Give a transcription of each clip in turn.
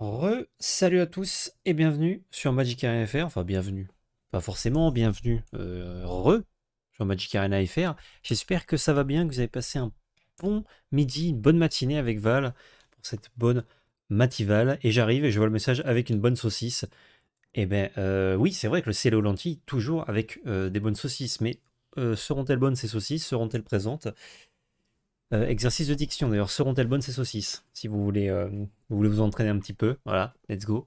Re, salut à tous et bienvenue sur Magic Arena FR, enfin bienvenue, pas forcément bienvenue, euh, re sur Magic Arena FR. J'espère que ça va bien, que vous avez passé un bon midi, une bonne matinée avec Val pour cette bonne matival. Et j'arrive et je vois le message avec une bonne saucisse. Et eh ben euh, oui, c'est vrai que le cello lentille toujours avec euh, des bonnes saucisses, mais seront-elles bonnes ces saucisses Seront-elles présentes euh, exercice de diction d'ailleurs, seront-elles bonnes ces saucisses Si vous voulez, euh, vous voulez vous entraîner un petit peu, voilà, let's go.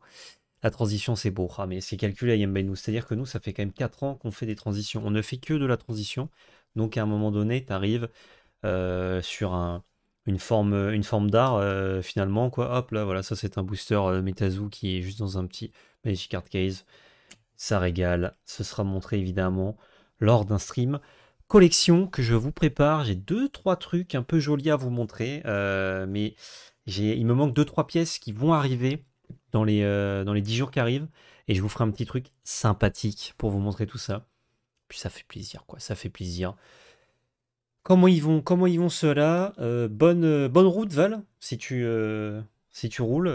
La transition c'est beau, ah, mais c'est calculé à nous, c'est-à-dire que nous ça fait quand même 4 ans qu'on fait des transitions, on ne fait que de la transition, donc à un moment donné tu arrives euh, sur une forme, une forme d'art finalement, quoi, hop là voilà, ça c'est un booster Metazoo qui est juste dans un petit Magic Card Case, ça régale, ce sera montré évidemment lors d'un stream collection que je vous prépare. J'ai deux, trois trucs un peu jolis à vous montrer, euh, mais il me manque deux, trois pièces qui vont arriver dans les, euh, dans les 10 jours qui arrivent. Et je vous ferai un petit truc sympathique pour vous montrer tout ça. Puis ça fait plaisir, quoi. Ça fait plaisir. Comment ils vont Comment ils vont ceux-là euh, bonne, bonne route, Val, si tu, si tu roules.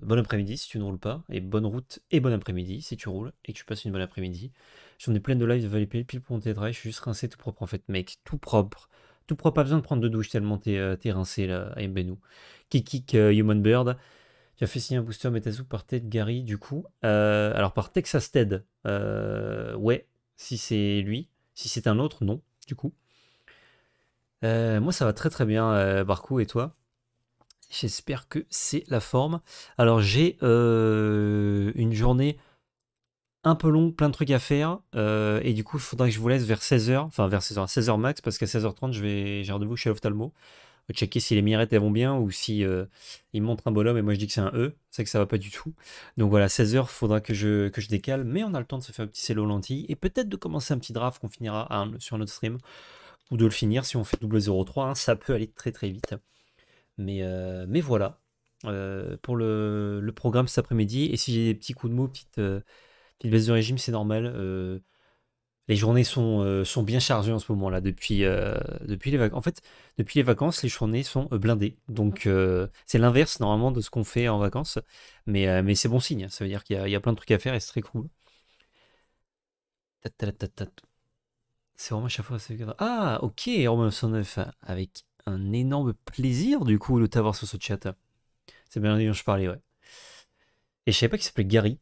bon après-midi si tu ne roules pas. Et bonne route et bon après-midi si tu roules et que tu passes une bonne après-midi. J'en ai plein de live de pile pour monter je suis juste rincé tout propre en fait, mec, tout propre. Tout propre, pas besoin de prendre de douche tellement t'es euh, rincé là, à Kikik euh, Human Bird, tu as fait signer un booster Metasu par Ted Gary du coup. Euh, alors par Texas Ted, ouais, si c'est lui. Si c'est un autre, non, du coup. moi ça va très très bien, Barco et toi J'espère que c'est la forme. Alors j'ai une journée un peu long, plein de trucs à faire. Euh, et du coup, il faudra que je vous laisse vers 16h, enfin vers 16h, 16h max, parce qu'à 16h30, je j'ai rendez-vous chez l'ophtalmo. Checker si les mirettes elles vont bien ou si il euh, ils montrent un bonhomme et moi je dis que c'est un E, c'est que ça va pas du tout. Donc voilà, 16h, faudra que je, que je décale, mais on a le temps de se faire un petit cello lentille et peut-être de commencer un petit draft qu'on finira sur un autre stream ou de le finir si on fait double 03, hein, ça peut aller très très vite. Mais, euh, mais voilà pour le, le, programme cet après-midi et si j'ai des petits coups de mots, petites Petite baisse de régime, c'est normal. les journées sont, sont bien chargées en ce moment là depuis, depuis les vacances. En fait, depuis les vacances, les journées sont blindées. Donc c'est l'inverse normalement de ce qu'on fait en vacances, mais, mais c'est bon signe. Hein. Ça veut dire qu'il y, a plein de trucs à faire et c'est très cool. C'est vraiment à chaque fois. Ah ok, Romain 109 avec un énorme plaisir du coup de t'avoir sur ce chat. C'est bien dont je parlais, ouais. Et je savais pas qu'il s'appelait Gary.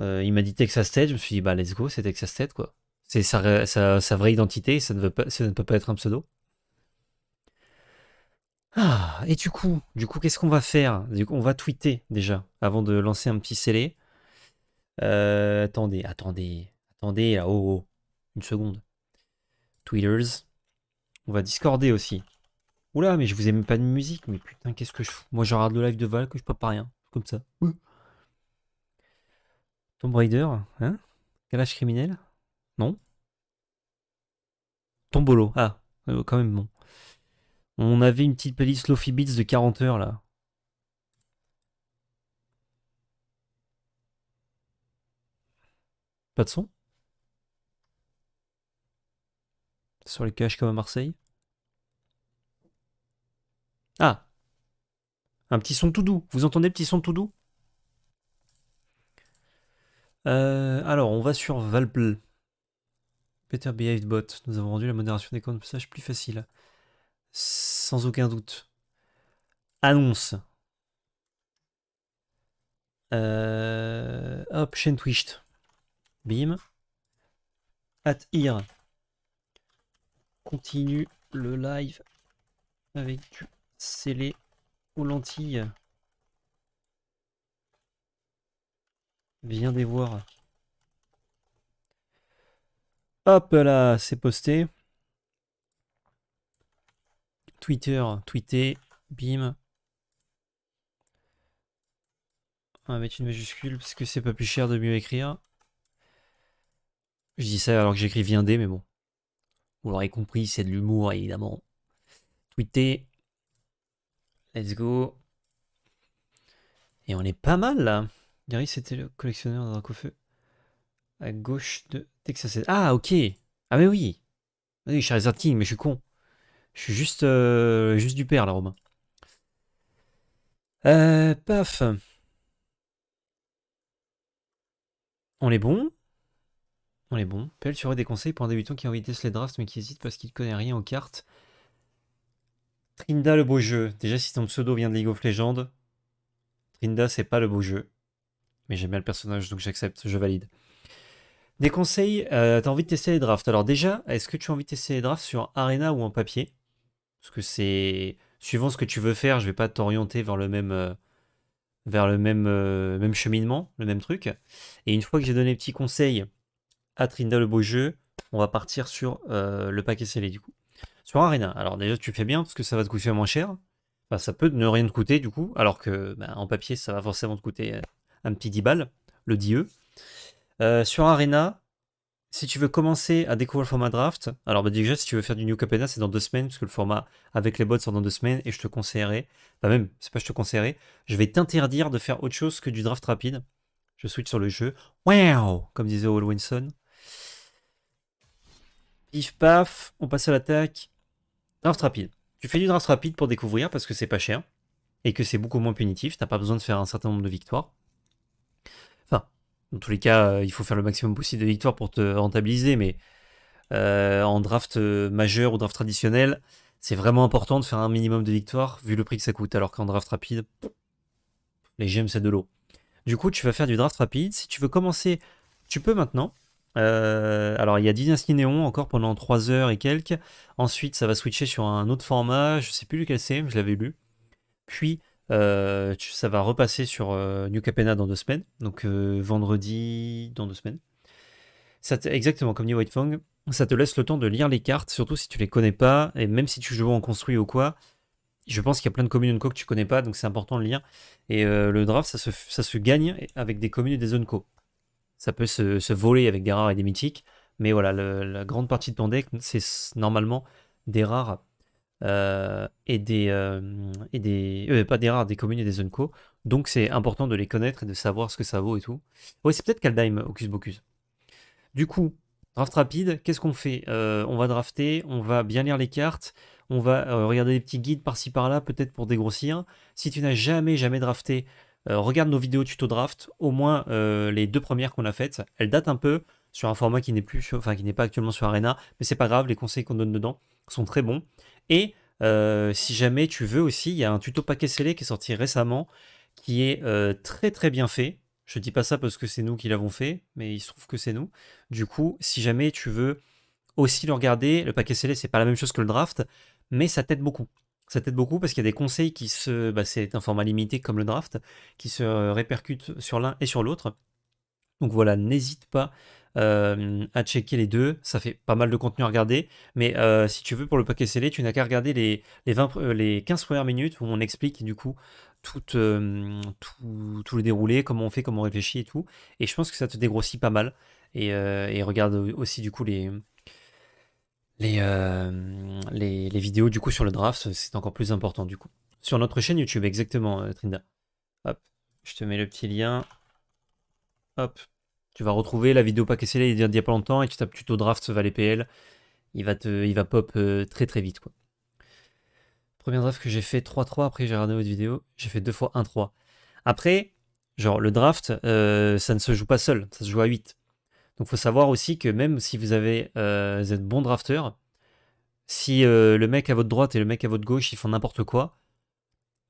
Euh, il m'a dit Texas Ted, je me suis dit, bah let's go, c'est Texas Ted, quoi. C'est sa, vraie identité, ça ne, veut pas, peut pas être un pseudo. Ah, et du coup, du coup, qu'est-ce qu'on va faire On va tweeter déjà, avant de lancer un petit scellé. Euh, attendez, attendez, attendez, là, oh, oh, une seconde. Tweeters. On va discorder aussi. Oula, mais je vous ai même pas de musique, mais putain, qu'est-ce que je fous Moi, je le live de Val que je peux pas rien, comme ça. Tomb Raider, hein Galage criminel Non Tombolo, ah, euh, quand même bon. On avait une petite playlist Lofi Beats de 40 heures là. Pas de son Sur les caches comme à Marseille Ah Un petit son tout doux. Vous entendez le petit son tout doux euh, alors, on va sur Valple. Better Behaved Bot. Nous avons rendu la modération des comptes de passage plus facile. Sans aucun doute. Annonce. Euh, hop, chaîne Bim. At here. Continue le live avec du scellé aux lentilles. Viens dévoir. voir. Hop là, c'est posté. Twitter, tweeter, bim. On va mettre une majuscule parce que c'est pas plus cher de mieux écrire. Je dis ça alors que j'écris des mais bon. Vous l'aurez compris, c'est de l'humour évidemment. Tweeter. Let's go. Et on est pas mal là. Gary, c'était le collectionneur d'un Dracofeu. À gauche de Texas. Ah, ok. Ah, mais oui. Ah oui, Charizard King, mais je suis con. Je suis juste, euh, juste du père, là, Romain. Euh, paf. On est bon On est bon. Pelle, tu aurais des conseils pour un débutant qui a envie de tester les drafts mais qui hésite parce qu'il ne connaît rien aux cartes. Trinda, le beau jeu. Déjà, si ton pseudo vient de League of Legends, Trinda, c'est pas le beau jeu mais j'aime bien le personnage, donc j'accepte, je valide. Des conseils, euh, tu as envie de tester les drafts. Alors déjà, est-ce que tu as envie de tester les drafts sur Arena ou en papier Parce que c'est... Suivant ce que tu veux faire, je vais pas t'orienter vers le même... Euh, vers le même, euh, même cheminement, le même truc. Et une fois que j'ai donné les petits conseils à Trinda le beau jeu, on va partir sur le paquet scellé du coup. Sur Arena, alors déjà tu fais bien parce que ça va te coûter moins cher. ça peut ne rien te coûter du coup, alors que ben, en papier ça va forcément te coûter un petit 10 balles, le dieu. E. sur Arena, si tu veux commencer à découvrir le format draft, alors bah, déjà, si tu veux faire du New Capena, c'est dans deux semaines, parce que le format avec les bots sort dans deux semaines, et je te conseillerais, bah même, c'est pas je te conseillerais, je vais t'interdire de faire autre chose que du draft rapide. Je switch sur le jeu. Wow Comme disait Will Winson. Pif paf, on passe à l'attaque. Draft rapide. Tu fais du draft rapide pour découvrir parce que c'est pas cher et que c'est beaucoup moins punitif. T'as pas besoin de faire un certain nombre de victoires. Enfin, dans tous les cas, euh, il faut faire le maximum possible de victoires pour te rentabiliser, mais euh, en draft euh, majeur ou draft traditionnel, c'est vraiment important de faire un minimum de victoires vu le prix que ça coûte, alors qu'en draft rapide, les gemmes c'est de l'eau. Du coup, tu vas faire du draft rapide. Si tu veux commencer, tu peux maintenant. alors, il y a Dynasty Néon encore pendant 3 heures et quelques. Ensuite, ça va switcher sur un autre format. Je sais plus lequel c'est, je l'avais lu. Puis, euh, ça va repasser sur euh, New Capena dans deux semaines, donc euh, vendredi dans deux semaines. Ça exactement comme dit White Fang, ça te laisse le temps de lire les cartes, surtout si tu les connais pas, et même si tu joues en construit ou quoi. Je pense qu'il y a plein de communes co que tu connais pas, donc c'est important de lire. Et le draft, ça se, gagne avec des communes et des zones co. Ça peut se, voler avec des rares et des mythiques, mais voilà, la grande partie de ton deck, c'est normalement des rares euh, et des, euh, et des euh, pas des rares, des communes et des zones Donc c'est important de les connaître et de savoir ce que ça vaut et tout. Oui, c'est peut-être Kaldheim, Ocus Bocus. Du coup, draft rapide, qu'est-ce qu'on fait On va drafter, on va bien lire les cartes, on va regarder des petits guides par-ci par-là, peut-être pour dégrossir. Si tu n'as jamais, jamais drafté, regarde nos vidéos tuto draft, au moins les deux premières qu'on a faites. Elles datent un peu sur un format qui n'est plus, enfin qui n'est pas actuellement sur Arena, mais c'est pas grave, les conseils qu'on donne dedans sont très bons. Et euh, si jamais tu veux aussi, il y a un tuto paquet scellé qui est sorti récemment, qui est euh, très très bien fait. Je ne dis pas ça parce que c'est nous qui l'avons fait, mais il se trouve que c'est nous. Du coup, si jamais tu veux aussi le regarder, le paquet scellé, c'est pas la même chose que le draft, mais ça t'aide beaucoup. Ça t'aide beaucoup parce qu'il y a des conseils qui se. Bah, c'est un format limité comme le draft, qui se euh, répercutent sur l'un et sur l'autre. Donc voilà, n'hésite pas euh, à checker les deux. Ça fait pas mal de contenu à regarder. Mais euh, si tu veux, pour le paquet scellé, tu n'as qu'à regarder les, les, 20, les 15 premières minutes où on explique du coup euh, tout, tout, le déroulé, comment on fait, comment on réfléchit et tout. Et je pense que ça te dégrossit pas mal. Et, regarde aussi du coup les, les, les, les, vidéos du coup sur le draft. C'est encore plus important du coup. Sur notre chaîne YouTube, exactement, Trinda. Hop, je te mets le petit lien. Hop, tu vas retrouver la vidéo pas là il y a pas longtemps et tu tapes tuto draft valet PL. Il va, te, il va pop euh, très très vite. Quoi. Premier draft que j'ai fait 3-3, après j'ai regardé votre vidéo, j'ai fait 2 fois 1-3. Après, genre le draft, euh, ça ne se joue pas seul, ça se joue à 8. Donc faut savoir aussi que même si vous, avez, euh, êtes bon drafteur si le mec à votre droite et le mec à votre gauche ils font n'importe quoi,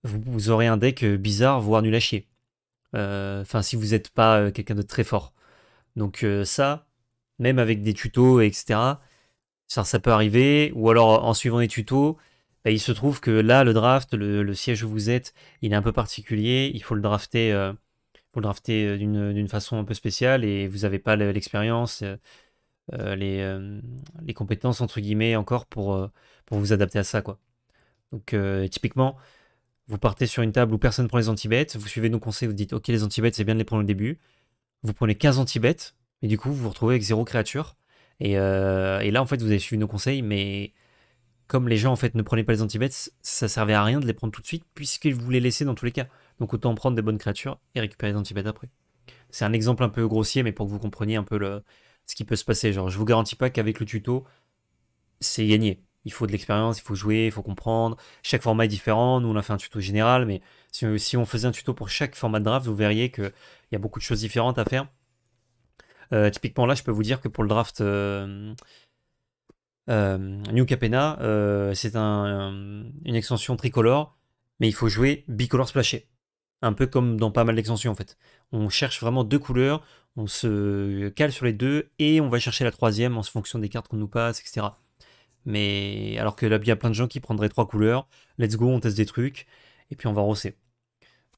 vous, vous, aurez un deck bizarre, voire nul à chier. Enfin, si vous n'êtes pas quelqu'un de très fort. Donc euh, ça, même avec des tutos, etc., ça, peut arriver. Ou alors en suivant les tutos, bah, il se trouve que là, le draft, le, siège où vous êtes, il est un peu particulier. Il faut le drafter, euh, le drafter euh, d'une façon un peu spéciale et vous n'avez pas l'expérience, les, compétences, entre guillemets, encore pour, vous adapter à ça. quoi. Donc typiquement, vous partez sur une table où personne prend les antibêtes, vous suivez nos conseils, vous dites ok les antibêtes c'est bien de les prendre au début, vous prenez 15 anti-bêtes, et du coup, vous vous retrouvez avec zéro créatures, euh, Et, là, en fait, vous avez suivi nos conseils, mais comme les gens, en fait, ne prenaient pas les anti-bêtes, ça servait à rien de les prendre tout de suite, puisqu'ils vous les laissaient dans tous les cas. Donc autant prendre des bonnes créatures et récupérer les anti-bêtes après. C'est un exemple un peu grossier, mais pour que vous compreniez un peu le, ce qui peut se passer. Genre, je vous garantis pas qu'avec le tuto, c'est gagné. Il faut de l'expérience, il faut jouer, il faut comprendre. Chaque format est différent. Nous, on a fait un tuto général, mais si, si on faisait un tuto pour chaque format de draft, vous verriez que il y a beaucoup de choses différentes à faire. Euh, typiquement là, je peux vous dire que pour le draft euh, euh, New Capena, c'est une extension tricolore, mais il faut jouer bicolore splashé. Un peu comme dans pas mal d'extensions en fait. On cherche vraiment deux couleurs, on se cale sur les deux et on va chercher la troisième en fonction des cartes qu'on nous passe, etc. Mais alors que là, il y a plein de gens qui prendraient trois couleurs, let's go, on teste des trucs, et puis on va rosser.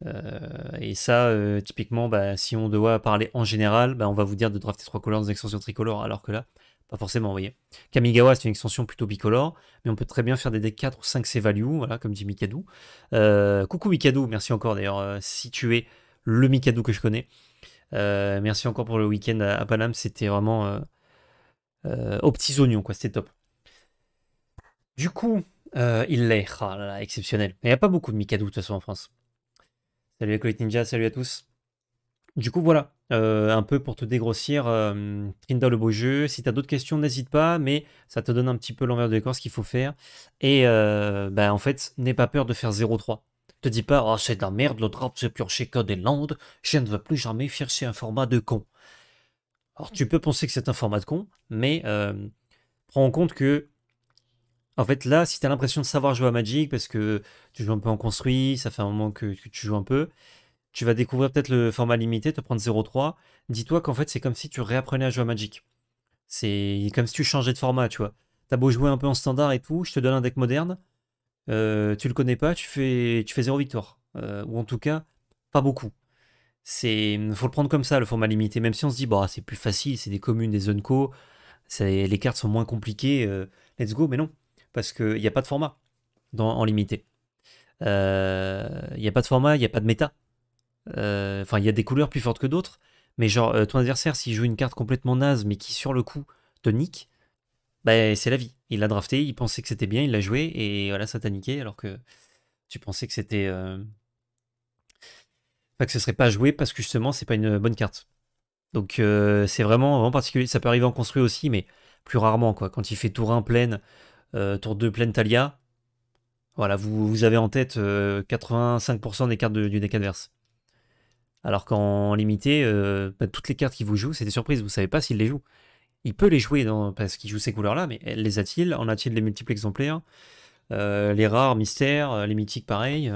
Euh, et ça, euh, typiquement, bah, si on doit parler en général, bah, on va vous dire de drafter trois couleurs dans une extension tricolore, alors que là, pas forcément, vous voyez. Kamigawa, c'est une extension plutôt bicolore, mais on peut très bien faire des decks 4 ou 5 C value, voilà, comme dit Mikado. Euh, coucou Mikado, merci encore d'ailleurs, si tu es le Mikado que je connais. merci encore pour le week-end à, Panam. c'était vraiment aux petits oignons, quoi, c'était top. Du coup, il l'est, oh exceptionnel. Il n'y a pas beaucoup de Mikado de toute façon en France. Salut Colette Ninja, salut à tous. Du coup, voilà, euh, un peu pour te dégrossir, euh, Trinda le beau jeu. Si tu as d'autres questions, n'hésite pas, mais ça te donne un petit peu l'envers de décor, ce qu'il faut faire. Et euh, bah, en fait, n'aie pas peur de faire 0-3. Te dis pas, oh, c'est de la merde, le drop c'est chez code et land, je ne veux plus jamais faire un format de con. Alors, tu peux penser que c'est un format de con, mais prends en compte que en fait, là, si tu as l'impression de savoir jouer à Magic, parce que tu joues un peu en construit, ça fait un moment que, tu joues un peu, tu vas découvrir peut-être le format limité, te prendre 0-3. Dis-toi qu'en fait, c'est comme si tu réapprenais à jouer à Magic. C'est comme si tu changeais de format, tu vois. T'as beau jouer un peu en standard et tout, je te donne un deck moderne, euh, tu le connais pas, tu fais, tu fais zéro victoire. Euh, ou en tout cas, pas beaucoup. C'est, faut le prendre comme ça, le format limité. Même si on se dit, bah, c'est plus facile, c'est des communes, des zones co, les cartes sont moins compliquées, euh, let's go, mais non parce qu'il n'y a pas de format dans, en limité. Euh, il n'y a pas de format, il n'y a pas de méta. Euh, enfin, il y a des couleurs plus fortes que d'autres, mais genre, euh, ton adversaire, s'il joue une carte complètement naze, mais qui sur le coup te nique, bah, c'est la vie. Il l'a drafté, il pensait que c'était bien, il l'a joué, et voilà, ça t'a niqué, alors que tu pensais que c'était. que ce serait pas joué parce que justement, c'est pas une bonne carte. Donc, c'est vraiment, vraiment particulier. Ça peut arriver en construit aussi, mais plus rarement, quoi. Quand il fait tour 1 pleine, euh, tour de pleine Talia. Voilà, vous, vous avez en tête 85% euh, des cartes du deck adverse. Alors qu'en limité, euh, bah, toutes les cartes qu'il vous joue, c'est des surprises. Vous ne savez pas s'il les joue. Il peut les jouer dans, parce qu'il joue ces couleurs-là, mais les a-t-il En a-t-il les multiples exemplaires les rares mystères, les mythiques pareil.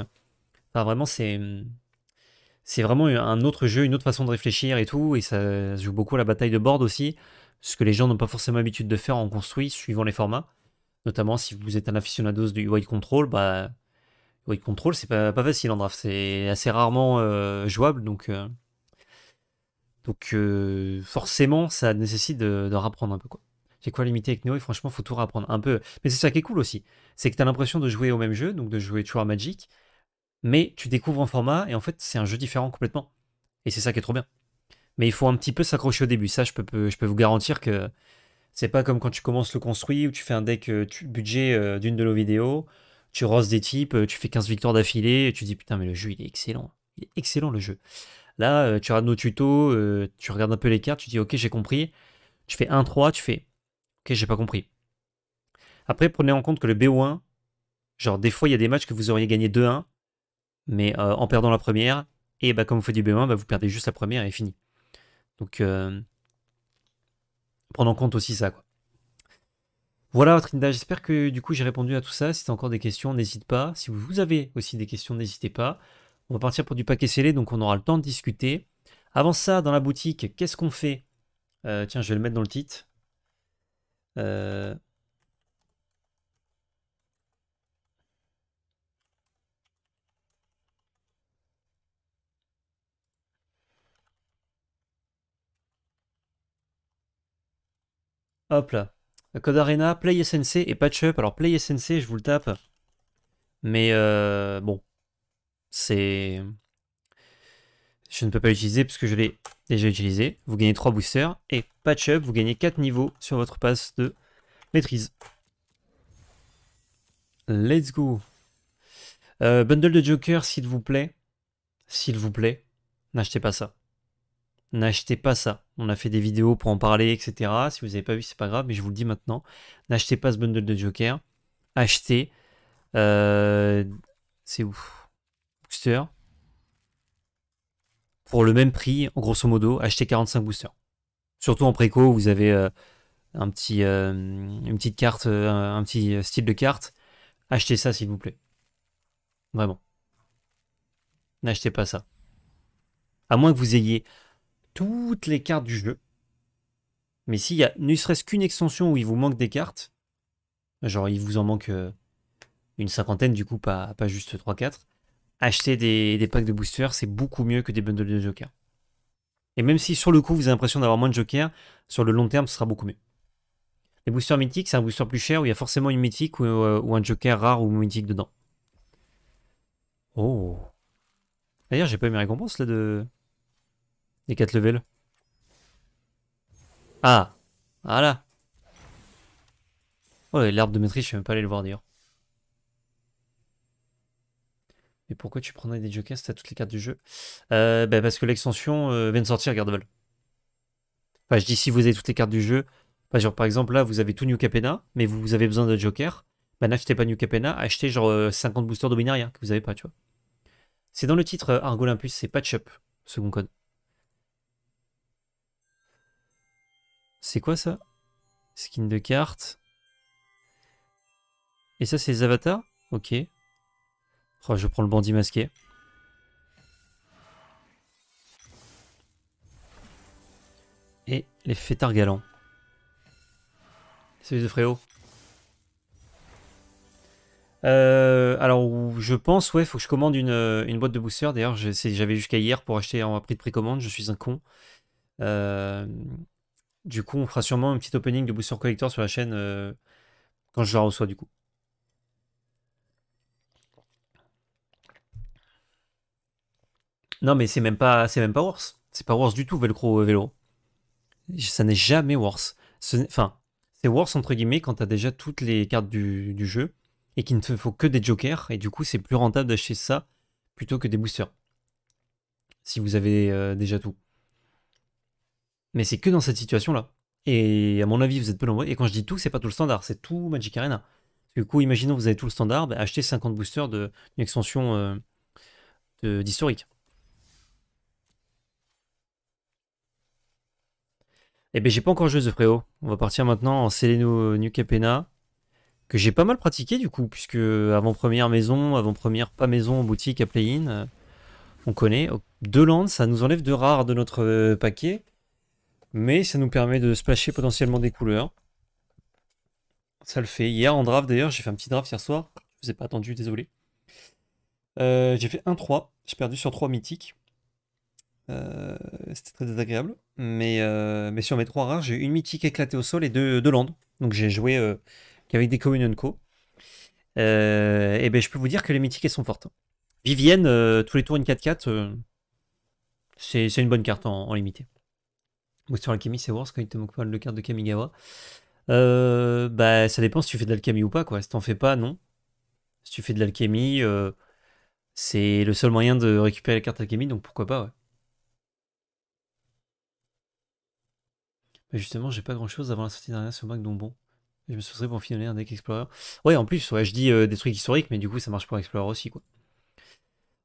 Enfin, vraiment, c'est c'est vraiment un autre jeu, une autre façon de réfléchir et tout. Et ça joue beaucoup à la bataille de board aussi, ce que les gens n'ont pas forcément l'habitude de faire en construit suivant les formats. Notamment si vous êtes un aficionado du Wild control, bah Wild control c'est pas, facile en draft, c'est assez rarement euh, jouable donc euh, donc euh, forcément ça nécessite de, rapprendre un peu quoi. J'ai quoi limiter avec Neo et franchement faut tout rapprendre un peu. Mais c'est ça qui est cool aussi, c'est que tu as l'impression de jouer au même jeu, donc de jouer toujours à Magic, mais tu découvres un format et en fait c'est un jeu différent complètement. Et c'est ça qui est trop bien. Mais il faut un petit peu s'accrocher au début, ça je peux, je peux vous garantir que c'est pas comme quand tu commences le construit ou tu fais un deck euh, budget euh, d'une de nos vidéos, tu roses des types, euh, tu fais 15 victoires d'affilée, et tu dis putain mais le jeu il est excellent. Il est excellent le jeu. Là, tu regardes nos tutos, tu regardes un peu les cartes, tu dis ok j'ai compris. Tu fais 1-3, tu fais ok j'ai pas compris. Après, prenez en compte que le BO1, genre des fois il y a des matchs que vous auriez gagné 2-1, mais en perdant la première, et bah comme vous faites du BO1, bah, vous perdez juste la première et fini. Donc prendre en compte aussi ça. Quoi. Voilà Trinda, j'espère que du coup j'ai répondu à tout ça. Si tu encore des questions, n'hésite pas. Si vous avez aussi des questions, n'hésitez pas. On va partir pour du paquet scellé, donc on aura le temps de discuter. Avant ça, dans la boutique, qu'est-ce qu'on fait euh, Tiens, je vais le mettre dans le titre. Euh... Hop là. Code Arena, Play SNC et Patch Up. Alors Play SNC, je vous le tape. Mais euh, bon, c'est... Je ne peux pas l'utiliser parce que je l'ai déjà utilisé. Vous gagnez 3 boosters. Et Patch Up, vous gagnez 4 niveaux sur votre passe de maîtrise. Let's go. Euh, bundle de Joker, s'il vous plaît. S'il vous plaît, n'achetez pas ça n'achetez pas ça. On a fait des vidéos pour en parler, etc. Si vous n'avez pas vu, c'est pas grave, mais je vous le dis maintenant. N'achetez pas ce bundle de Joker. Achetez. Euh, c'est où Booster. Pour le même prix, grosso modo, achetez 45 boosters. Surtout en préco, vous avez euh, un petit, euh, une petite carte, un petit style de carte. Achetez ça, s'il vous plaît. Vraiment. N'achetez pas ça. À moins que vous ayez toutes les cartes du jeu. Mais s'il y a ne serait-ce qu'une extension où il vous manque des cartes, genre il vous en manque euh, une cinquantaine du coup, pas, juste 3-4, acheter des, packs de boosters, c'est beaucoup mieux que des bundles de jokers. Et même si sur le coup vous avez l'impression d'avoir moins de jokers, sur le long terme ce sera beaucoup mieux. Les boosters mythiques, c'est un booster plus cher où il y a forcément une mythique ou, euh, ou un joker rare ou mythique dedans. Oh. D'ailleurs, j'ai pas eu mes récompenses là de. Les 4 levels. Ah Voilà Oh, l'arbre de maîtrise, je vais même pas aller le voir d'ailleurs. Mais pourquoi tu prendrais des jokers si t'as toutes les cartes du jeu euh, bah, Parce que l'extension euh, vient de sortir, Gardeval. Enfin, je dis si vous avez toutes les cartes du jeu. par exemple, là, vous avez tout New Capena, mais vous avez besoin de joker. Ben bah, n'achetez pas New Capena, achetez genre 50 euh, boosters Dominaria que vous avez pas, tu vois. C'est dans le titre Argolimpus, c'est Patch Up, second code. C'est quoi ça Skin de carte. Et ça, c'est les avatars Ok. Oh, je prends le bandit masqué. Et les fêtards galants. Salut de deux alors, je pense, ouais, faut que je commande une, euh, une boîte de booster. D'ailleurs, j'avais jusqu'à hier pour acheter en prix de précommande. Je suis un con. Euh, du coup, on fera sûrement un petit opening de Booster Collector sur la chaîne euh, quand je la reçois, du coup. Non, mais c'est même pas, c'est même pas worse. C'est pas worse du tout, Velcro euh, Vélo. Ça n'est jamais worse. enfin, c'est worse entre guillemets quand t'as déjà toutes les cartes du, jeu et qu'il ne te faut que des jokers et du coup c'est plus rentable d'acheter ça plutôt que des boosters. Si vous avez euh, déjà tout. Mais c'est que dans cette situation-là. Et à mon avis, vous êtes peu nombreux. Et quand je dis tout, c'est pas tout le standard, c'est tout Magic Arena. Du coup, imaginons vous avez tout le standard, Acheter achetez 50 boosters d'une extension euh, d'historique. Et eh bien, j'ai pas encore joué The Fréo. On va partir maintenant en Seleno euh, New Capena, que j'ai pas mal pratiqué du coup, puisque avant-première maison, avant-première pas maison boutique à play-in, euh, on connaît. Deux landes, ça nous enlève deux rares de notre paquet. Mais ça nous permet de splasher potentiellement des couleurs. Ça le fait. Hier en draft d'ailleurs, j'ai fait un petit draft hier soir. Je vous ai pas attendu, désolé. Euh, j'ai fait 1-3. J'ai perdu sur 3 mythiques. Euh, c'était très désagréable. Mais, euh, mais sur mes 3 rares, j'ai une mythique éclatée au sol et deux, deux landes. Donc j'ai joué avec des Communion Co. et ben, je peux vous dire que les mythiques sont fortes. Vivienne, tous les tours une 4-4, c'est une bonne carte en limité. Ou sur c'est worse quand il te manque pas le cartes de Kamigawa. Euh, bah, ça dépend si tu fais de l'alchimie ou pas, quoi. Si t'en fais pas, non. Si tu fais de l'alchimie, euh, c'est le seul moyen de récupérer la carte alchimie, donc pourquoi pas, ouais. Mais justement, j'ai pas grand chose avant la sortie dernière sur Mac, donc bon. Je me souviens pour finir un deck Explorer. Ouais, en plus, ouais, je dis euh, des trucs historiques, mais du coup, ça marche pour Explorer aussi, quoi.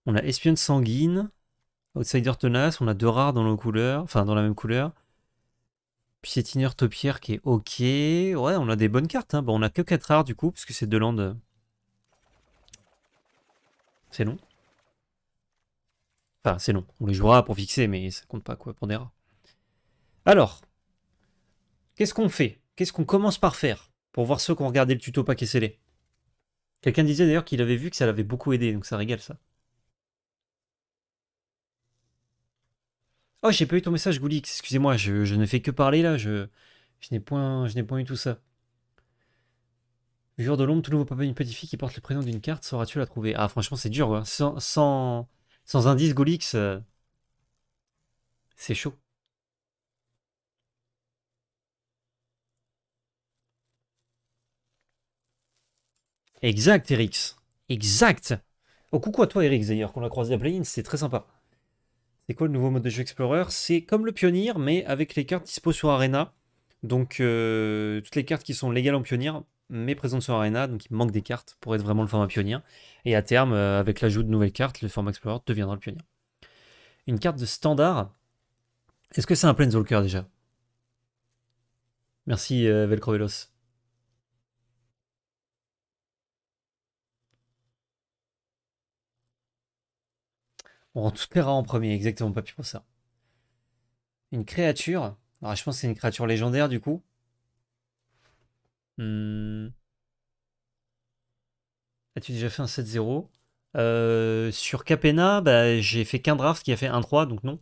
On a Espionne Sanguine, Outsider Tenace, on a deux rares dans nos couleurs, enfin dans la même couleur. Piétineur Taupière qui est ok. Ouais, on a des bonnes cartes. Bon, hein. bah, on a que 4 rares du coup, parce que c'est deux landes. C'est long. Enfin, c'est long. On les jouera pour fixer, mais ça compte pas quoi pour des rares. Alors, qu'est-ce qu'on fait Qu'est-ce qu'on commence par faire pour voir ceux qui ont regardé le tuto paquet scellé Quelqu'un disait d'ailleurs qu'il avait vu que ça l'avait beaucoup aidé, donc ça régale ça. Oh, j'ai pas eu ton message, Goulix. Excusez-moi, je, ne fais que parler là. Je, n'ai point, je n'ai point eu tout ça. Jour de l'ombre, tout nouveau papa une petite fille qui porte le prénom d'une carte, sauras-tu la trouver Ah, franchement, c'est dur. Hein. Sans, indice, Goulix, c'est chaud. Exact, Erix. Exact. Oh, coucou à toi, Eric d'ailleurs, qu'on l'a croisé à Play-In, c'est très sympa. C'est quoi le nouveau mode de jeu Explorer C'est comme le Pionnier, mais avec les cartes disposées sur Arena. Donc, euh, toutes les cartes qui sont légales en Pionnier, mais présentes sur Arena. Donc, il manque des cartes pour être vraiment le format Pionnier. Et à terme, euh, avec l'ajout de nouvelles cartes, le format Explorer deviendra le Pionnier. Une carte de standard. Est-ce que c'est un Planeswalker déjà Merci, euh, VelcroVelos. On tout en premier, exactement, plus pour ça. Une créature. Alors, je pense que c'est une créature légendaire, du coup. Hmm. As-tu déjà fait un 7-0 euh, Sur Capena, bah, j'ai fait qu'un draft qui a fait 1-3, donc non.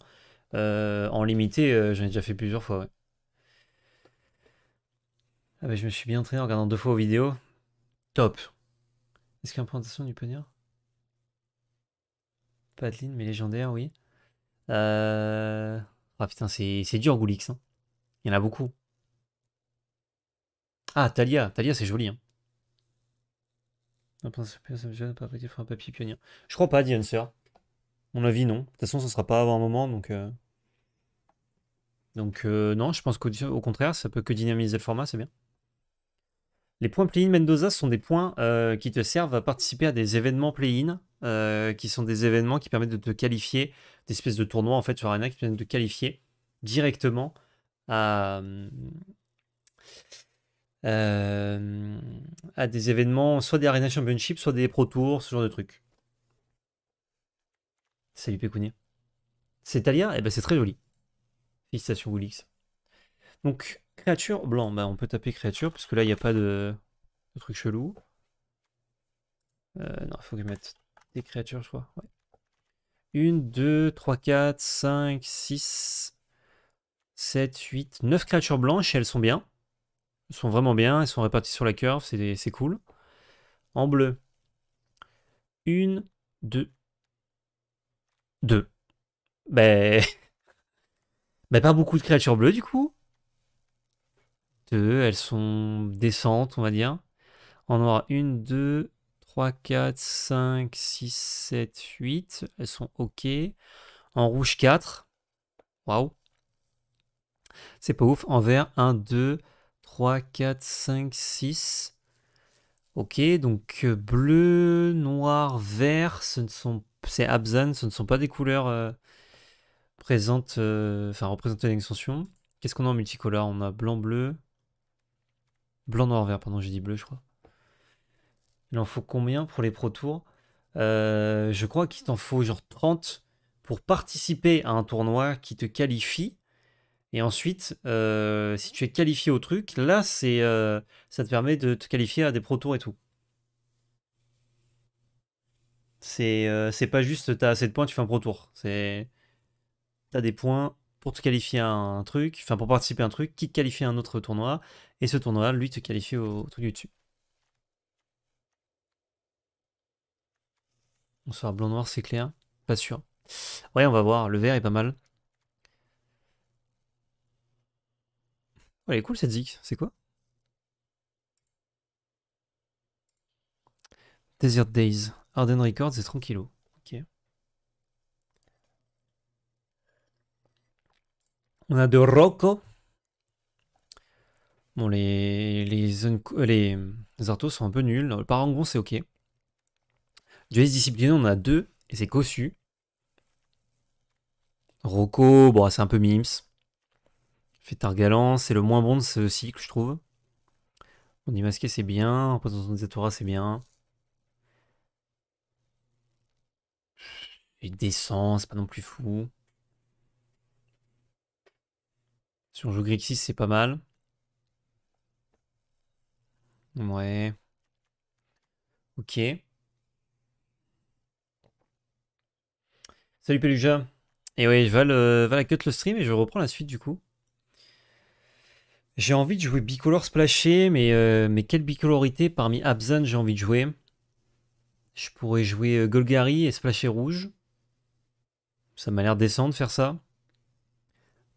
Euh, en limité, euh, j'en ai déjà fait plusieurs fois, ouais. Ah, je me suis bien entraîné en regardant deux fois aux vidéos. Top. Est-ce qu'il y présentation du panier pas mais légendaire, oui. Euh, ah putain, c'est dur, Goulix. Hein. Il y en a beaucoup. Ah, Talia. Talia, c'est joli. Hein. papier pionnier. Je crois pas, dit Answer. Mon avis, non. De toute façon, ça sera pas avant un moment, donc. Euh. Donc, euh, non, je pense qu'au contraire, ça peut que dynamiser le format, c'est bien. Les points play-in Mendoza sont des points qui te servent à participer à des événements play-in euh, qui sont des événements qui permettent de te qualifier, des espèces de tournois en fait sur Arena qui permettent de te qualifier directement à, euh, à des événements, soit des Arena Championship, soit des Pro Tours, ce genre de trucs. Salut Pécounier. C'est Talia Eh ben c'est très joli. Félicitations Goulix Donc, créature blanc, bah, on peut taper créature, parce que là il n'y a pas de, de truc chelou. Euh, non, il faut que je mette créatures, je crois. Ouais. 1, 2, 3, 4, 5, 6, 7, 8, 9 créatures blanches elles sont bien. Elles sont vraiment bien, elles sont réparties sur la curve, c'est cool. En bleu. 1, 2, 2. Ben... ben pas beaucoup de créatures bleues du coup. 2, elles sont décentes on va dire. En noir, 1, 2, 3, 4, 5, 6, 7, 8. Elles sont OK. En rouge, 4. Waouh. C'est pas ouf. En vert, 1, 2, 3, 4, 5, 6. Ok, donc euh, bleu, noir, vert, ce ne sont, c'est Abzan, ce ne sont pas des couleurs euh, présentes, euh, enfin représentées à l'extension. Qu'est-ce qu'on a en multicolore On a blanc, bleu, blanc, noir, vert, pardon, j'ai dit bleu, je crois. Il en faut combien pour les Pro Tours euh, Je crois qu'il t'en faut genre 30 pour participer à un tournoi qui te qualifie. Et ensuite, euh, si tu es qualifié au truc, là, c'est, euh, ça te permet de te qualifier à des Pro Tours et tout. C'est, c'est pas juste, t'as assez de points, tu fais un Pro Tour. C'est, as des points pour te qualifier à un truc, enfin pour participer à un truc, qui te qualifie à un autre tournoi, et ce tournoi, lui, te qualifie au, au truc du dessus. On sera blanc-noir, c'est clair. Pas sûr. Ouais, on va voir. Le vert est pas mal. Oh, elle est cool cette zik. C'est quoi Desert Days. Arden Records, c'est tranquillo. Ok. On a de Rocco. Bon, les, les, euh, les, les artos sont un peu nuls. Le parangon, c'est ok. Dueliste discipliné, on en a deux, et c'est Cossu. Rocco, bon, c'est un peu mims. un galant, c'est le moins bon de ce cycle, je trouve. On dit masqué, c'est bien. Représentant des Atora, c'est bien. Il descend, c'est pas non plus fou. Si on joue Grixis, c'est pas mal. Ouais. Ok. Salut Peluja. Et oui, je vais, le, la cut le stream et je reprends la suite du coup. J'ai envie de jouer bicolore splashé, mais, euh, mais quelle bicolorité parmi Abzan j'ai envie de jouer Je pourrais jouer euh, Golgari et splashé rouge. Ça m'a l'air décent de faire ça.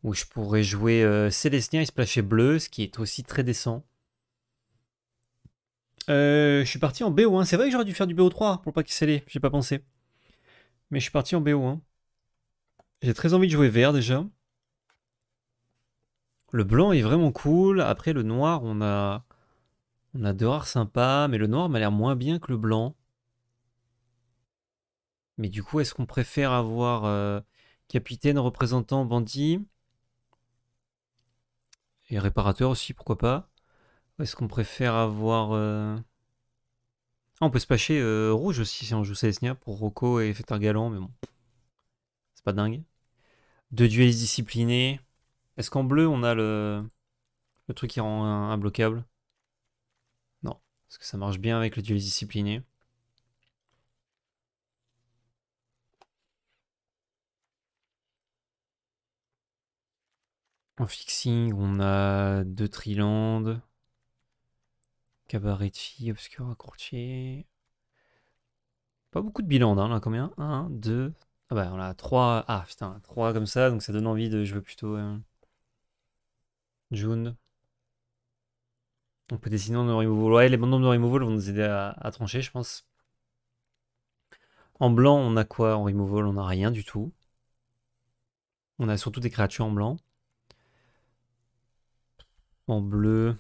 Ou je pourrais jouer euh, Célestinien et splashé bleu, ce qui est aussi très décent. je suis parti en BO1. C'est vrai que j'aurais dû faire du BO3 pour pas qu'il s'élève. j'ai pas pensé. Mais je suis parti en BO. Hein. J'ai très envie de jouer vert déjà. Le blanc est vraiment cool. Après, le noir, on a, on a deux rares sympas. Mais le noir m'a l'air moins bien que le blanc. Mais du coup, est-ce qu'on préfère avoir euh, capitaine, représentant, bandit Et réparateur aussi, pourquoi pas Est-ce qu'on préfère avoir... Euh, ah, on peut se pâcher euh, rouge aussi si on joue Celestia pour Rocco et un Galant, mais bon. C'est pas dingue. Deux duels disciplinés. Est-ce qu'en bleu, on a le, truc qui rend un blocable Non. Parce que ça marche bien avec le duel discipliné. En fixing, on a deux trilandes. Cabaretti, de courtier. Pas beaucoup de bilan, hein, on a combien 1, 2, ah bah on a 3, ah putain, 3 comme ça, donc ça donne envie de, je veux plutôt... Euh, June. On peut dessiner en removal. Ouais, les bandes de removal vont nous aider à, à, trancher, je pense. En blanc, on a quoi en removal On a rien du tout. On a surtout des créatures en blanc. En bleu,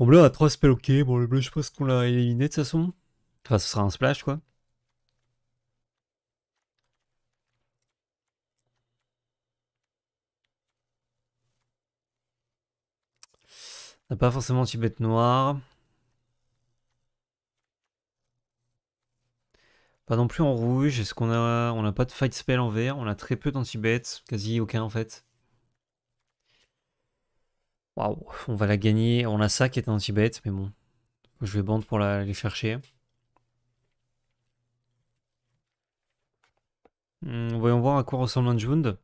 en bleu, a 3 spells, ok. Bon, le bleu, je pense qu'on l'a éliminé de toute façon. Enfin, ce sera un splash, quoi. On n'a pas forcément Tibet noir. Pas non plus en rouge. Est-ce qu'on a, on n'a pas de fight spell en vert On a très peu d'anti-bêtes, quasi aucun en fait on va la gagner. On a ça qui est anti-bête, mais bon. Je vais bande pour la, chercher. Hmm, voyons voir à quoi ressemble un Jound.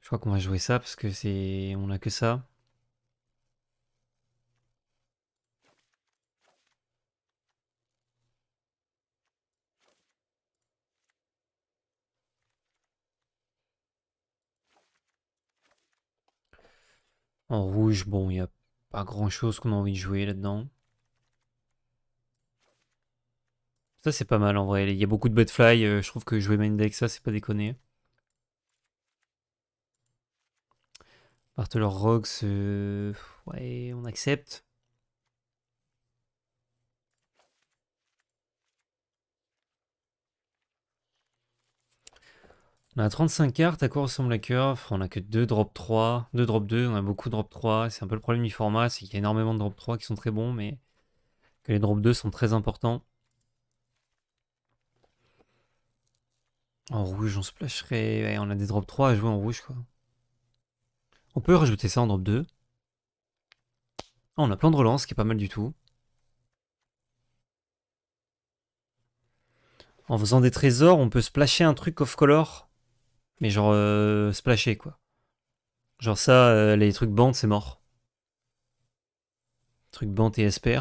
Je crois qu'on va jouer ça parce que c'est. on a que ça. En rouge, bon, il n'y a pas grand-chose qu'on a envie de jouer là-dedans. Ça, c'est pas mal en vrai. Il y a beaucoup de Bedfly. Euh, je trouve que jouer main deck, ça, c'est pas déconné. Bartolor Rogues, euh, ouais, on accepte. On a 35 cartes, à quoi ressemble la curve On a que 2 drop 3, 2 drop 2, on a beaucoup de drop 3. C'est un peu le problème du format, c'est qu'il y a énormément de drop 3 qui sont très bons, mais que les drop 2 sont très importants. En rouge, on splasherait. on a des drop 3 à jouer en rouge, quoi. On peut rajouter ça en drop 2. Ah, on a plein de relance, qui est pas mal du tout. En faisant des trésors, on peut splasher un truc off-color mais genre euh, splasher, quoi. Genre ça, euh, les trucs bandes, c'est mort. Truc bandes et Esper.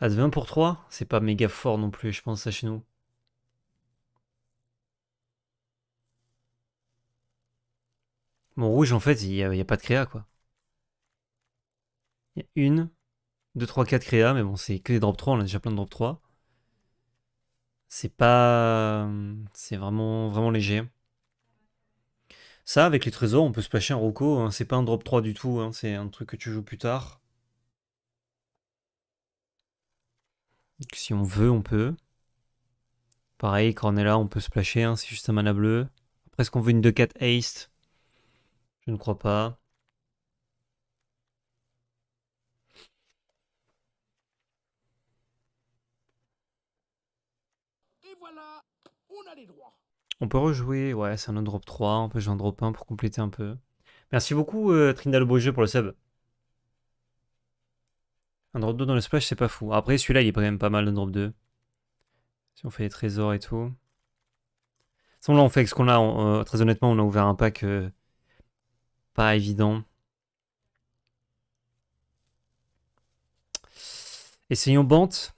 As 20 pour 3, c'est pas méga fort non plus, je pense, ça chez nous. Mon rouge, en fait, il n'y a, a, pas de créa, quoi. Il y a une, 2, 3, 4 créa, mais bon, c'est que des drop 3, on a déjà plein de drop 3. C'est pas. C'est vraiment, vraiment léger. Ça, avec les trésors, on peut splasher un Rocco. Hein. C'est pas un drop 3 du tout, hein. c'est un truc que tu joues plus tard. Donc, si on veut, on peut. Pareil, Cornella, on peut splasher, hein. c'est juste un mana bleu. Après, est-ce qu'on veut une 2-4 haste Je ne crois pas. On peut rejouer, ouais, c'est un autre drop 3, on peut jouer un drop 1 pour compléter un peu. Merci beaucoup le euh, Trindal pour le sub. Un drop 2 dans le splash, c'est pas fou. Après, celui-là, il est quand même pas mal, de drop 2. Si on fait les trésors et tout. Sinon, là, on fait ce qu'on a. Euh, très honnêtement, on a ouvert un pack euh, pas évident. Essayons Bante.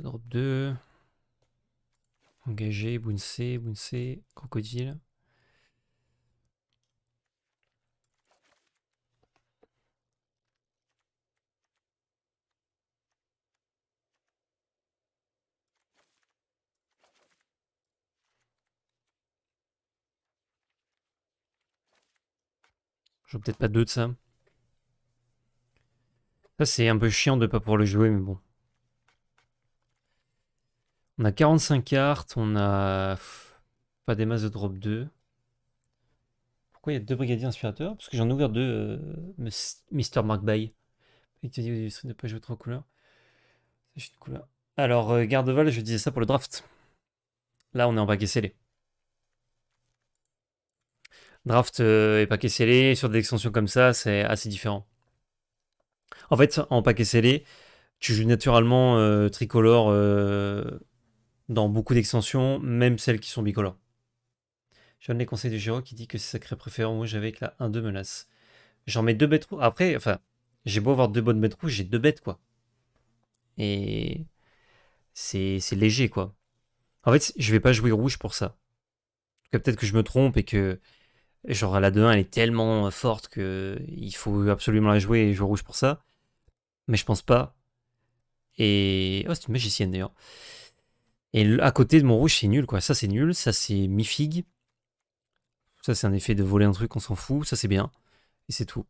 drop 2. Engagé, Bounce, Bounce, Crocodile. vois peut-être pas deux de ça. Ça c'est un peu chiant de pas pouvoir le jouer, mais bon. On a 45 cartes, on a pas des masses de drop 2. Pourquoi il y a deux brigadiers inspirateurs Parce que j'en ai ouvert deux, euh, Mr. Mark Bay. Il pas jouer couleurs. couleur. Alors, garde euh, Gardeval, je disais ça pour le draft. Là, on est en paquet scellé. Draft euh, et paquet scellé, sur des extensions comme ça, c'est assez différent. En fait, en paquet scellé, tu joues naturellement tricolore dans beaucoup d'extensions, même celles qui sont bicolores. donne les conseils de Giro qui dit que c'est sacré préférant j'avais avec la 1-2 menace. J'en mets deux bêtes rouges. Après, enfin, j'ai beau avoir deux bonnes bêtes rouges, j'ai deux bêtes, quoi. Et c'est léger, quoi. En fait, je vais pas jouer rouge pour ça. Peut-être que je me trompe et que, genre, la 2-1, elle est tellement forte que il faut absolument la jouer et jouer rouge pour ça. Mais je pense pas. Et. Oh, c'est une magicienne d'ailleurs. Et à côté de mon rouge, c'est nul, quoi. Ça, c'est nul. Ça, c'est mi fig Ça, c'est un effet de voler un truc, on s'en fout. Ça, c'est bien. Et c'est tout.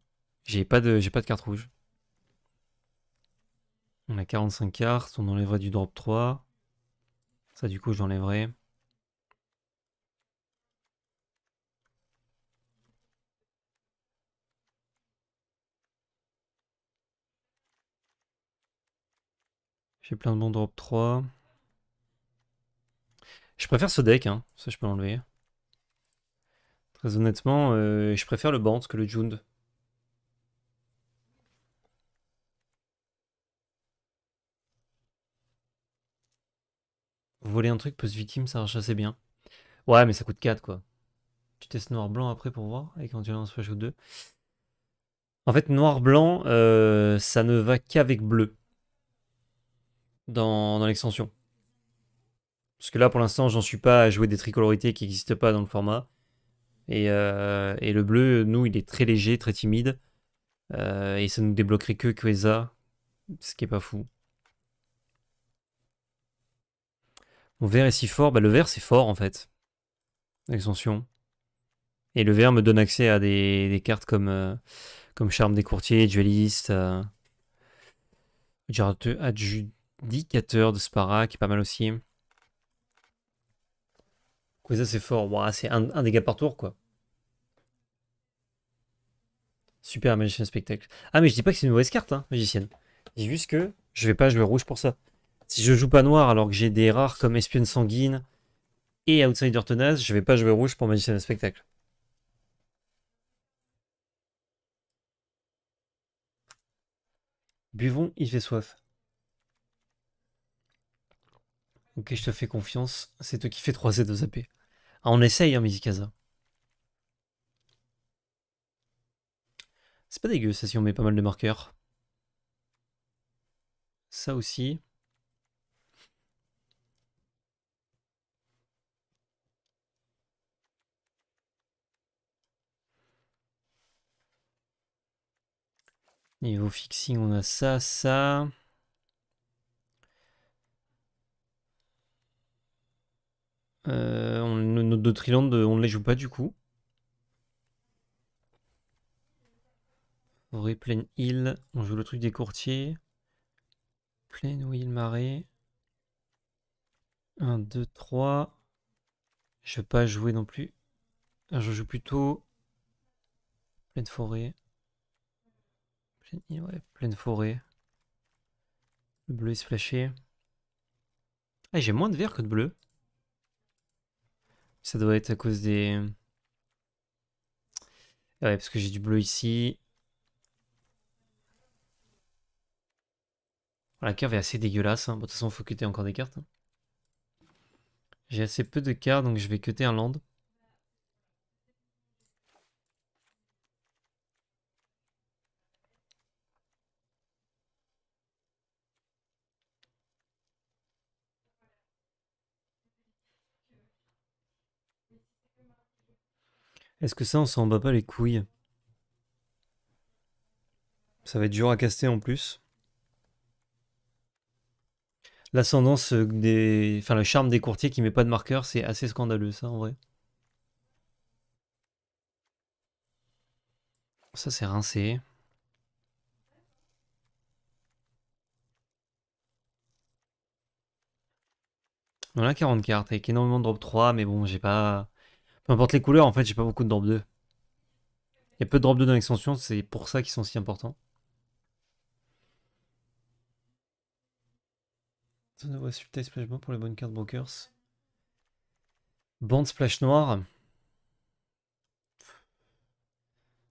J'ai pas, de, j'ai pas de carte rouge. On a 45 cartes. On enlèverait du drop 3. Ça, du coup, j'enlèverai. J'ai plein de bons drop 3. Je préfère ce deck, hein. ça je peux l'enlever. Très honnêtement, euh, je préfère le Bant que le Jund. voulez un truc post-victime, ça marche assez bien. Ouais, mais ça coûte 4 quoi. Tu testes noir-blanc après pour voir, quand tu lances flash ou 2. En fait, noir-blanc, euh, ça ne va qu'avec bleu dans l'extension. Parce que là, pour l'instant, j'en suis pas à jouer des tricolorités qui n'existent pas dans le format. Et, euh, le bleu, nous, il est très léger, très timide. Euh, et ça nous débloquerait que Quesa, ce qui est pas fou. Mon vert est si fort, bah, le vert c'est fort en fait. Extension. Et le vert me donne accès à des, cartes comme, euh, comme Charme des courtiers, Dueliste, Adjudicateur de Spara qui est pas mal aussi. Oui, ça c'est fort. Ah, c'est un, dégât par tour, quoi. Super magicien spectacle. Ah, mais je dis pas que c'est une mauvaise carte, hein, magicienne. Je dis juste que je vais pas jouer rouge pour ça. Si je joue pas noir alors que j'ai des rares comme espionne sanguine et outsider tenace, je vais pas jouer rouge pour magicien spectacle. Buvons, il fait soif. Ok, je te fais confiance. C'est toi qui fais 3 Z de AP. Ah, on essaye, hein, Mizikaza. C'est pas dégueu, ça, si on met pas mal de marqueurs. Ça aussi. Niveau fixing, on a ça, ça. Euh, on, nos deux on ne les joue pas du coup. Forêt, pleine île. On joue le truc des courtiers. Pleine île Marais. marée. 1, 2, 3. Je ne vais pas jouer non plus. Ah, je joue plutôt pleine forêt. Pleine île, ouais, pleine forêt. Le bleu est splashé. Ah, j'ai moins de vert que de bleu. Ça doit être à cause des... Ah ouais, parce que j'ai du bleu ici. Ah, la curve est assez dégueulasse. Hein. de toute façon, il faut cuter encore des cartes. Hein. J'ai assez peu de cartes, donc je vais cuter un land. Est-ce que ça, on s'en bat pas les couilles Ça va être dur à caster en plus. L'ascendance euh, des. Enfin, le charme des courtiers qui met pas de marqueur, c'est assez scandaleux, ça, en vrai. Ça, c'est rincé. On a 40 cartes avec énormément de drop 3, mais bon, j'ai pas. Peu importe les couleurs, en fait, j'ai pas beaucoup de drop 2. Il y a peu de drop 2 dans l'extension, c'est pour ça qu'ils sont si importants. On Splash Blanc pour les bonnes cartes Brokers. Bande Splash noir.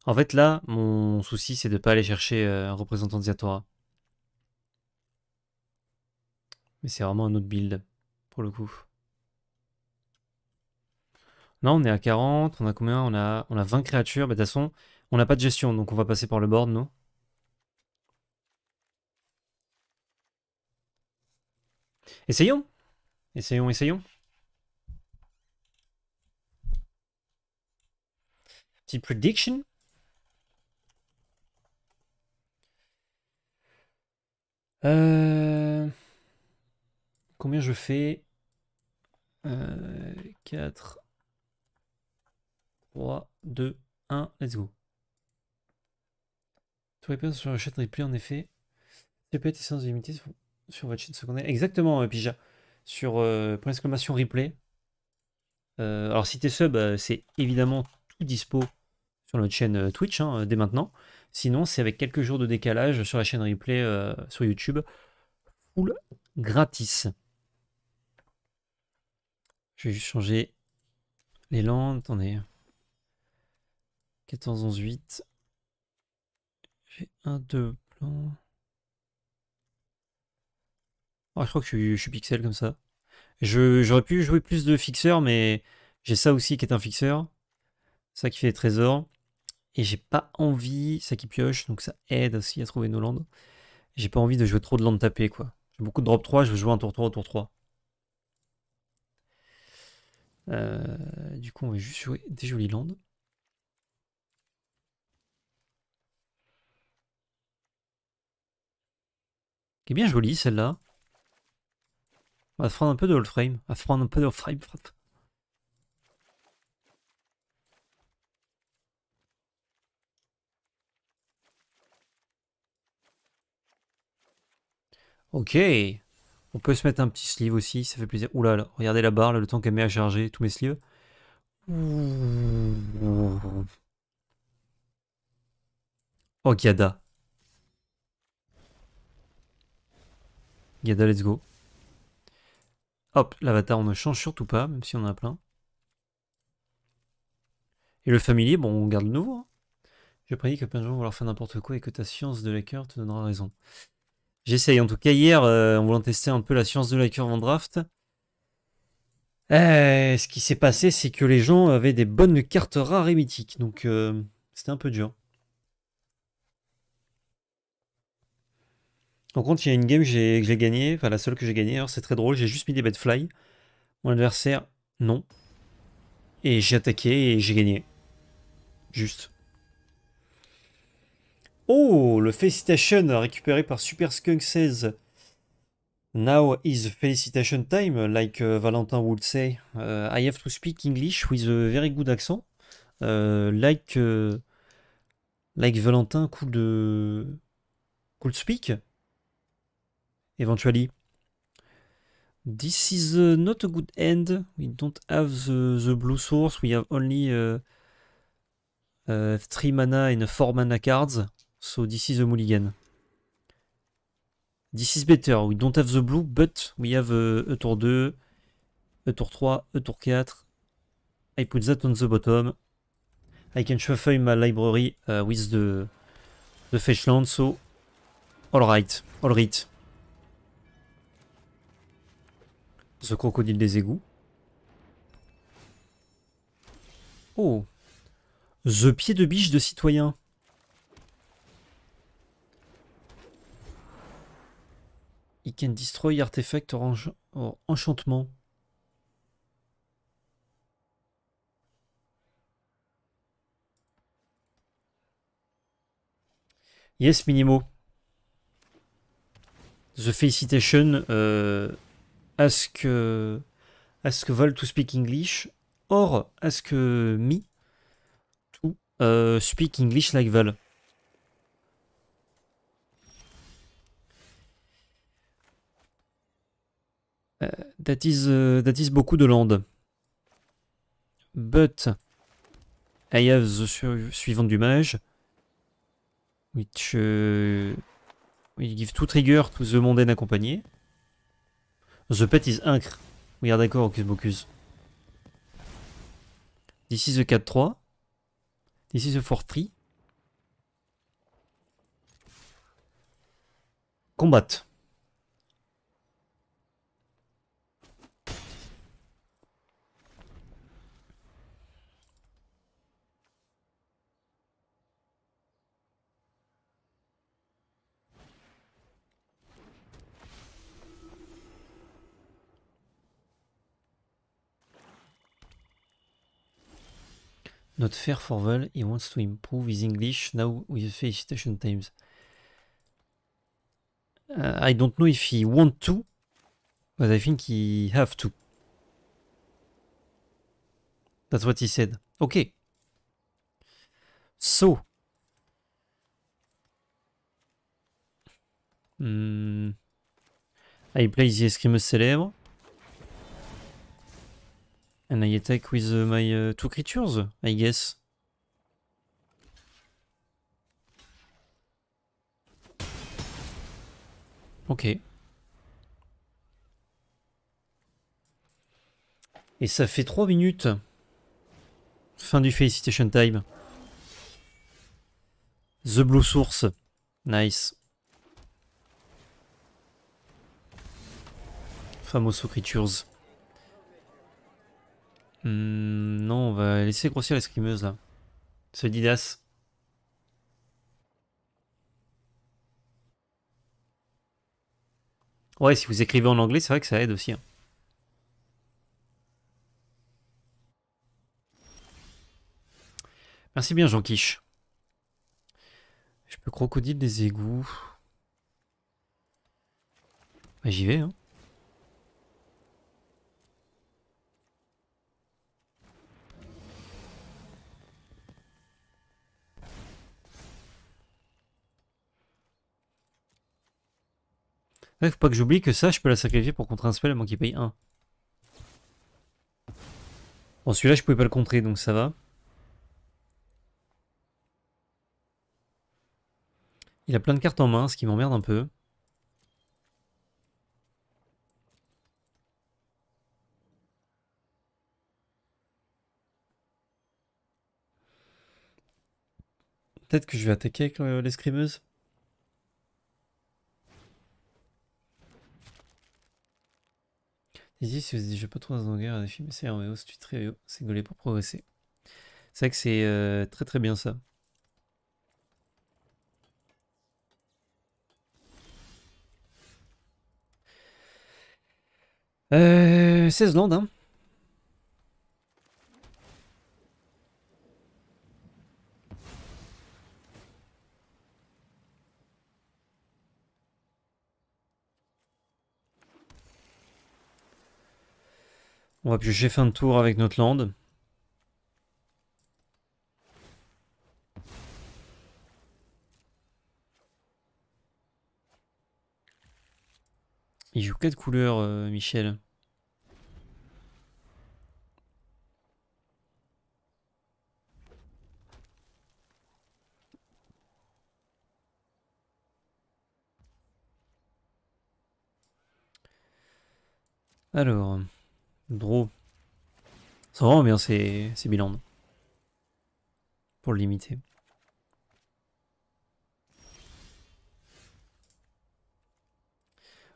En fait, là, mon souci, c'est de pas aller chercher euh, un représentant de Ziatora. Mais c'est vraiment un autre build, pour le coup. Non, on est à 40, on a combien on a, on a 20 créatures. mais bah, de toute façon, on n'a pas de gestion, donc on va passer par le board, non Essayons Essayons, essayons Petit prediction euh... Combien je fais euh... 4... 3, 2, 1, let's go. Tout bien sur la chaîne replay, en effet. CP sans limitée sur votre chaîne secondaire. Exactement, euh, Pija. Sur euh, replay. Euh, alors, si t'es sub, euh, c'est évidemment tout dispo sur notre chaîne Twitch hein, dès maintenant. Sinon, c'est avec quelques jours de décalage sur la chaîne replay sur YouTube. Full gratis. Je vais juste changer l'élan. Attendez. 14, 11, 8. J'ai un, deux plans. Ah, je crois que je suis, pixel comme ça. J'aurais pu jouer plus de fixeurs, mais j'ai ça aussi qui est un fixeur. Ça qui fait des trésors. Et j'ai pas envie, ça qui pioche, donc ça aide aussi à trouver nos landes. J'ai pas envie de jouer trop de landes tapées, quoi. J'ai beaucoup de drop 3, je veux jouer un tour 3 au tour 3. Euh, du coup, on va juste jouer des jolies landes. bien jolie celle-là. On va se prendre un peu de old frame. On va se prendre un peu de old frame. Ok. On peut se mettre un petit sleeve aussi, ça fait plaisir. Ouh là, regardez la barre, le temps qu'elle met à charger tous mes sleeves. Oh, gada. Gada, let's go. Hop, l'avatar, on ne change surtout pas, même si on en a plein. Et le familier, bon, on garde le nouveau. Hein. Je prédis que plein de gens vont leur faire n'importe quoi et que ta science de la cœur te donnera raison. J'essaye. En tout cas, hier, euh, en voulant tester un peu la science de la cœur en draft, euh, ce qui s'est passé, c'est que les gens avaient des bonnes cartes rares et mythiques. Donc, euh, c'était un peu dur. En compte il y a une game que j'ai gagnée, enfin la seule que j'ai gagnée, c'est très drôle, j'ai juste mis des bêtes Mon adversaire, non. Et j'ai attaqué et j'ai gagné. Juste. Oh, le Felicitation récupéré par Super Skunk 16. Now is felicitation time, like euh, Valentin would say. Euh, I have to speak English with a very good accent. Euh, like, like Valentin could, could speak eventually. This is uh, not a good end. We don't have the, blue source. We have only uh, 3 uh, mana and 4 mana cards. So this is a mulligan. This is better. We don't have the blue, but we have un uh, tour 2, a tour 3, a tour 4. I put that on the bottom. I can shuffle my library uh, with the, the fetch land, so all alright. The crocodile des égouts. Oh The pied de biche de citoyen. He can destroy artefact or, enchantement. Yes, Minimo. The Felicitation euh, Ask ce que, ce Vol to Speak English, or à ce que Me to euh, Speak English like Vol. Euh, that, is, euh, that is beaucoup de land. But I have the suivant du mage, which, uh, will give tout trigger to the mondaine accompagné. The pet is incre. We are d'accord, Ocus Bocus. This is the 4-3. This is the 4-3. Combat. Not fair for Val, he wants to improve his English now with felicitation times. Uh, I don't know if he want to, but I think he have to. That's what he said. Okay. So. Mm. I play the Escrimeuse Célèbre. And I attack with uh, my uh, two creatures, I guess. Ok. Et ça fait trois minutes. Fin du Felicitation Time. The Blue Source. Nice. Famoso Creatures. Hmm, non, on va laisser grossir l'escrimeuse là. Ce Didas. Ouais, si vous écrivez en anglais, c'est vrai que ça aide aussi. Hein. Merci bien, Jean Quiche. Je peux crocodile des égouts. Bah, j'y vais. Hein. faut pas que j'oublie que ça, je peux la sacrifier pour contrer un spell moins qu'il paye 1. Bon, celui-là, je pouvais pas le contrer, donc ça va. Il a plein de cartes en main, ce qui m'emmerde un peu. Peut-être que je vais attaquer avec euh, l'escrimeuse. Ici, si vous êtes déjà pas trop dans un à un film, un en VO, c'est très c'est gaulé pour progresser. C'est vrai que c'est euh, très très bien ça. 16 euh, landes, hein. On va piocher fin de tour avec notre lande. Il joue quatre couleurs, euh, Michel Alors... Bro. C'est vraiment bien ces, ces bilans. Pour le limiter.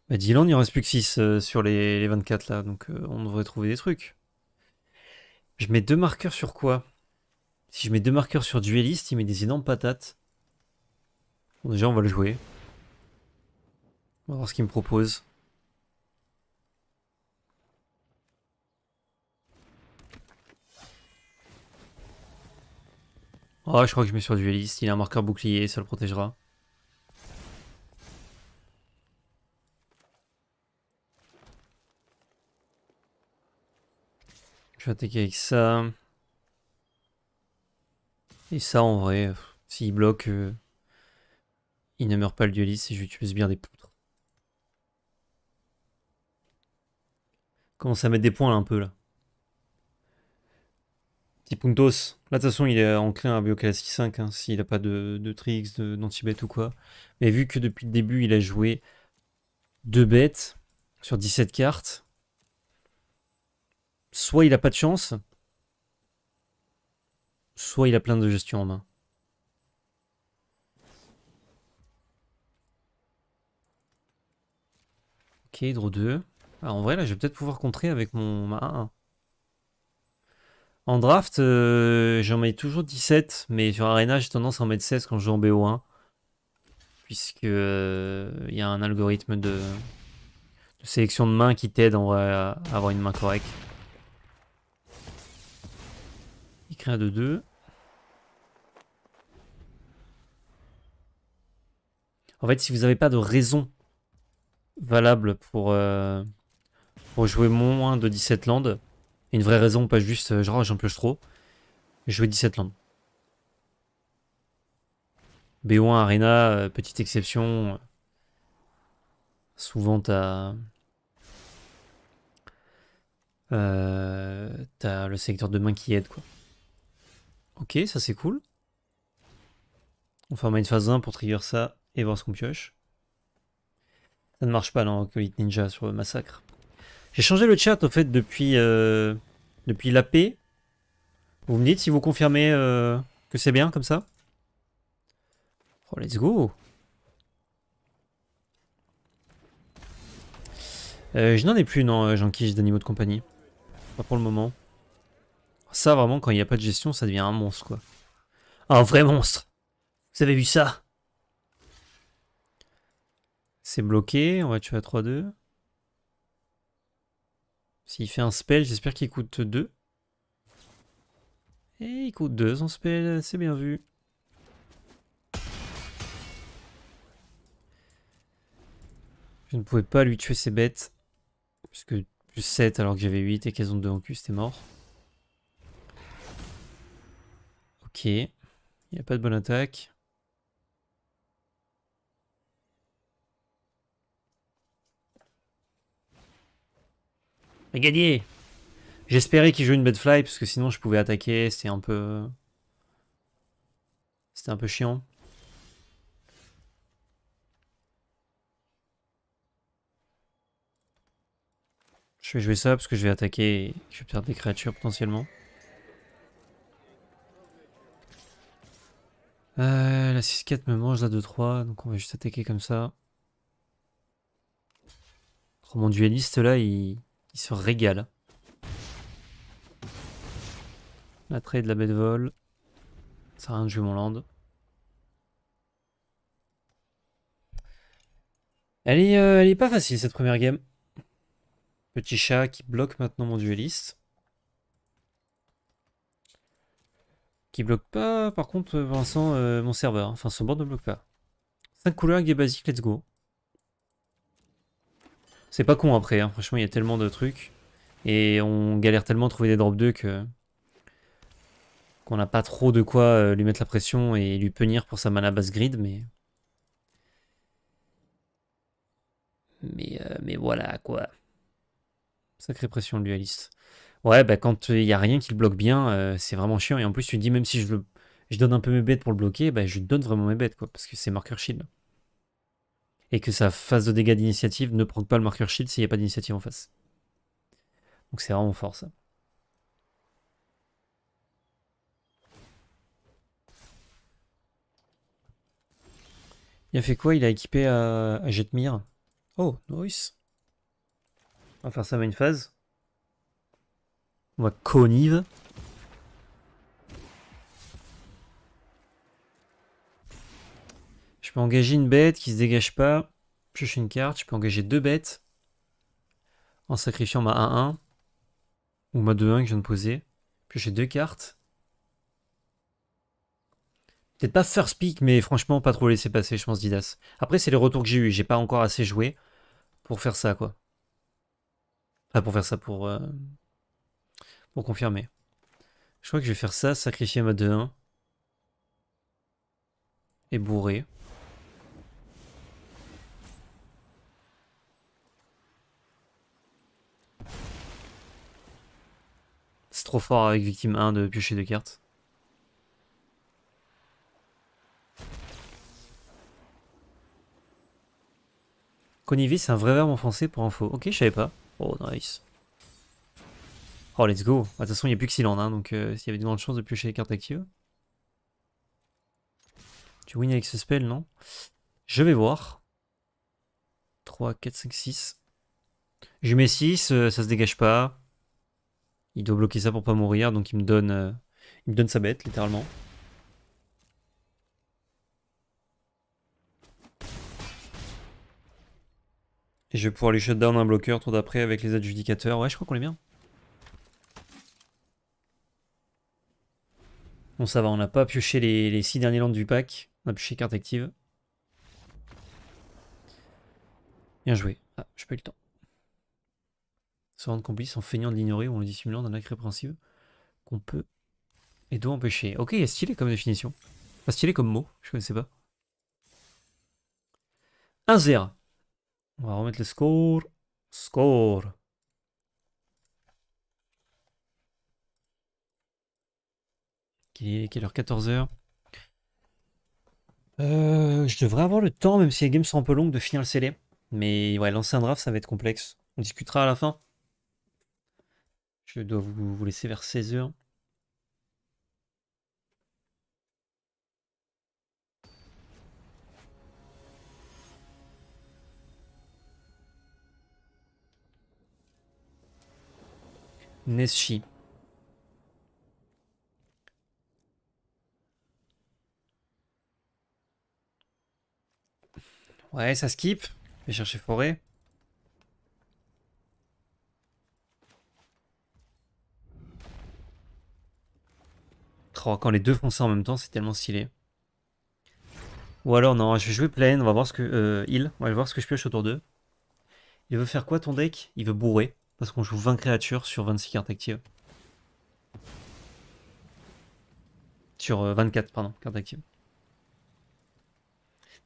Bah Dylan, il en reste plus que 6 euh, sur les, 24 là, donc euh, on devrait trouver des trucs. Je mets deux marqueurs sur quoi Si je mets deux marqueurs sur Duelist, il met des énormes patates. Bon, déjà, on va le jouer. On va voir ce qu'il me propose. Oh, je crois que je mets sur dueliste. Il a un marqueur bouclier, ça le protégera. Je vais attaquer avec ça. Et ça, en vrai, s'il bloque, euh, il ne meurt pas le dueliste et je bien des poutres. Commence à mettre des points là un peu là. Puntos. Là, de toute façon, il est enclin à Bioclassic 5, hein, s'il n'a pas de, de tricks, bet ou quoi. Mais vu que depuis le début, il a joué 2 bêtes sur 17 cartes, soit il a pas de chance, soit il a plein de gestion en main. Ok, draw 2. Alors ah, en vrai, là, je vais peut-être pouvoir contrer avec mon ma 1-1. En draft, euh, j'en mets toujours 17, mais sur Arena, j'ai tendance à en mettre 16 quand je joue en BO1. Puisque il euh, y a un algorithme de, sélection de main qui t'aide à avoir une main correcte. Il crée de 2. En fait, si vous n'avez pas de raison valable pour, euh, pour jouer moins de 17 landes, une vraie raison, pas juste euh, genre j'en pioche trop. veux 17 landes. BO1 Arena, euh, petite exception. Souvent t'as. Euh, t'as le secteur de main qui aide quoi. Ok, ça c'est cool. On main une phase 1 pour trigger ça et voir ce qu'on pioche. Ça ne marche pas dans colite Ninja sur le massacre. J'ai changé le chat, en fait, depuis, euh, depuis l'AP. Vous me dites si vous confirmez euh, que c'est bien comme ça. Oh, let's go euh, Je n'en ai plus, non, euh, j'en quiche d'animaux de compagnie. Pas pour le moment. Ça, vraiment, quand il n'y a pas de gestion, ça devient un monstre, quoi. Un vrai monstre Vous avez vu ça C'est bloqué, on va tuer à 3-2. S'il fait un spell, j'espère qu'il coûte 2. Et il coûte 2 son spell, c'est bien vu. Je ne pouvais pas lui tuer ses bêtes. Puisque plus 7 alors que j'avais 8 et qu'elles ont 2 en cul, c'était mort. Ok. Il n'y a pas de bonne attaque. J'espérais qu'il joue une Bedfly, parce que sinon je pouvais attaquer, c'était un peu... C'était un peu chiant. Je vais jouer ça parce que je vais attaquer et je vais perdre des créatures potentiellement. Euh, la 6-4 me mange la 2-3, donc on va juste attaquer comme ça. Oh mon dueliste là, il... Il se régale. La L'attrait de la bête de vol. Ça sert rien de jouer mon land. Elle est, euh, elle est pas facile cette première game. Petit chat qui bloque maintenant mon dueliste. Qui bloque pas, par contre, euh, Vincent euh, mon serveur. Enfin, son board ne bloque pas. 5 couleurs, game basique, let's go. C'est pas con après, hein. franchement, il y a tellement de trucs. Et on galère tellement à trouver des drops 2 que qu'on n'a pas trop de quoi euh, lui mettre la pression et lui punir pour sa mana base grid, mais... Euh, mais, voilà, quoi. Sacrée pression le dualiste. Ouais, bah quand il n'y a rien qui le bloque bien, euh, c'est vraiment chiant. Et en plus, tu dis, même si je, je donne un peu mes bêtes pour le bloquer, bah je donne vraiment mes bêtes, quoi, parce que c'est marker shield et que sa phase de dégâts d'initiative ne prend pas le marqueur shield s'il n'y a pas d'initiative en face. Donc c'est vraiment fort ça. Il a fait quoi Il a équipé à, euh, Jetmire. Jetmir. Oh, nice. On va faire ça main une phase. On va connive. peux engager une bête qui se dégage pas. Je suis une carte, je peux engager deux bêtes en sacrifiant ma 1-1 ou ma 2-1 que je viens de poser. Puis j'ai deux cartes. Peut-être pas first pick, mais franchement, pas trop laisser passer, je pense, Didas. Après, c'est les retours que j'ai eu. J'ai pas encore assez joué pour faire ça, quoi. Enfin ah, pour faire ça, pour, euh, pour confirmer. Je crois que je vais faire ça, sacrifier ma 2-1. Et bourrer. trop fort avec victime 1 de piocher deux cartes. Conivis, c'est un vrai verbe en français pour info. Ok, je savais pas. Oh, nice. Oh, let's go. Bah, de toute façon, il n'y a plus que hein, donc euh, s'il y avait de grandes chances de piocher les cartes actives. Tu win avec ce spell, non Je vais voir. 3, 4, 5, 6. Je mets 6, ça se dégage pas. Il doit bloquer ça pour pas mourir, donc il me donne, euh, il me donne sa bête, littéralement. Et je vais pouvoir lui shutdown un bloqueur tour d'après avec les adjudicateurs. Ouais, je crois qu'on est bien. Bon, ça va, on n'a pas pioché les, les six derniers landes du pack. On a pioché carte active. Bien joué. Ah, j'ai pas eu le temps rendre complice en feignant de l'ignorer ou en le dissimulant d'un acte principe qu'on peut et doit empêcher. Ok, il est stylé comme définition. pas stylé comme mot, je ne connaissais pas. 1-0. On va remettre le score. Score. Qui est, quelle heure 14h. je devrais avoir le temps, même si les games sont un peu longues, de finir le scellé. Mais ouais, lancer un draft, ça va être complexe. On discutera à la fin. Je dois vous, laisser vers 16h. Neschi. Ouais, ça skip. Je vais chercher forêt. quand les deux font ça en même temps, c'est tellement stylé. Ou alors, non, je vais jouer Plane, on va voir ce que... Euh, il, on va voir ce que je pioche autour d'eux. Il veut faire quoi ton deck Il veut bourrer, parce qu'on joue 20 créatures sur 26 cartes actives. Sur 24, euh, pardon, cartes actives.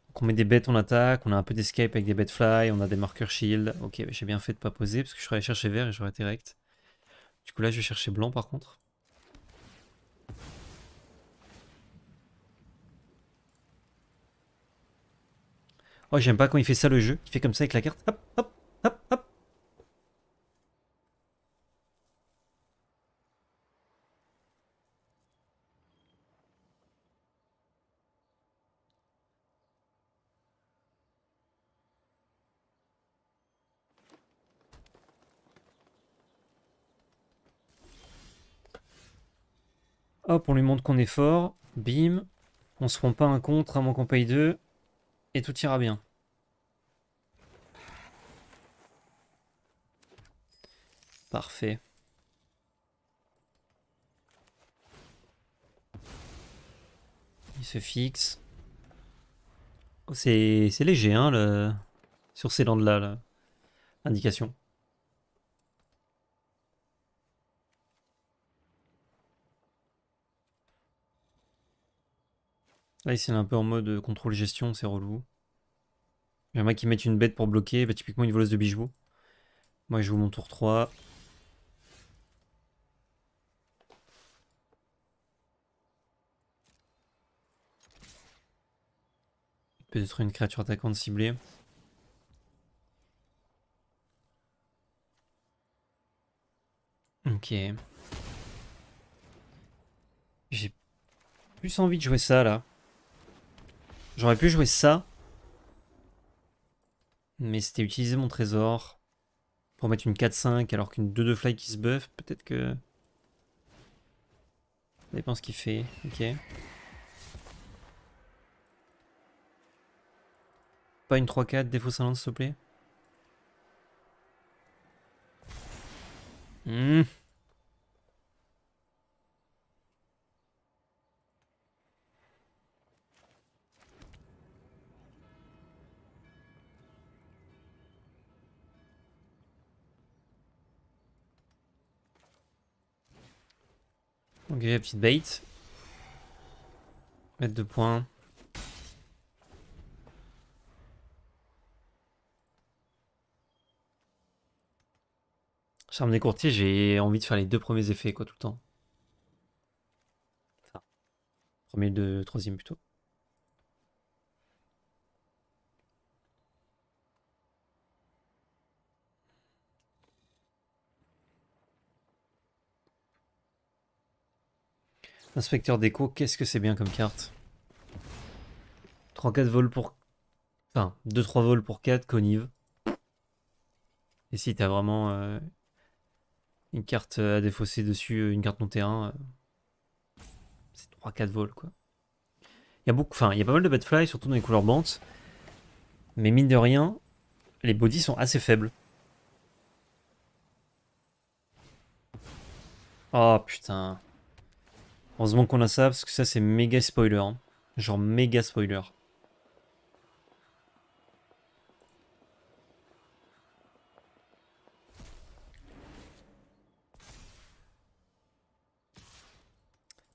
Donc on met des bêtes on attaque, on a un peu d'escape avec des bêtes fly, on a des marqueurs shield. Ok, j'ai bien fait de pas poser, parce que je serais allé chercher vert et j'aurais été rect. Du coup là, je vais chercher blanc par contre. Oh, j'aime pas quand il fait ça le jeu. Il fait comme ça avec la carte. Hop, hop, hop, hop. Hop, on lui montre qu'on est fort. Bim. On se prend pas un contre à moins qu'on paye deux. Et tout ira bien. Parfait. Il se fixe. Oh, c'est léger, hein, le... sur ces landes-là, l'indication. Là, il s'est un peu en mode euh, contrôle-gestion, c'est relou. J'aimerais qui mettent une bête pour bloquer. Bah, typiquement, une voleuse de bijoux. Moi, je joue mon tour 3. Peut-être une créature attaquante ciblée. Ok. J'ai plus envie de jouer ça là. J'aurais pu jouer ça. Mais c'était utiliser mon trésor pour mettre une 4-5 alors qu'une 2-2 fly qui se buff, peut-être que... Ça dépend ce qu'il fait, ok. Pas une 3-4, défaut 50 s'il te plaît. Hum... Ok, petite bait. Mettre deux points. Charme des courtiers, j'ai envie de faire les deux premiers effets, quoi, tout le temps. premier, deux, troisième plutôt. Inspecteur d'écho, qu'est-ce que c'est bien comme carte 3-4 vols pour... Enfin, 2-3 vols pour 4, conive. Et si t'as vraiment euh, une carte à défausser dessus, euh, une carte non-terrain, euh, c'est 3-4 vols, quoi. Il y a beaucoup... Enfin, il y pas mal de Badfly, surtout dans les couleurs bantes. Mais mine de rien, les bodies sont assez faibles. Oh putain. Heureusement qu'on a ça, parce que ça c'est méga spoiler. Hein. Genre méga spoiler.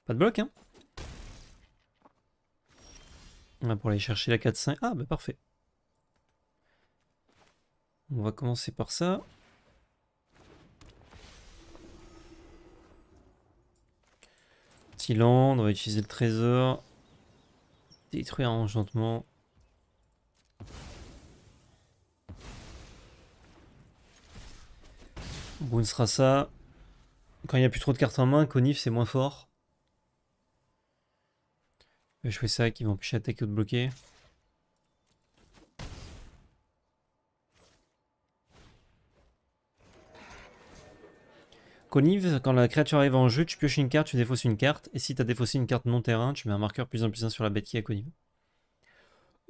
Pas de bloc, hein On va pour aller chercher la 4-5. Ah, bah parfait. On va commencer par ça. Silence. on va utiliser le trésor. Détruire un enchantement. ce sera ça. Quand il n'y a plus trop de cartes en main, Conif c'est moins fort. Je fais ça qui va empêcher l'attaque de bloquer. Conive, quand la créature arrive en jeu, tu pioches une carte, tu défausses une carte, et si tu as défaussé une carte non terrain, tu mets un marqueur plus en plus sur la bête qui est Conive.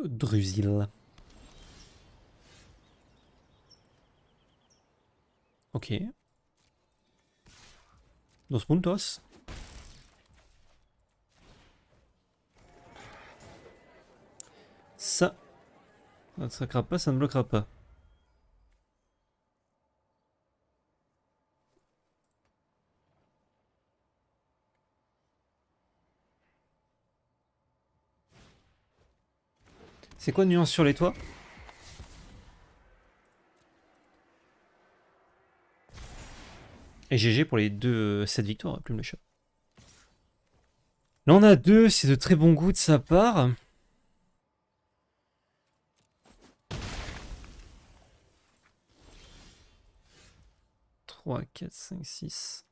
Drusil. Ok. Dos puntos. Ça. Ça ne pas, ça ne bloquera pas. C'est quoi nuance sur les toits Et GG pour les deux... Cette victoire, plus le chat. Là on a deux, c'est de très bon goût de sa part. 3, 4, 5, 6.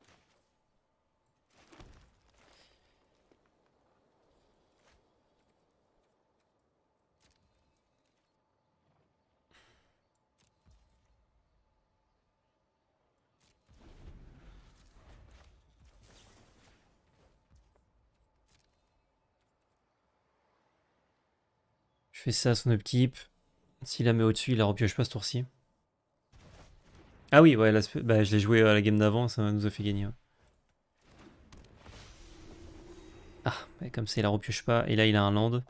fait ça à son upkeep. S'il la met au-dessus, il la repioche pas ce tour-ci. Ah oui, ouais, bah, je l'ai joué à la game d'avant, ça nous a fait gagner. Ah, comme ça, il la repioche pas. Et là, il a un land.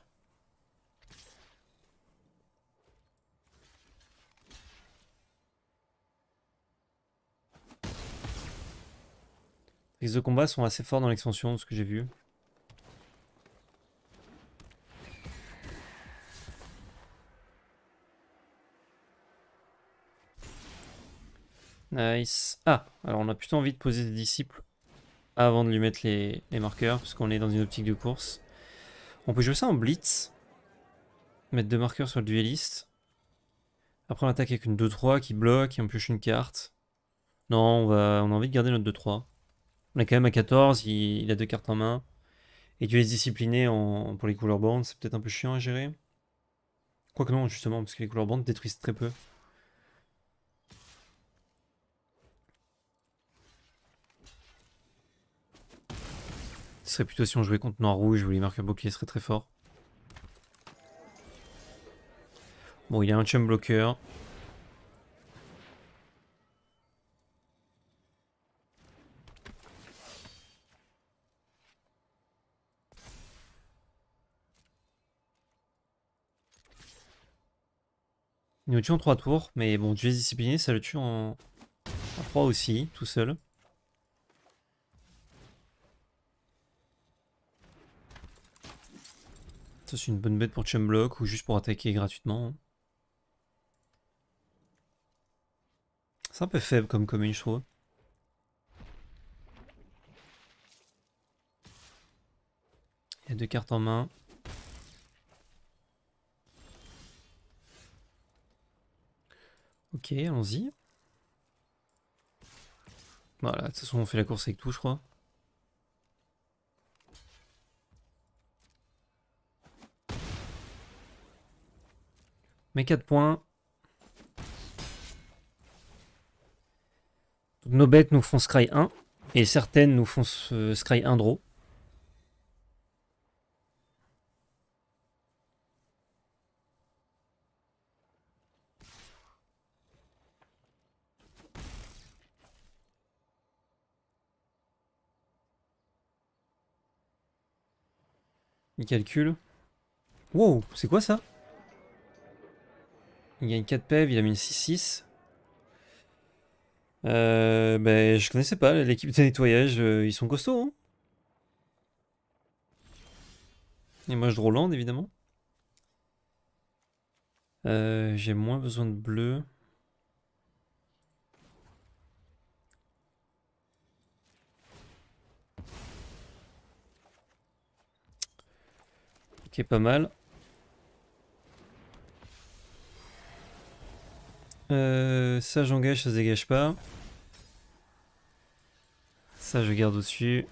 Les deux combats sont assez forts dans l'extension, de ce que j'ai vu. Nice. Ah, alors on a plutôt envie de poser des disciples avant de lui mettre les, marqueurs, parce qu'on est dans une optique de course. On peut jouer ça en blitz. Mettre deux marqueurs sur le dueliste. Après on attaque avec une 2-3 qui bloque et on pioche une carte. Non, on, va, on a envie de garder notre 2-3. On est quand même à 14, il, a deux cartes en main. Et tu es discipliné en, pour les couleurs bandes, c'est peut-être un peu chiant à gérer. Quoique non, justement, parce que les couleurs bandes détruisent très peu. Ce serait plutôt si on jouait contre Noir Rouge où les marques un bouclier serait très fort. Bon, il y a un chum bloqueur. Il nous tue en 3 tours, mais bon, es discipliné, ça le tue en... en 3 aussi, tout seul. c'est une bonne bête pour block ou juste pour attaquer gratuitement. C'est un peu faible comme commune, je trouve. Il y a deux cartes en main. Ok, allons-y. Voilà, de toute façon on fait la course avec tout, je crois. Mes 4 points. Toutes nos bêtes nous font scry 1. Et certaines nous font scry 1 draw. Il calcule. Wow, c'est quoi ça il gagne 4 PEV, il a mis une 6-6. Euh, ben, je connaissais pas l'équipe de nettoyage, euh, ils sont costauds. Hein. Et moi je Roland évidemment. Euh, J'ai moins besoin de bleu. Ok, pas mal. Euh, ça j'engage, ça se dégage pas. Ça je garde au-dessus.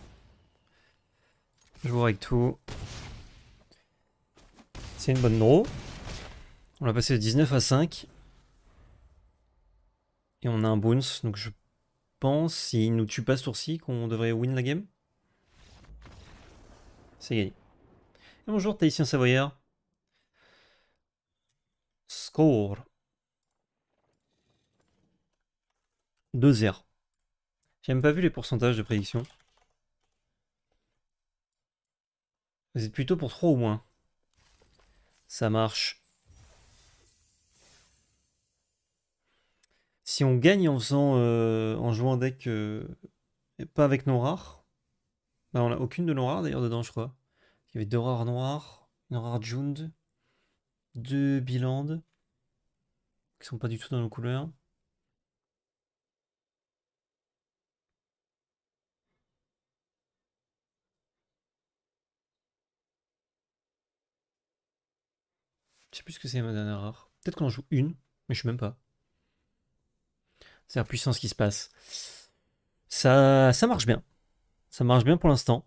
Je vois avec tout. C'est une bonne draw. On va passer de 19 à 5. Et on a un bounce, donc je pense, s'il nous tue pas ce qu'on devrait win la game. C'est gagné. Et bonjour, Tahitien Savoyard. Score. 2-0. J'ai même pas vu les pourcentages de prédiction. Vous êtes plutôt pour 3 ou moins. Ça marche. Si on gagne en faisant euh, en jouant un deck euh, pas avec nos rares. bah on a aucune de nos rares, d'ailleurs dedans je crois. Il y avait deux rares noirs, une rare Jund, deux Biland, qui sont pas du tout dans nos couleurs. plus que c'est ma dernière rare. Peut-être qu'on joue une, mais je suis même pas. C'est la puissance qui se passe. Ça, ça marche bien. Ça marche bien pour l'instant.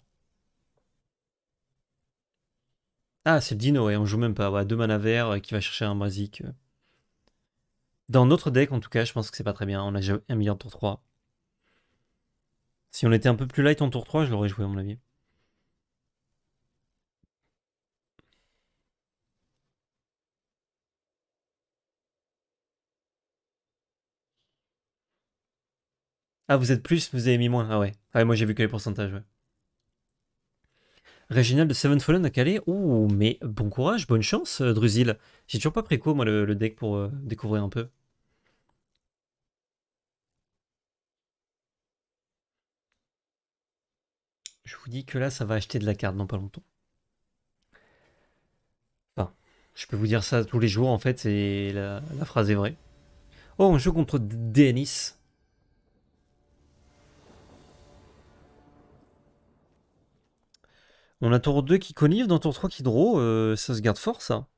Ah, c'est dino, et on joue même pas. Ouais, deux mana verts euh, qui va chercher un brasique. Euh. Dans notre deck, en tout cas, je pense que c'est pas très bien. On a déjà un million de tour 3. Si on était un peu plus light en tour 3, je l'aurais joué, mon avis. Ah, vous êtes plus, vous avez mis moins. Ah ouais. Ah ouais, moi j'ai vu que les pourcentages, ouais. Réginal de Seven Fallen à Calais. Ouh, mais bon courage, bonne chance, euh, drusil J'ai toujours pas quoi, moi, le, deck pour euh, découvrir un peu. Je vous dis que là, ça va acheter de la carte dans pas longtemps. Enfin, je peux vous dire ça tous les jours, en fait, et la, phrase est vraie. Oh, on joue contre dennis On a tour 2 qui connive, dans tour 3 qui draw, euh, ça se garde fort ça.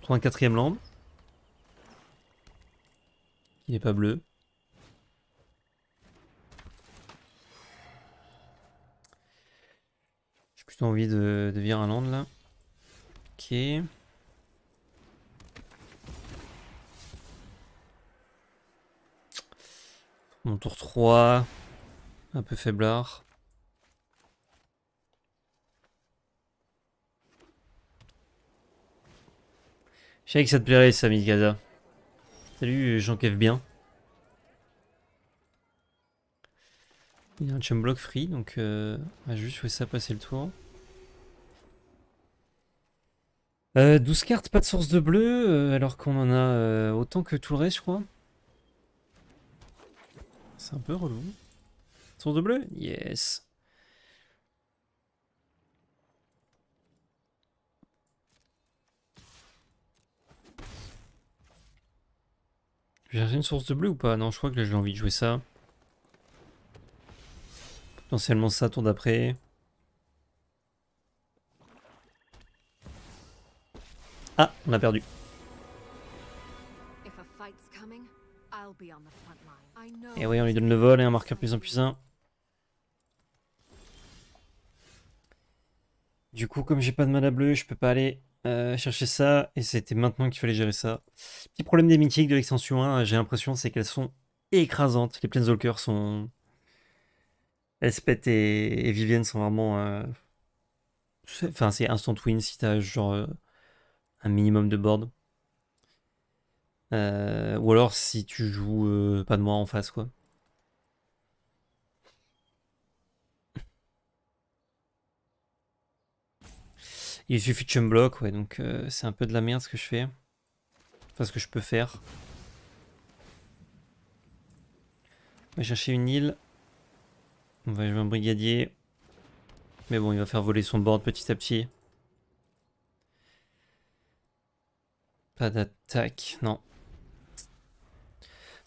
prend un quatrième lampe. Il n'est pas bleu. J'ai plutôt envie de, de virer un land là. Ok. Mon tour 3. Un peu faiblard. Je savais que ça te plairait, ça, Gaza. Salut, Jean-Kev bien. Il y a un chum block free, donc euh, on ah, va juste laisser ça passer le tour. Euh, 12 cartes, pas de source de bleu, euh, alors qu'on en a euh, autant que tout le reste, je crois. C'est un peu relou. Source de bleu Yes. J'ai une source de bleu ou pas Non, je crois que là j'ai envie de jouer ça. Potentiellement ça, tourne après. Ah, on a perdu. Et oui, on lui donne le vol et un marqueur plus en plus un. Du coup, comme j'ai pas de mana bleu je peux pas aller euh, chercher ça. Et c'était maintenant qu'il fallait gérer ça. Petit problème des mythiques de l'extension 1, j'ai l'impression, c'est qu'elles sont écrasantes. Les Planeswalkers sont... Elspeth et, Vivienne sont vraiment... Euh, enfin, c'est instant win si t'as genre euh, un minimum de board. Euh, ou alors si tu joues euh, pas de moi en face, quoi. Il suffit de je me ouais, donc euh, c'est un peu de la merde ce que je fais. Enfin, ce que je peux faire. On va chercher une île. On va jouer un brigadier. Mais bon, il va faire voler son board petit à petit. Pas d'attaque, non.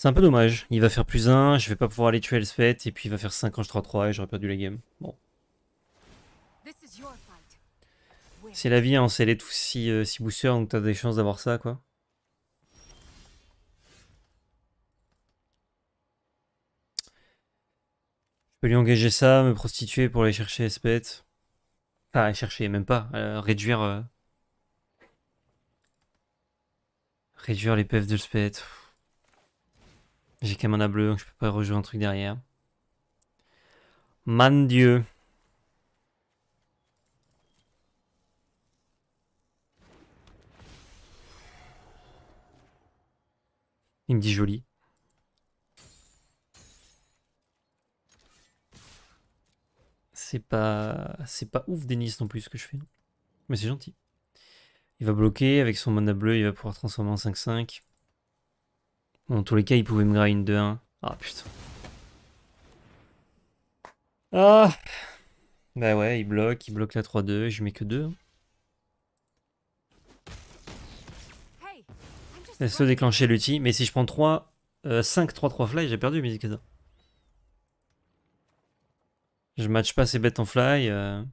C'est un peu dommage. Il va faire plus 1, je vais pas pouvoir aller tuer Elspeth, et puis il va faire 5 en 3-3 et j'aurais perdu la game. Bon. C'est la vie, hein, c'est les 6 si, euh, boosters, donc t'as des chances d'avoir ça, quoi. Je peux lui engager ça, me prostituer pour aller chercher Elspeth. Enfin, aller chercher, même pas. Euh, réduire... Euh, réduire les de spet. J'ai qu'un mana bleu, donc je peux pas rejouer un truc derrière. Man Dieu. Il me dit joli. C'est pas c'est pas ouf Denis non plus ce que je fais. Mais c'est gentil. Il va bloquer avec son mana bleu, il va pouvoir transformer en 5-5. Bon, en tous les cas, il pouvait me grind 2 1. Ah putain. Ah Bah ouais, il bloque, il bloque la 3-2, je mets que 2. laisse se déclencher l'ulti. mais si je prends 3, 5, 3, 3 fly, j'ai perdu ça. Je match pas ces bêtes en fly. Euh.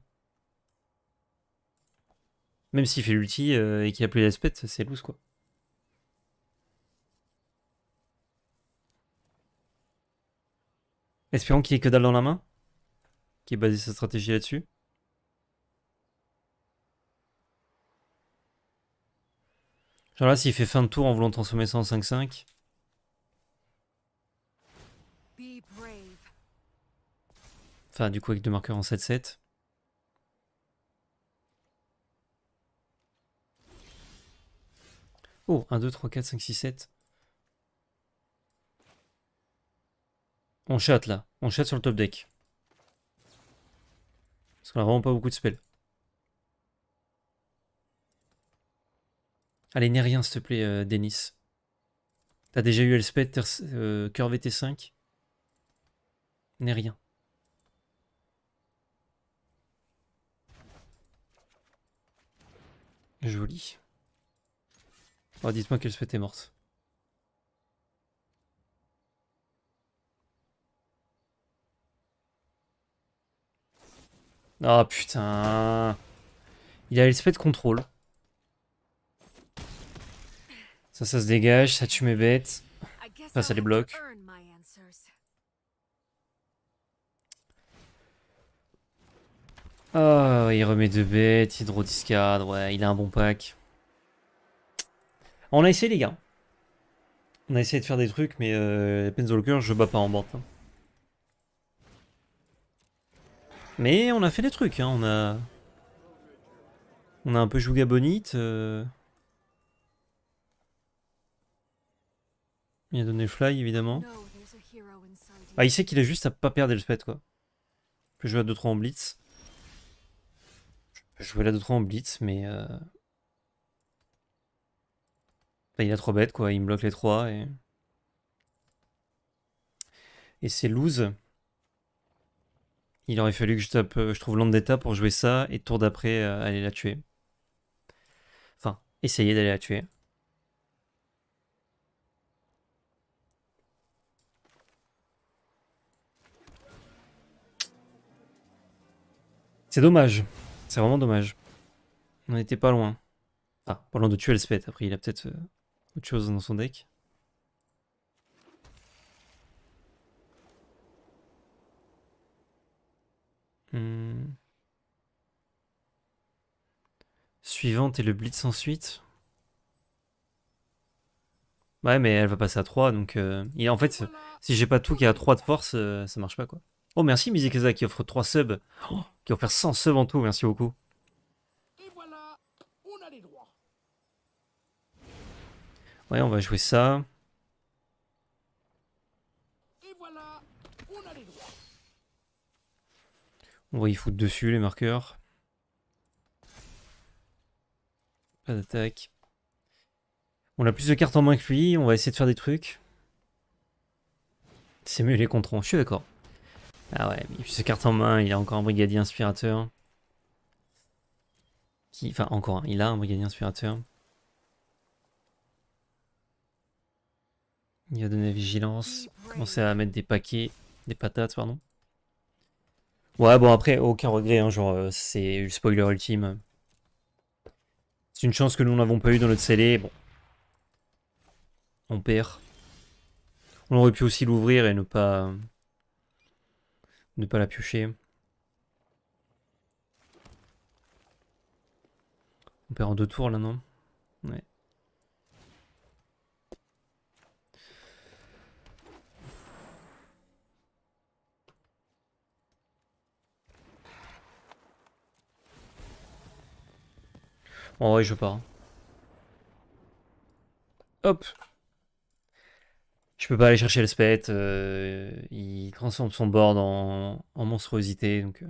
Même s'il fait l'ulti euh, et qu'il a plus d'aspect, c'est loose quoi. Espérons qu'il n'y ait que dalle dans la main, qui est basé sa stratégie là-dessus. Genre là, s'il fait fin de tour en voulant transformer ça en 5-5. Enfin, du coup, avec deux marqueurs en 7-7. Oh, 1, 2, 3, 4, 5, 6, 7. On chatte là. On chatte sur le top deck. Parce qu'on a vraiment pas beaucoup de spells. Allez, n'est rien s'il te plaît, euh, Denis. T'as déjà eu Elspeth, euh, Cœur VT5 n'est rien. Joli. Oh, dites-moi qu'Elspeth est morte. Oh putain. Il a l'esprit de contrôle. Ça, ça se dégage, ça tue mes bêtes. Enfin, ça les bloque. Oh, il remet deux bêtes, Discard, ouais, il a un bon pack. On a essayé les gars. On a essayé de faire des trucs, mais euh, Penzolker, je bats pas en bande. Hein. Mais on a fait des trucs, hein. on a... On a un peu joué Bonite. Euh. Il a donné le fly, évidemment. Ah, il sait qu'il a juste à pas perdre le spet, quoi. Je peux jouer à 2-3 en blitz. Je peux jouer la 2-3 en blitz, mais... Euh... il a 3 bêtes, quoi. Il me bloque les 3 et... Et c'est lose. Il aurait fallu que je, tape, euh, je trouve Landetta pour jouer ça et tour d'après euh, aller la tuer. Enfin, essayer d'aller la tuer. C'est dommage. C'est vraiment dommage. On n'était pas loin. Ah, loin de tuer le spet, après il a peut-être euh, autre chose dans son deck. Hmm. Suivante et le blitz ensuite. Ouais, mais elle va passer à 3, donc... Euh... en fait, si j'ai pas tout qui est à 3 de force, euh, ça marche pas, quoi. Oh, merci Mizikaza, qui offre 3 subs. Oh, qui offre 100 subs en tout, merci beaucoup. Ouais, on va jouer ça. On va y foutre dessus les marqueurs. Pas d'attaque. On a plus de cartes en main que lui, on va essayer de faire des trucs. C'est mieux les contrôles, je suis d'accord. Ah ouais, il a plus de cartes en main, il a encore un brigadier inspirateur. Qui... Enfin, encore un, il a un brigadier inspirateur. Il va donner la vigilance, commencer à mettre des paquets, des patates, pardon. Ouais, bon, après, aucun regret, hein, genre, euh, c'est le spoiler ultime. C'est une chance que nous n'avons pas eu dans notre scellé, bon. On perd. On aurait pu aussi l'ouvrir et ne pas... Ne pas la piocher. On perd en deux tours, là, non En je pars. Hop. Je peux pas aller chercher le spet. Euh, il transforme son board en, monstruosité. Donc. Euh.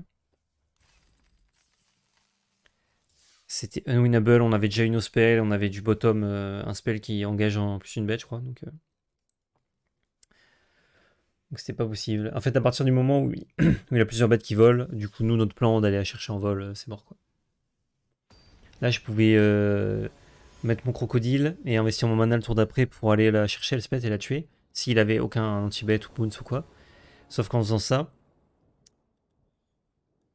C'était unwinnable, on avait déjà une spell, on avait du bottom, euh, un spell qui engage en plus une bête, je crois. Donc c'était pas possible. En fait, à partir du moment où il, y a plusieurs bêtes qui volent, du coup, nous, notre plan d'aller la chercher en vol, c'est mort, quoi. Là, je pouvais euh, mettre mon crocodile et investir mon mana le tour d'après pour aller la chercher, l'espèce et la tuer, s'il avait aucun anti-bet ou boons ou quoi. Sauf qu'en faisant ça,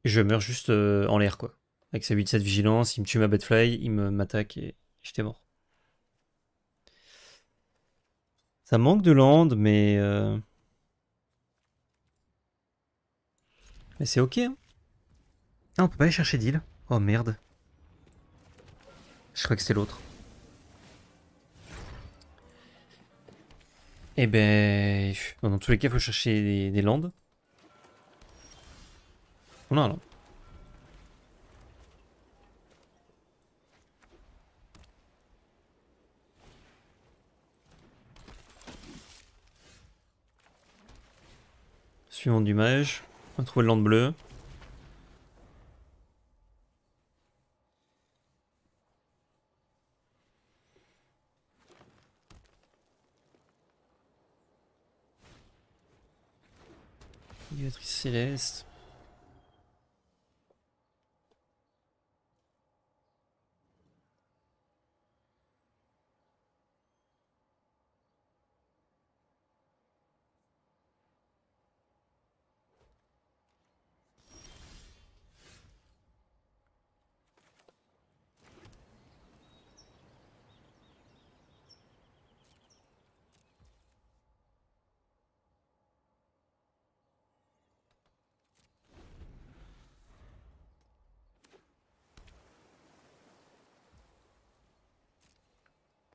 je meurs juste euh, en l'air, quoi. Avec sa 8-7 vigilance, il me tue ma Betfly, il m'attaque et j'étais mort. Ça manque de land, mais... Euh, mais c'est ok. Hein. Ah, on peut pas aller chercher deal. Oh merde. Je crois que c'est l'autre. Eh ben... Dans tous les cas, il faut chercher des, landes. On non, Suivant du mage. On va trouver le land bleu. Guillatrice Céleste.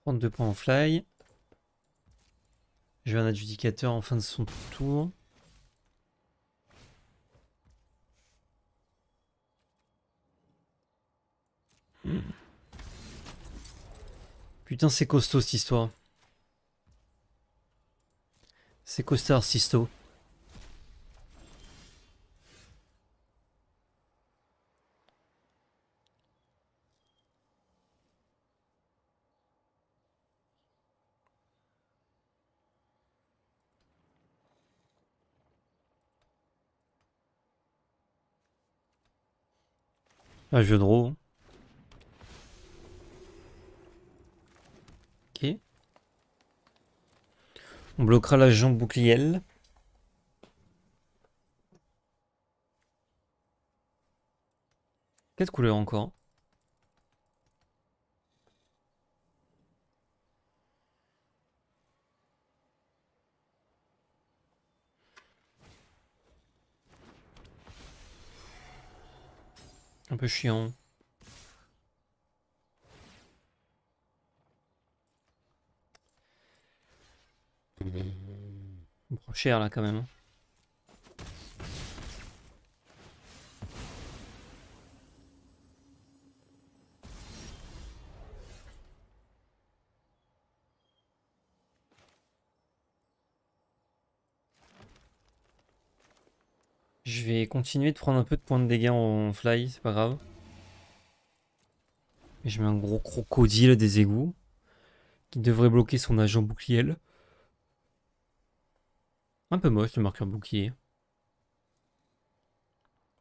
32 deux points en fly. J'ai un adjudicateur en fin de son tour. Putain, c'est costaud cette histoire. C'est costard, histoire. Un jeu de rôle. Ok. On bloquera la jambe bouclielle. Quelle couleurs encore Un peu chiant. Bon cher là quand même. Hein. Je vais continuer de prendre un peu de points de dégâts en fly, c'est pas grave. je mets un gros crocodile des égouts qui devrait bloquer son agent bouclier. Un peu moche le marqueur bouclier.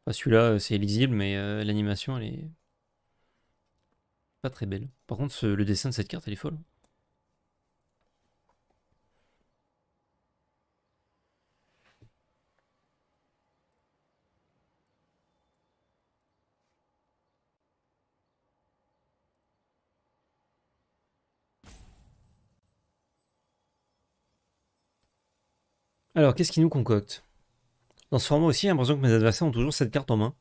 Enfin, celui-là, euh, c'est lisible, mais euh, l'animation, elle est pas très belle. Par contre, le dessin de cette carte, elle est folle. Alors, qu'est-ce qu'il nous concocte Dans ce format aussi, j'ai l'impression que mes adversaires ont toujours cette carte en main.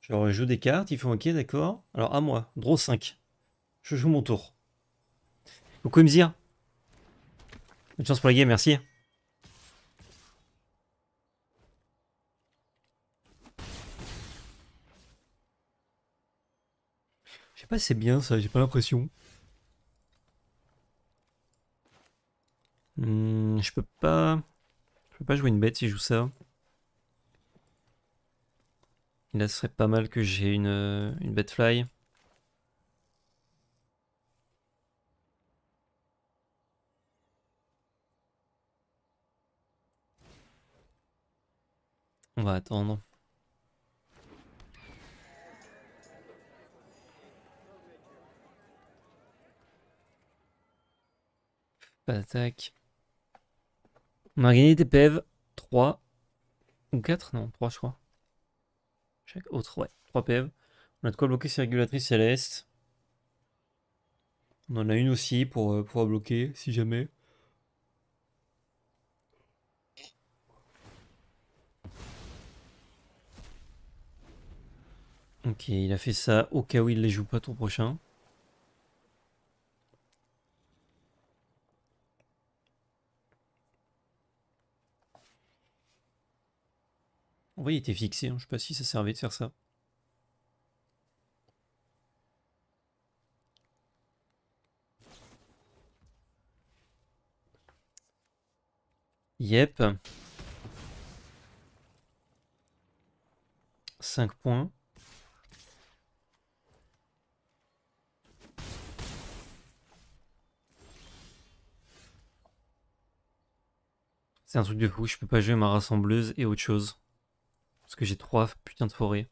Genre, je joue des cartes, ils font OK, d'accord. Alors, à moi, draw 5. Je joue mon tour. Vous pouvez me dire Bonne chance pour la game, merci. Je sais pas si c'est bien ça, j'ai pas l'impression. Hmm, je peux pas... Je peux pas jouer une bête si je joue ça. là, ce serait pas mal que j'ai une, euh, une bête fly. On va attendre. Pas d'attaque. On a gagné des PEV, 3 ou 4 Non, 3 je crois. Chaque autre, ouais, 3 PEV. On a de quoi bloquer ces régulatrices célestes. On en a une aussi pour euh, pouvoir bloquer si jamais. Ok, il a fait ça au cas où il les joue pas ton prochain. En il était fixé, hein. je sais pas si ça servait de faire ça. Yep. 5 points. C'est un truc de fou, je peux pas jouer ma rassembleuse et autre chose. Parce que j'ai trois putains de forêts.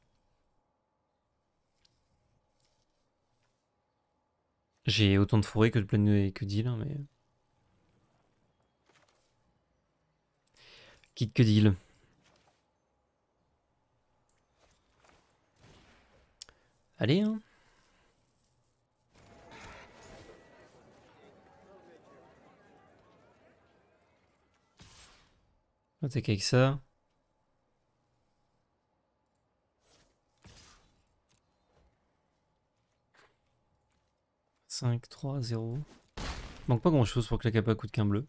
J'ai autant de forêts que de plaines et que d'îles, hein, mais... Quitte que d'îles. Allez, hein. On attaque avec ça. 5, 3, 0. Manque pas grand chose pour que la capa coûte qu'un bleu.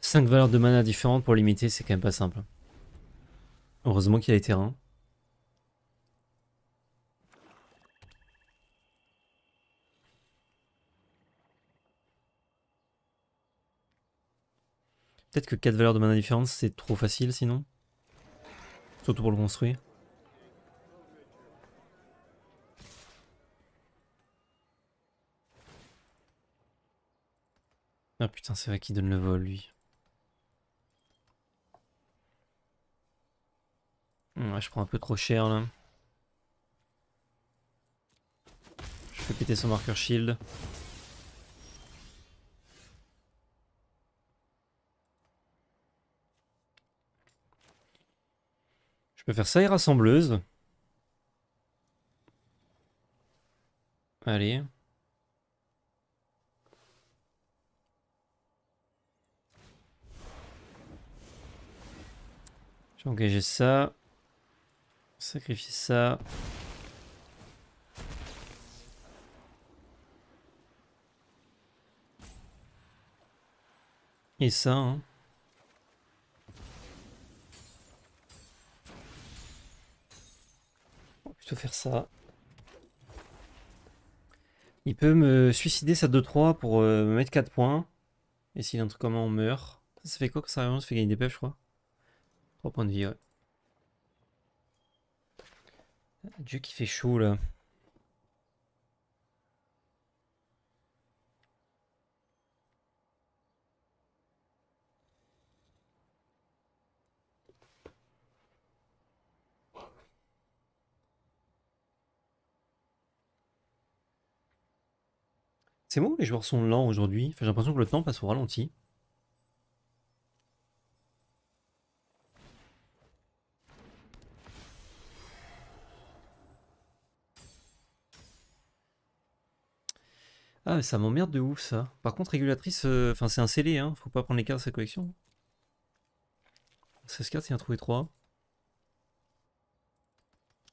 5 valeurs de mana différentes pour limiter, c'est quand même pas simple. Heureusement qu'il y a les terrains. Peut-être que 4 valeurs de mana différence, c'est trop facile sinon. Surtout pour le construire. Ah putain, c'est vrai qu'il donne le vol, lui. Hmm, je prends un peu trop cher, là. Je fais péter son marqueur shield. Je peux faire ça et rassembleuse. Allez. J'ai ça. Sacrifier ça. Et ça, hein. faire ça. Il peut me suicider sa 2-3 pour euh, me mettre 4 points. Et s'il entre truc comment on meurt. Ça, fait quoi que ça Ça fait gagner des pêches, je crois. 3 points de vie, ouais. Dieu qui fait chaud là. C'est bon, les joueurs sont lents aujourd'hui. j'ai l'impression que le temps passe au ralenti. Ah, mais ça m'emmerde de ouf ça. Par contre, régulatrice, euh, enfin, c'est un scellé, hein. Faut pas prendre les cartes de sa collection. 16 cartes, il en a trouvé 3.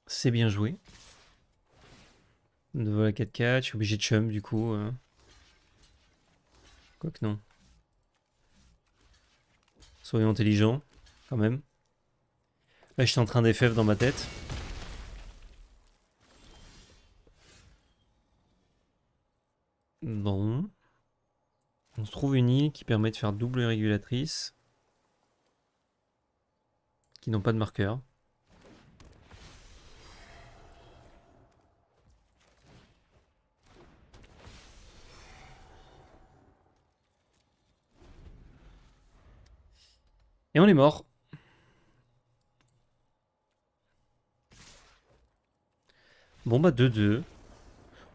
C'est bien joué. De voilà 4 4 obligé de chum du coup. Hein. Quoique non. Soyons intelligents, quand même. Là, je suis en train d'effèvre dans ma tête. Bon. On se trouve une île qui permet de faire double régulatrice. Qui n'ont pas de marqueur. Et on est mort. Bon bah 2-2.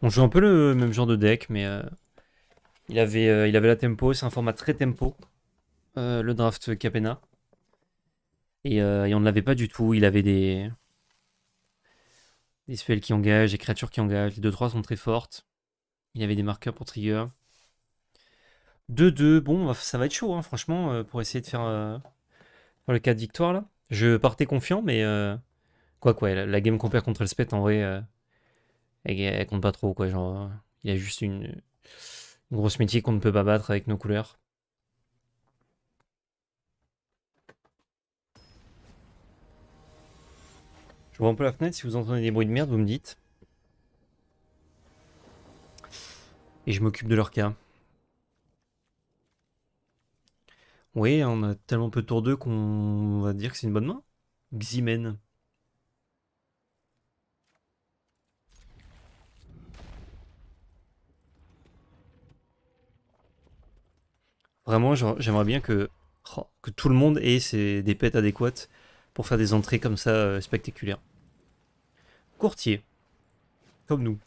On joue un peu le même genre de deck, mais euh, il, avait, euh, il avait la tempo, c'est un format très tempo, euh, le draft Capena. Et, on ne l'avait pas du tout, il avait des, des spells qui engagent, des créatures qui engagent, les 2-3 sont très fortes. Il avait des marqueurs pour trigger. 2-2, bon, ça va être chaud, hein, franchement, pour essayer de faire pour le cas de victoire là. Je partais confiant, mais euh, quoi quoi, la, game qu'on perd contre le Spet en vrai, euh, elle, compte pas trop quoi. Genre, il y a juste une, une grosse métier qu'on ne peut pas battre avec nos couleurs. Je vois un peu la fenêtre, si vous entendez des bruits de merde, vous me dites. Et je m'occupe de leur cas. Oui, on a tellement peu de tour 2 qu'on va dire que c'est une bonne main. Ximen. Vraiment, j'aimerais bien que, oh, que tout le monde ait ses, des adéquates pour faire des entrées comme ça euh, spectaculaires. Courtier. Comme nous.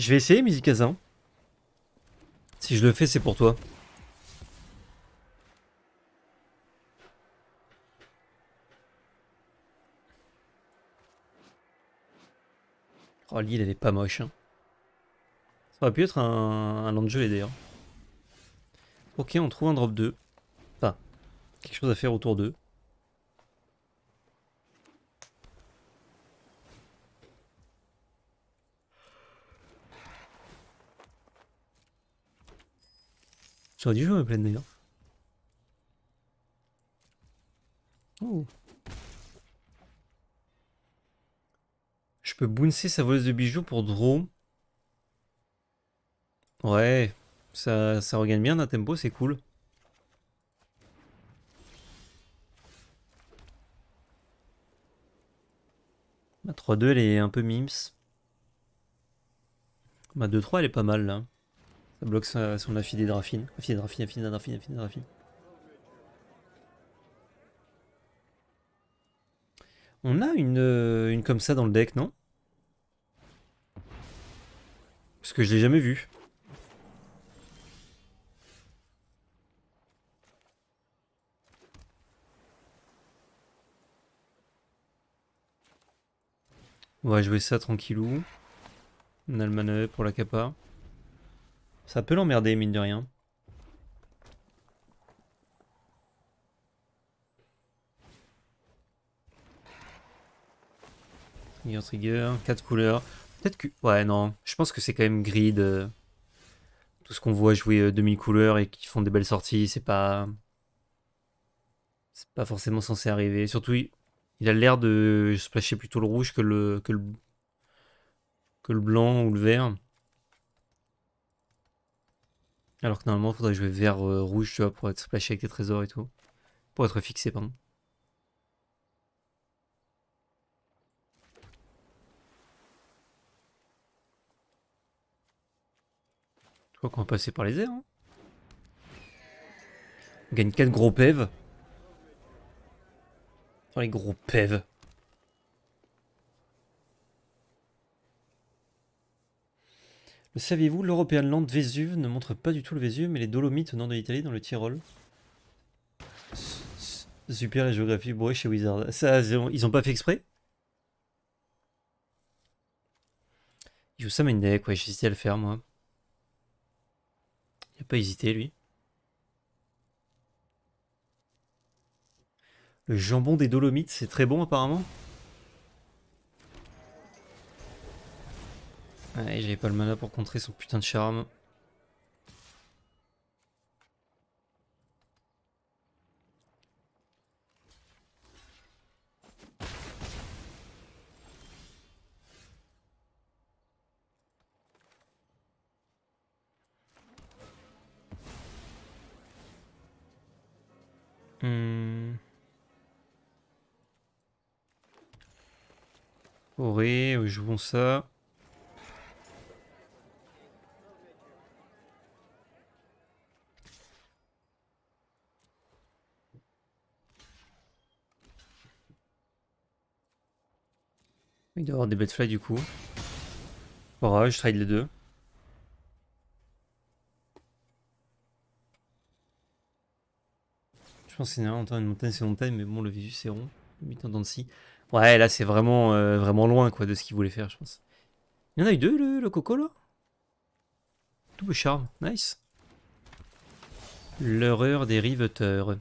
Je vais essayer, Mizikazin. Si je le fais, c'est pour toi. Oh, l'île, elle est pas moche. Hein. Ça aurait pu être un, un land d'ailleurs. Ok, on trouve un drop 2. Enfin, quelque chose à faire autour d'eux. J'aurais dû jouer ma plaine d'ailleurs. Oh. Je peux bouncer sa voleuse de bijoux pour draw. Ouais, ça, ça regagne bien d'un tempo, c'est cool. Ma 3-2, elle est un peu mims. Ma 2-3, elle est pas mal là. Ça bloque sa, son affidé draphine, Affidé Draphine, affidé draphine, affidé draphine. On a une, euh, une comme ça dans le deck, non Parce que je l'ai jamais vue. On va jouer ça tranquillou. On a le manœuvre pour la capa. Ça peut l'emmerder, mine de rien. Trigger, trigger, 4 couleurs. Peut-être que... Ouais, non. Je pense que c'est quand même grid. Tout ce qu'on voit jouer euh, demi couleurs et qui font des belles sorties, c'est pas... C'est pas forcément censé arriver. Surtout, il, a l'air de splasher plutôt le rouge que le... Que le... que le blanc ou le vert. Alors que normalement, il faudrait jouer vert euh, rouge, tu vois, pour être splashé avec tes trésors et tout. Pour être fixé, pardon. Tu crois qu'on va passer par les airs. Hein. On gagne 4 gros pèves. Oh les gros pèves. Le saviez-vous, l'European Land Vésuve ne montre pas du tout le Vésuve, mais les Dolomites au nord de l'Italie, dans le Tyrol. Super la géographie bourrée chez Wizard. Ça, ils ont pas fait exprès Il joue ça deck, ouais, j'hésitais à le faire, moi. Il a pas hésité, lui. Le jambon des Dolomites, c'est très bon, apparemment. j'avais pas le mana pour contrer son putain de charme. Hmm. Auré, jouons ça. Il doit avoir des betfly du coup. je trade les deux. Je pense que c'est une montagne, c'est une montagne, mais bon, le visu, c'est rond. Ouais, là c'est vraiment, euh, vraiment loin quoi de ce qu'il voulait faire, je pense. Il y en a eu deux, le, coco là Double charme, nice. L'horreur des riveteurs.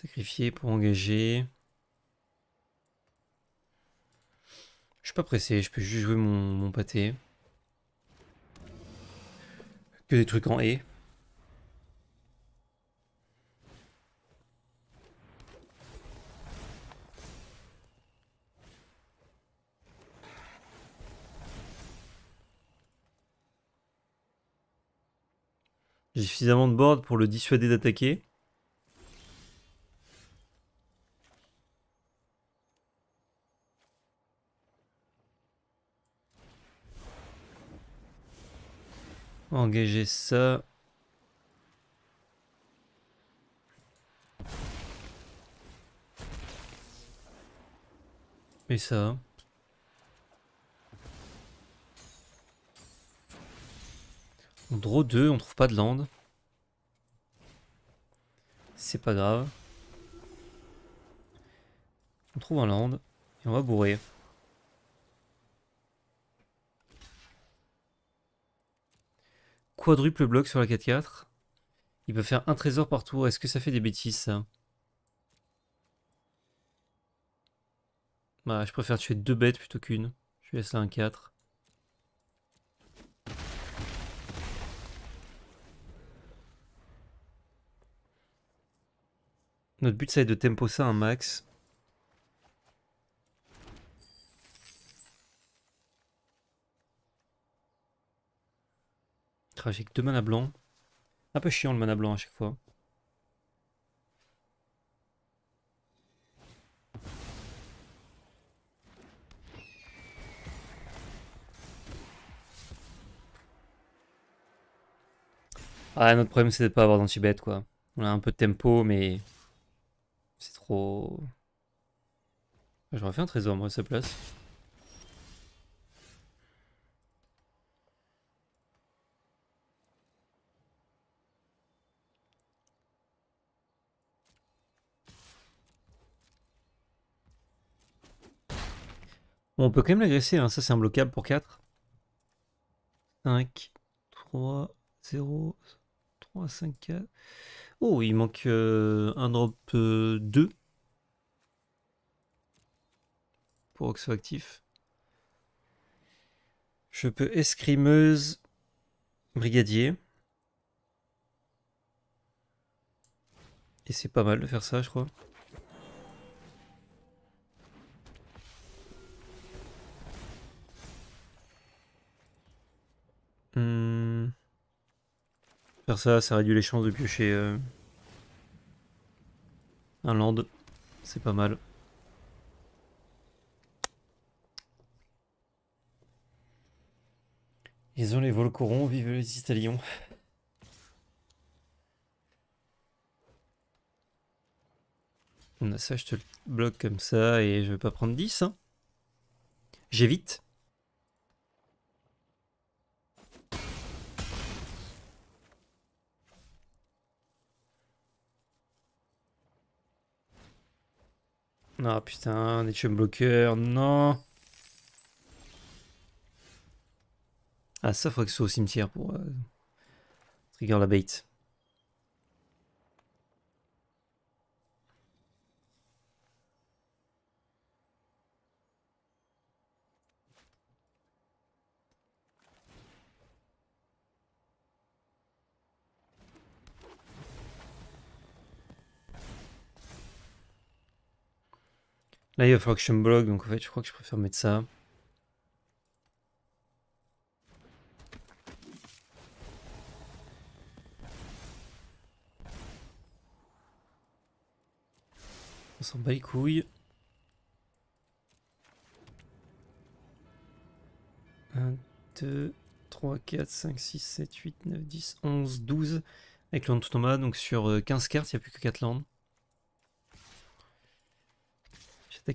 Sacrifier pour engager. Je suis pas pressé, je peux juste jouer mon, mon pâté. Que des trucs en haie. J'ai suffisamment de board pour le dissuader d'attaquer. Engager ça. Et ça. On draw 2, on trouve pas de land. C'est pas grave. On trouve un land et on va bourrer. quadruple bloc sur la 4-4. Il peut faire un trésor par tour. Est-ce que ça fait des bêtises, ça Bah, je préfère tuer deux bêtes plutôt qu'une. Je laisse là un 4. Notre but, ça va de tempo ça un max. Tragique, deux mana blancs. Un peu chiant le mana blanc à chaque fois. Ah, notre problème c'est de pas avoir danti quoi. On a un peu de tempo, mais c'est trop. J'aurais fait un trésor moi à sa place. on peut quand même l'agresser, hein. ça c'est un blocable pour 4. 5, 3, 0, 3, 5, 4. Oh, il manque euh, un drop 2 euh, pour que actif. Je peux escrimeuse, brigadier. Et c'est pas mal de faire ça, je crois. ça, ça réduit les chances de piocher euh, un land. C'est pas mal. Ils ont les Volcorons, vive les Italiens. On a ça, je te le bloque comme ça et je vais pas prendre 10. Hein. J'évite. Ah putain, des bloqueurs, non. Ah, ça, faudrait que ce soit au cimetière pour euh, trigger la bait. Là, il va falloir que je me donc en fait, je crois que je préfère mettre ça. On s'en bat les couilles. 1, 2, 3, 4, 5, 6, 7, 8, 9, 10, 11, 12. Avec l'onde tout en bas, donc sur 15 euh, cartes, il n'y a plus que 4 landes.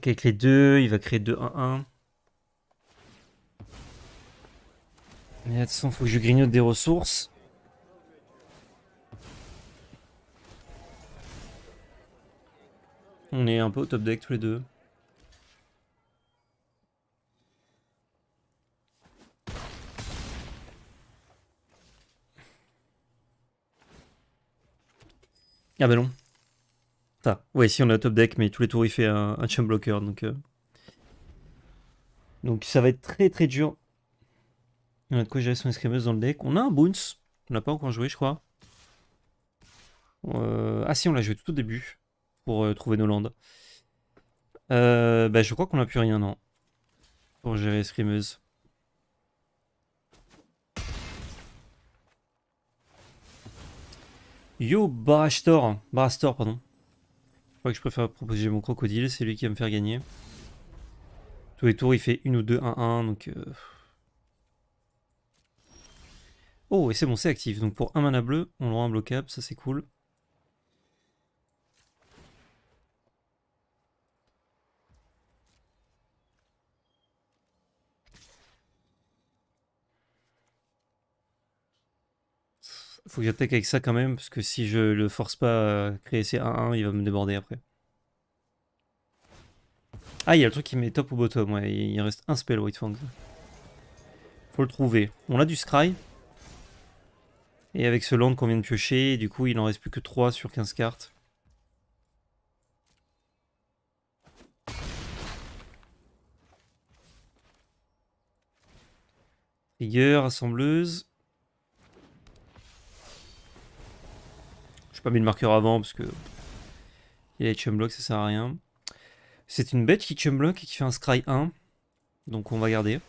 avec les deux, il va créer 2-1-1. Mais attention, faut que je grignote des ressources. On est un peu au top deck tous les deux. Ah bah non ouais, si on a top deck, mais tous les tours il fait un, chum blocker, donc. Euh. Donc ça va être très très dur. On a de quoi gérer son escrimeuse dans le deck. On a un Boons On l'a pas encore joué, je crois. Euh, ah si, on l'a joué tout au début pour euh, trouver nos landes. bah, je crois qu'on a plus rien, non. Pour gérer escrimeuse. Yo, Barastor. Barastor, pardon crois que je préfère proposer mon crocodile, c'est lui qui va me faire gagner. Tous les tours, il fait une ou deux 1-1, donc... Euh, oh, et c'est bon, c'est actif. Donc pour un mana bleu, on le rend blocable ça c'est cool. faut que j'attaque avec ça quand même, parce que si je le force pas à créer ces 1-1, il va me déborder après. Ah, il y a le truc qui met top au bottom, ouais. Il reste un spell, White Fang. Faut le trouver. On a du Scry. Et avec ce land qu'on vient de piocher, du coup, il en reste plus que 3 sur 15 cartes. Trigger, assembleuse. pas mis le marqueur avant parce que. Il a les chumblock, ça sert à rien. C'est une bête qui chumblock et qui fait un scry 1. Donc on va garder.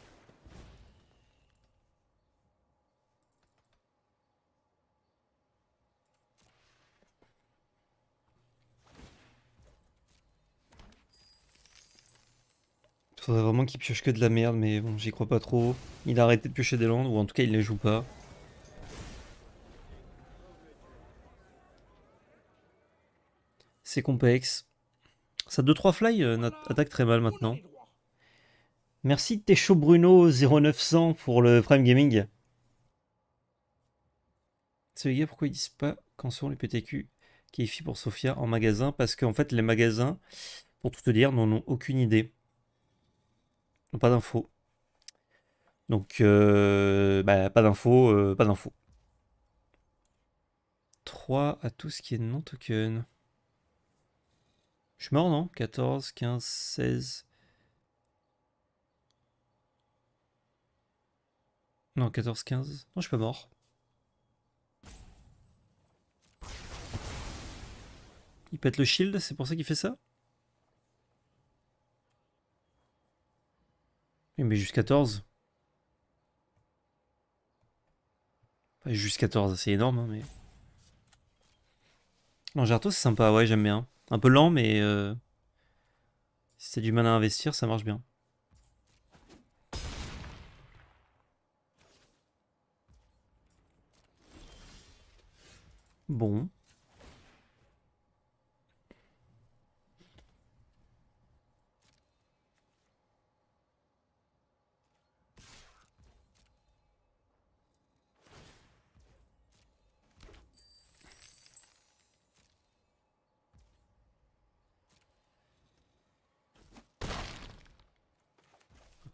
Il Faudrait vraiment qu'il pioche que de la merde, mais bon, j'y crois pas trop. Il a arrêté de piocher des landes, ou en tout cas il les joue pas. C'est complexe. Ça 2-3 fly euh, attaque très mal maintenant. Merci chaud Bruno 0900 pour le Prime Gaming. C'est les gars, pourquoi ils disent pas quand sont les PTQ qui fit pour Sofia en magasin Parce qu'en fait, les magasins, pour tout te dire, n'en ont aucune idée. pas d'infos. Donc, euh, bah, pas d'infos, euh, pas d'infos. 3 à tout ce qui est non token. Je suis mort, non 14, 15, 16. Non, 14, 15. Non, je suis pas mort. Il pète le shield, c'est pour ça qu'il fait ça Il met juste 14. Enfin, juste 14, c'est énorme, hein, mais... Non, c'est sympa, ouais, j'aime bien. Un peu lent, mais euh, si c'est du mal à investir, ça marche bien. Bon.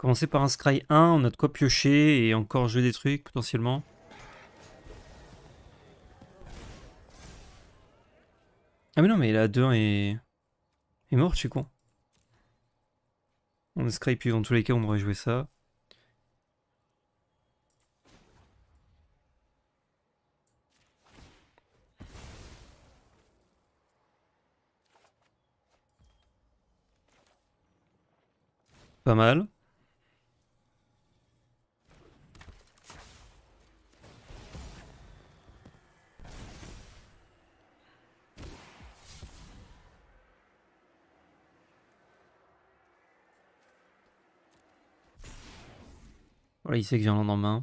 Commencer par un Scry 1, on a de quoi piocher et encore jouer des trucs potentiellement. Ah mais non, mais la 2 et... est... est mort, je suis con. On Scry, puis dans tous les cas, on devrait jouer ça. Pas mal. il sait que j'ai un en main.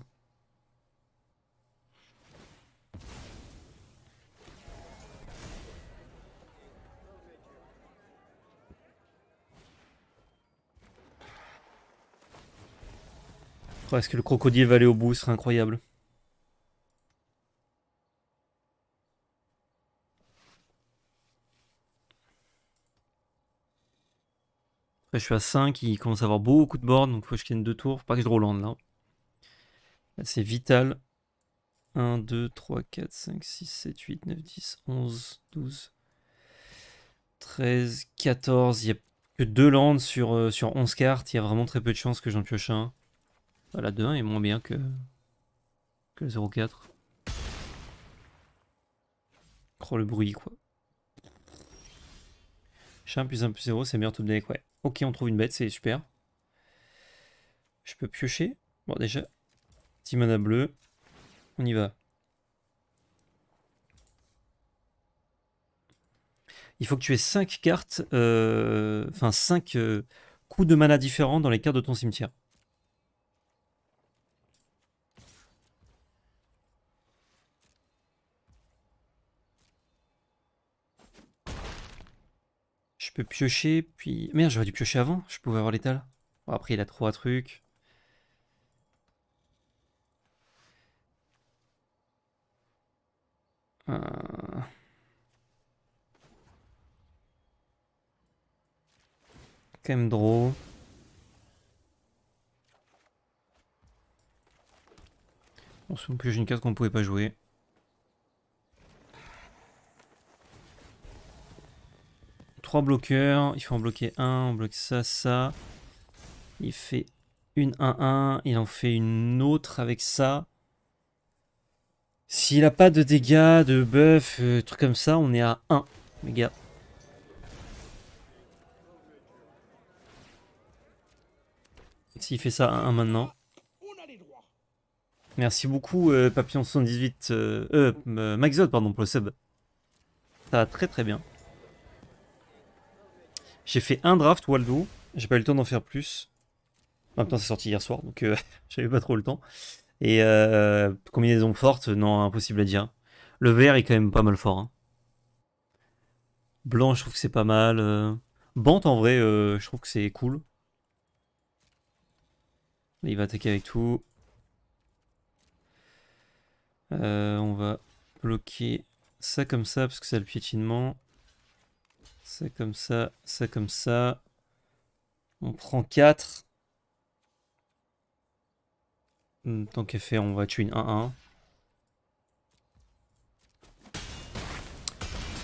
Est-ce que le crocodile va aller au bout, ce serait incroyable. je suis à 5, il commence à avoir beaucoup de bornes, donc faut que je tienne deux tours, faut pas que je drôlande là. C'est vital. 1, 2, 3, 4, 5, 6, 7, 8, 9, 10, 11, 12, 13, 14. Il n'y a que 2 landes sur, euh, sur 11 cartes. Il y a vraiment très peu de chances que j'en pioche un. Voilà, 2 1 est moins bien que, que 0,4. Crois le bruit, quoi. Chien plus 1 plus 0, c'est meilleur de deck, ouais. Ok, on trouve une bête, c'est super. Je peux piocher. Bon, déjà, mana bleu. On y va. Il faut que tu aies 5 cartes, euh, enfin 5 euh, coups de mana différents dans les cartes de ton cimetière. Je peux piocher, puis... Merde, j'aurais dû piocher avant, je pouvais avoir l'étal. Bon, après, il a trois trucs. Bon, euh. Kemdro. On se j'ai une carte qu'on ne pouvait pas jouer. Trois bloqueurs, il faut en bloquer un, on bloque ça, ça. Il fait une 1-1, il en fait une autre avec ça. S'il a pas de dégâts, de buff, truc euh, trucs comme ça, on est à 1, les gars. S'il fait ça à 1 maintenant. Merci beaucoup euh, papillon 78 euh, euh pardon, pour le sub. Ça va très très bien. J'ai fait un draft Waldo, j'ai pas eu le temps d'en faire plus. Maintenant, c'est sorti hier soir, donc j'avais pas trop le temps. Et euh, combinaison forte, non, impossible à dire. Le vert est quand même pas mal fort. Hein. Blanc, je trouve que c'est pas mal. Euh. Bante, en vrai, euh, je trouve que c'est cool. il va attaquer avec tout. on va bloquer ça comme ça, parce que c'est le piétinement. Ça comme ça, ça comme ça. On prend 4. Hmm, tant qu'effet, on va tuer une 1-1.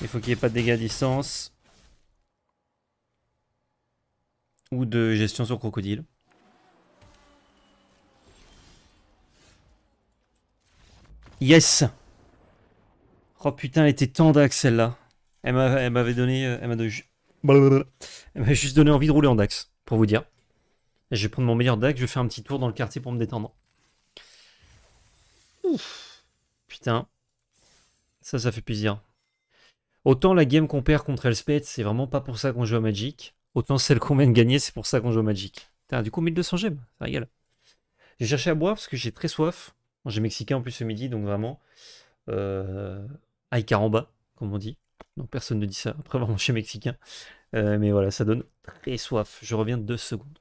Il faut qu'il n'y ait pas de dégâts à distance. Ou de gestion sur crocodile. Yes Oh putain, elle était tant d'axe celle-là. Elle m'avait donné... Euh, elle m'a juste donné envie de rouler en dax, pour vous dire. Je vais prendre mon meilleur dax, je vais faire un petit tour dans le quartier pour me détendre. Putain. Ça, ça fait plaisir. Autant la game qu'on perd contre Elspeth, c'est vraiment pas pour ça qu'on joue à Magic. Autant celle qu'on vient de gagner, c'est pour ça qu'on joue à Magic. du coup, 1200 gemmes, ça régale. J'ai cherché à boire parce que j'ai très soif. J'ai mexicain en plus ce midi, donc vraiment. Euh, caramba, comme on dit. Donc personne ne dit ça après avoir mangé mexicain. Euh, mais voilà, ça donne très soif. Je reviens deux secondes.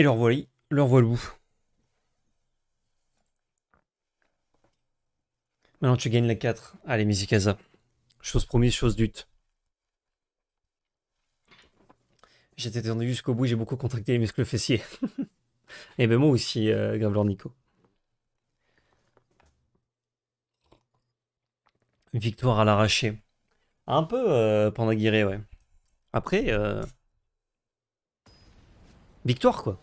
Et leur voilà, leur Maintenant, tu gagnes la 4. Allez, Mizikaza. Chose promise, chose dute. J'étais tendu jusqu'au bout, j'ai beaucoup contracté les muscles fessiers. Et eh ben moi aussi, euh, grave l'or Nico. victoire à l'arraché. Un peu euh, pendant guiré, ouais. Après, euh, victoire quoi.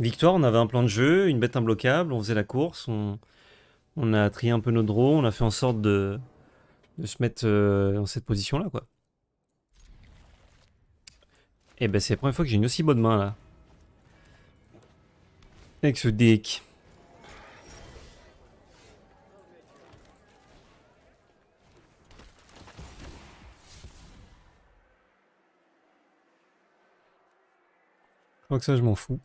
Victoire, on avait un plan de jeu, une bête imbloquable, on faisait la course, on, a trié un peu nos draws, on a fait en sorte de, se mettre en euh, dans cette position-là, quoi. Et eh ben c'est la première fois que j'ai une aussi bonne main, là. Avec ce deck. Je crois que ça, je m'en fous.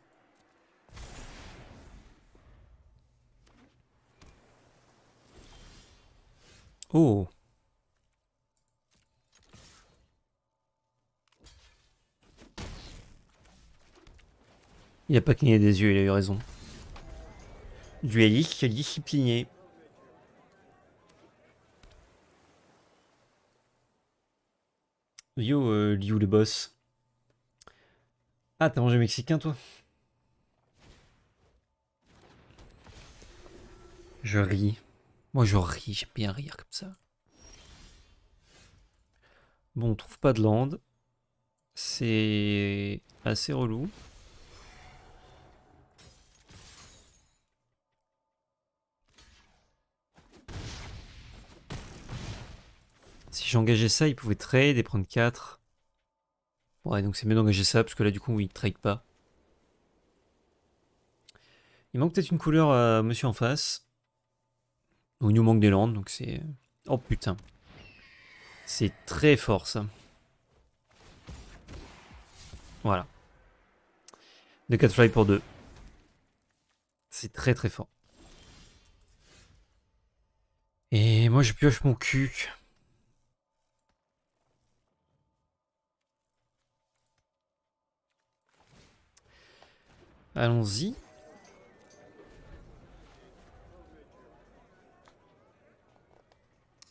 Oh Il a pas cligné des yeux, il a eu raison. Dueliste discipliné. Yo, euh, Liu le boss. Ah, t'as mangé mexicain, toi Je ris. Moi je ris, j'aime bien rire comme ça. Bon, on trouve pas de land. C'est assez relou. Si j'engageais ça, il pouvait trade et prendre 4. Ouais, donc c'est mieux d'engager ça, parce que là, du coup, il trade pas. Il manque peut-être une couleur à monsieur en face nous manque des landes, donc c'est... Oh putain. C'est très fort ça. Voilà. De 4 pour deux C'est très très fort. Et moi je pioche mon cul. Allons-y.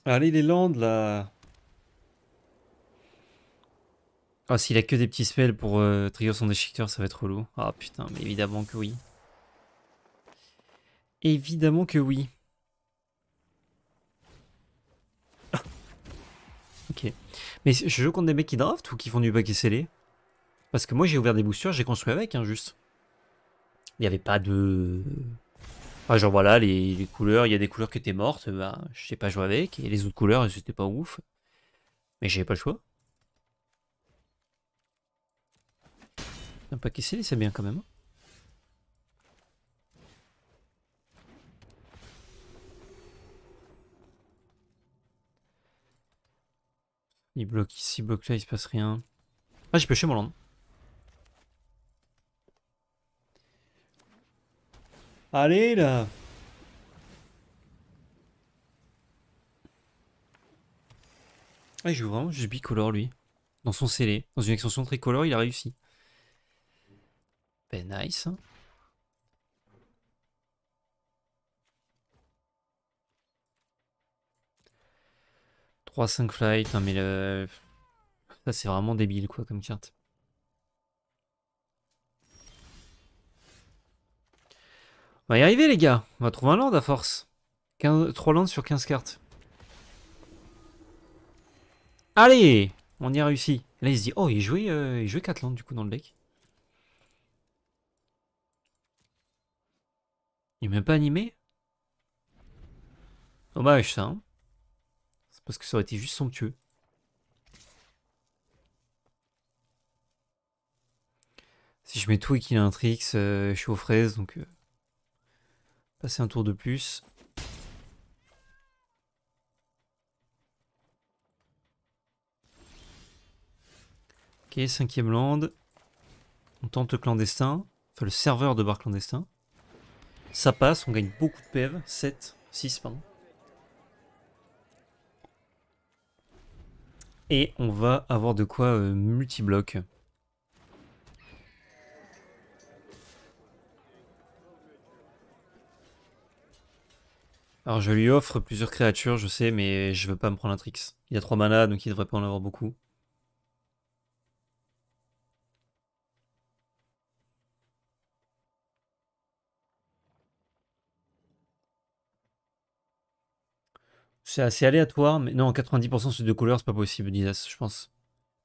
Allez, les Landes, là Ah, oh, s'il a que des petits spells pour euh, trio son déchiqueteur, ça va être relou. Ah, putain, mais évidemment que oui. Évidemment que oui. ok. Mais je joue contre des mecs qui draftent ou qui font du bac scellé Parce que moi, j'ai ouvert des boosters, j'ai construit avec, hein, juste. Il n'y avait pas de... Ah, genre voilà, les, couleurs, il y a des couleurs qui étaient mortes, bah, je sais pas jouer avec, et les autres couleurs, c'était pas ouf. Mais j'avais pas le choix. Un paquet scellé, c'est bien quand même. Hein. Il bloque ici, il bloque là, il se passe rien. Ah, j'ai pêché mon land. Allez là Ah, il joue vraiment juste bicolore lui. Dans son scellé. Dans une extension tricolore, il a réussi. Ben nice. 3 5 flight, mais le... ça c'est vraiment débile quoi comme carte. On va y arriver les gars, on va trouver un land à force. 15, 3 lands sur 15 cartes. Allez On y a réussi. Là il se dit, oh il jouait, 4 euh, lands du coup dans le deck. Il est même pas animé Dommage ça. Hein. C'est parce que ça aurait été juste somptueux. Si je mets tout et qu'il a un trix, euh, je suis aux fraises donc... Euh, Passer un tour de plus. Ok, cinquième land. On tente le clandestin. Enfin, le serveur de bar clandestin. Ça passe, on gagne beaucoup de PEV. 7, 6, pardon. Et on va avoir de quoi euh, multi-bloc. Alors je lui offre plusieurs créatures, je sais, mais je veux pas me prendre un Trix. Il y a 3 mana, donc il devrait pas en avoir beaucoup. C'est assez aléatoire, mais non, 90% c'est deux couleurs, c'est pas possible, d'Isas, je pense.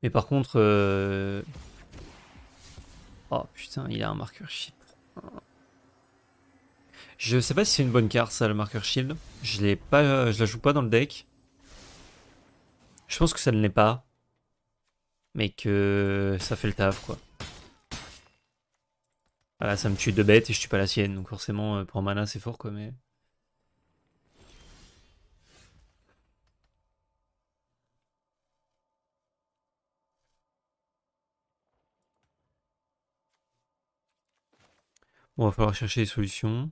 Mais par contre... Euh, oh putain, il a un marqueur chip. Je sais pas si c'est une bonne carte, ça, le marqueur shield. Je l'ai pas, euh, je la joue pas dans le deck. Je pense que ça ne l'est pas. Mais que ça fait le taf, quoi. Voilà, ça me tue de bêtes et je tue pas la sienne. Donc forcément, euh, pour un mana, c'est fort, quoi, mais... Bon, va falloir chercher des solutions.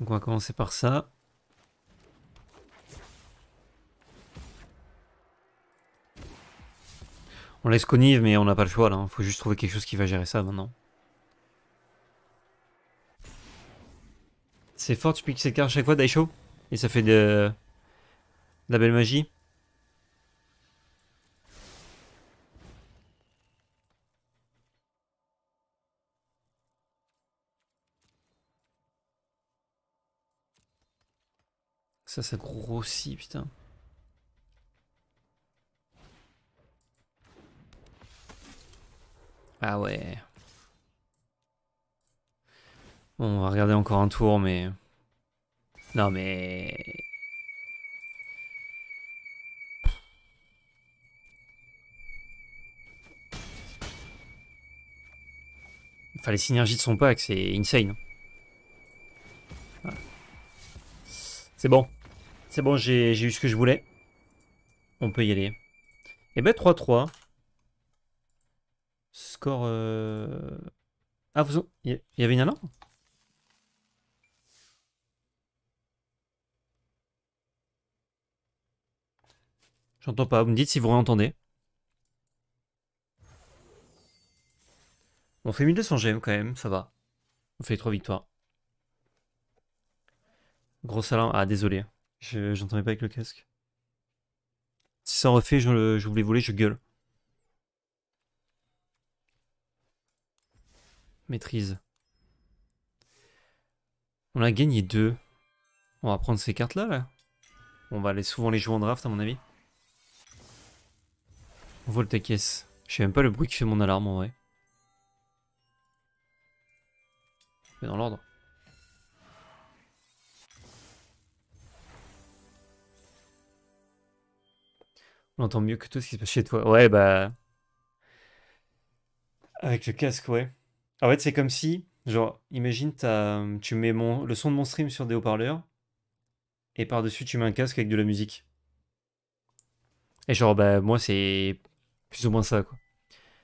Donc on va commencer par ça. On laisse connivre, mais on n'a pas le choix là, hein. faut juste trouver quelque chose qui va gérer ça maintenant. C'est fort, tu piques cette carte chaque fois, Daisho Et ça fait de la belle magie Ça, grossit, putain. Ah ouais. Bon, on va regarder encore un tour, mais... Non, mais... Enfin, les synergies de son pack, c'est insane. C'est bon. C'est bon, j'ai eu ce que je voulais. On peut y aller. Et eh ben 3-3. Score... Euh... Ah, vous... Il y avait une alarme J'entends pas, vous me dites si vous réentendez. On fait 1200 gemmes quand même, ça va. On fait 3 victoires. gros salon Ah, désolé. J'entendais pas avec le casque. Si ça refait, je, voulais voler, je gueule. Maîtrise. On a gagné deux. On va prendre ces cartes-là, là. On va aller souvent les jouer en draft, à mon avis. On vole ta caisse. Je sais même pas le bruit qui fait mon alarme, en vrai. Mais dans l'ordre. entend mieux que tout ce qui se passe chez toi. Ouais, bah. Avec le casque, ouais. En fait, c'est comme si, genre, imagine, tu mets mon, le son de mon stream sur des haut-parleurs et par-dessus, tu mets un casque avec de la musique. Et genre, bah, moi, c'est plus ou moins ça, quoi.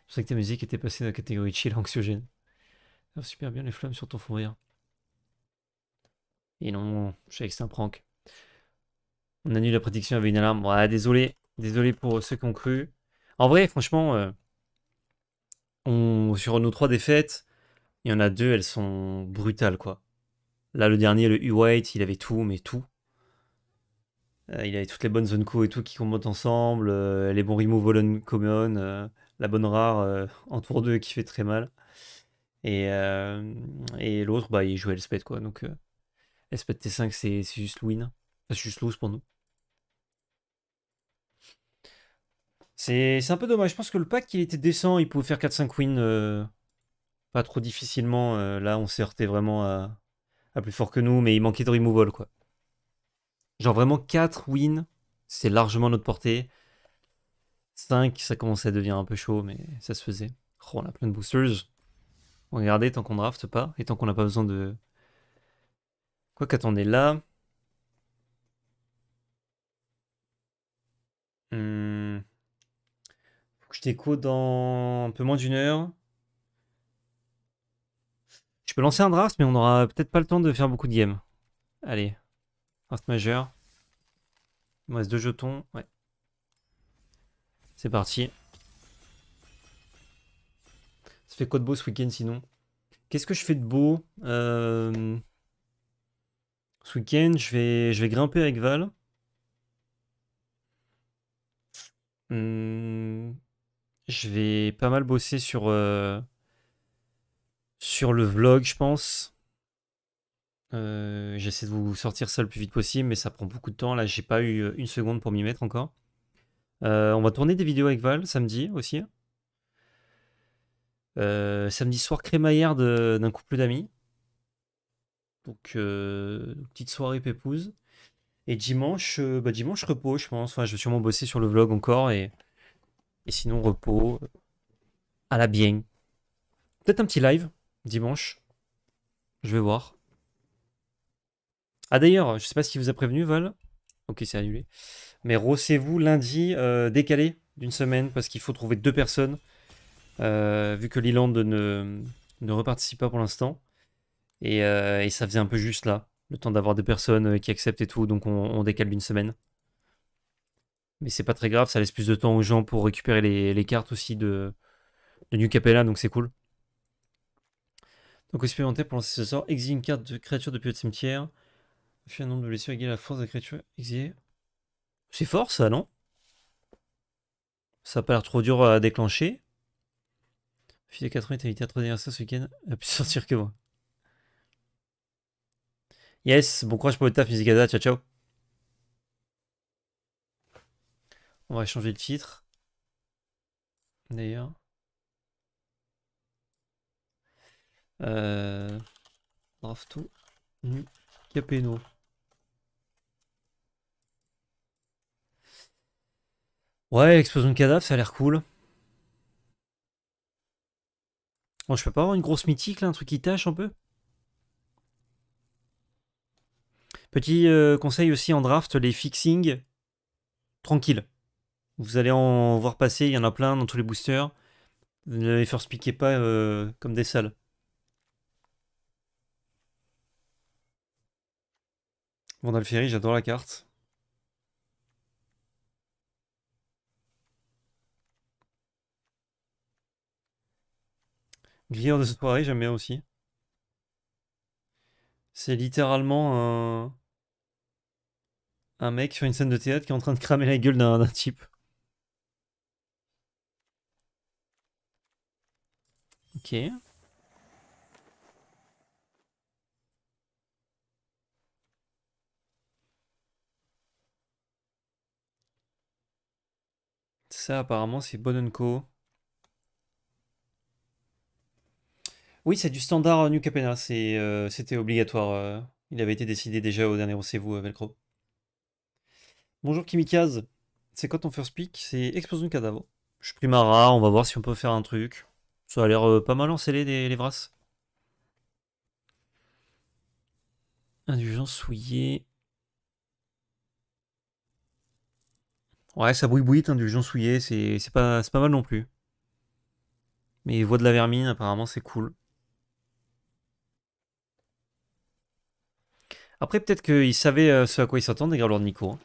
Je sais que ta musique était passée dans la catégorie chill anxiogène. super bien les flammes sur ton fond Et non, je sais que c'est un prank. On annule la prédiction avec une alarme. Ouais, désolé. Désolé pour ceux qui ont cru. En vrai, franchement, euh, on, sur nos trois défaites, il y en a deux, elles sont brutales, quoi. Là, le dernier, le U-White, il avait tout, mais tout. Euh, il avait toutes les bonnes zones co et tout qui combattent ensemble, euh, les bons removal common, la bonne rare en tour 2 qui fait très mal. Et, et l'autre, bah, il jouait Elspeth, quoi. Donc, T5, c'est juste win. C'est juste pour nous. C'est un peu dommage. Je pense que le pack, il était décent. Il pouvait faire 4-5 wins euh, pas trop difficilement. Euh, là, on s'est heurté vraiment à, plus fort que nous, mais il manquait de removal, quoi. Genre vraiment 4 wins, c'est largement notre portée. 5, ça commençait à devenir un peu chaud, mais ça se faisait. Oh, on a plein de boosters. Regardez, tant qu'on draft pas, et tant qu'on n'a pas besoin de... Quoi qu'attendez là... Hmm c'est dans un peu moins d'une heure. Je peux lancer un draft, mais on n'aura peut-être pas le temps de faire beaucoup de games. Allez. Draft majeur. Il me reste deux jetons. Ouais. C'est parti. Ça fait quoi de beau ce week-end sinon Qu'est-ce que je fais de beau euh, Ce week-end, je vais, je vais grimper avec Val. Hum je vais pas mal bosser sur, euh, sur le vlog, je pense. Euh, j'essaie de vous sortir ça le plus vite possible, mais ça prend beaucoup de temps. Là, j'ai pas eu euh, une seconde pour m'y mettre encore. on va tourner des vidéos avec Val samedi aussi. samedi soir, crémaillère d'un couple d'amis. Donc, petite soirée pépouze. Et dimanche, bah, dimanche repos, je pense. je vais sûrement bosser sur le vlog encore et et sinon, repos à la bien. Peut-être un petit live dimanche. Je vais voir. Ah d'ailleurs, je ne sais pas qui vous a prévenu Val. Ok, c'est annulé. Mais rossez-vous lundi euh, décalé d'une semaine parce qu'il faut trouver deux personnes. Euh, vu que Liland ne, ne reparticipe pas pour l'instant. Euh, et, ça faisait un peu juste là, le temps d'avoir des personnes qui acceptent et tout, donc on décale d'une semaine mais c'est pas très grave, ça laisse plus de temps aux gens pour récupérer les, cartes aussi de, de New Capella, donc c'est cool. Donc expérimenté pour lancer ce sort, Exil une carte de créature depuis votre cimetière. Fait un nombre de blessures égale à la force de la créature exilée. C'est fort ça, non Ça n'a pas l'air trop dur à déclencher. Fille de 80 est invité à 3 ça ce week-end, a pu sortir que moi. Yes, bon courage pour le taf, Musicada, ciao ciao On va changer le titre. D'ailleurs. Euh, Nu. Mmh. Capeno. Ouais, explosion de cadavre, ça a l'air cool. Bon, je peux pas avoir une grosse mythique là, un truc qui tâche un peu Petit euh, conseil aussi en draft, les fixings, tranquille. Vous allez en voir passer, il y en a plein dans tous les boosters. Ne les first piquez pas euh, comme des sales. Vandal Ferry, j'adore la carte. Glir de soirée, j'aime bien aussi. C'est littéralement un... un mec sur une scène de théâtre qui est en train de cramer la gueule d'un type. Ok. Ça, apparemment, c'est co Oui, c'est du standard euh, New Capena. Euh, c'était obligatoire. Euh. il avait été décidé déjà au dernier rendez-vous Velcro. Bonjour Kimikaze. C'est quoi ton first pick C'est Explosion Cadavre. Je suis primara, on va voir si on peut faire un truc. Ça a l'air euh, pas mal en les, les brasses. Indulgence souillée. Ouais, ça bouille-bouillite, indulgence souillée, c'est pas, pas mal non plus. Mais voit de la vermine, apparemment c'est cool. Après, peut-être qu'il savait euh, ce à quoi il s'attendait les de Nico.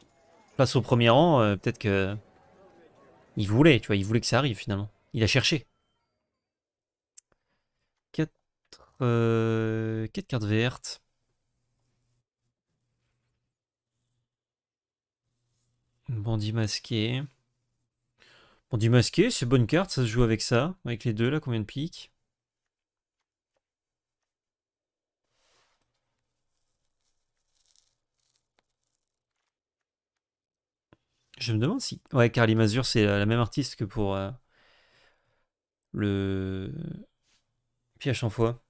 Place hein. au premier rang, euh, peut-être que. Il voulait, tu vois, il voulait que ça arrive finalement. Il a cherché. euh, cartes vertes verte Bandit masqué. Bandit masqué, c'est bonne carte, ça se joue avec ça. Avec les deux, là, combien de piques Je me demande si. Ouais, Carly Mazur, c'est la même artiste que pour euh, le Piège en foi.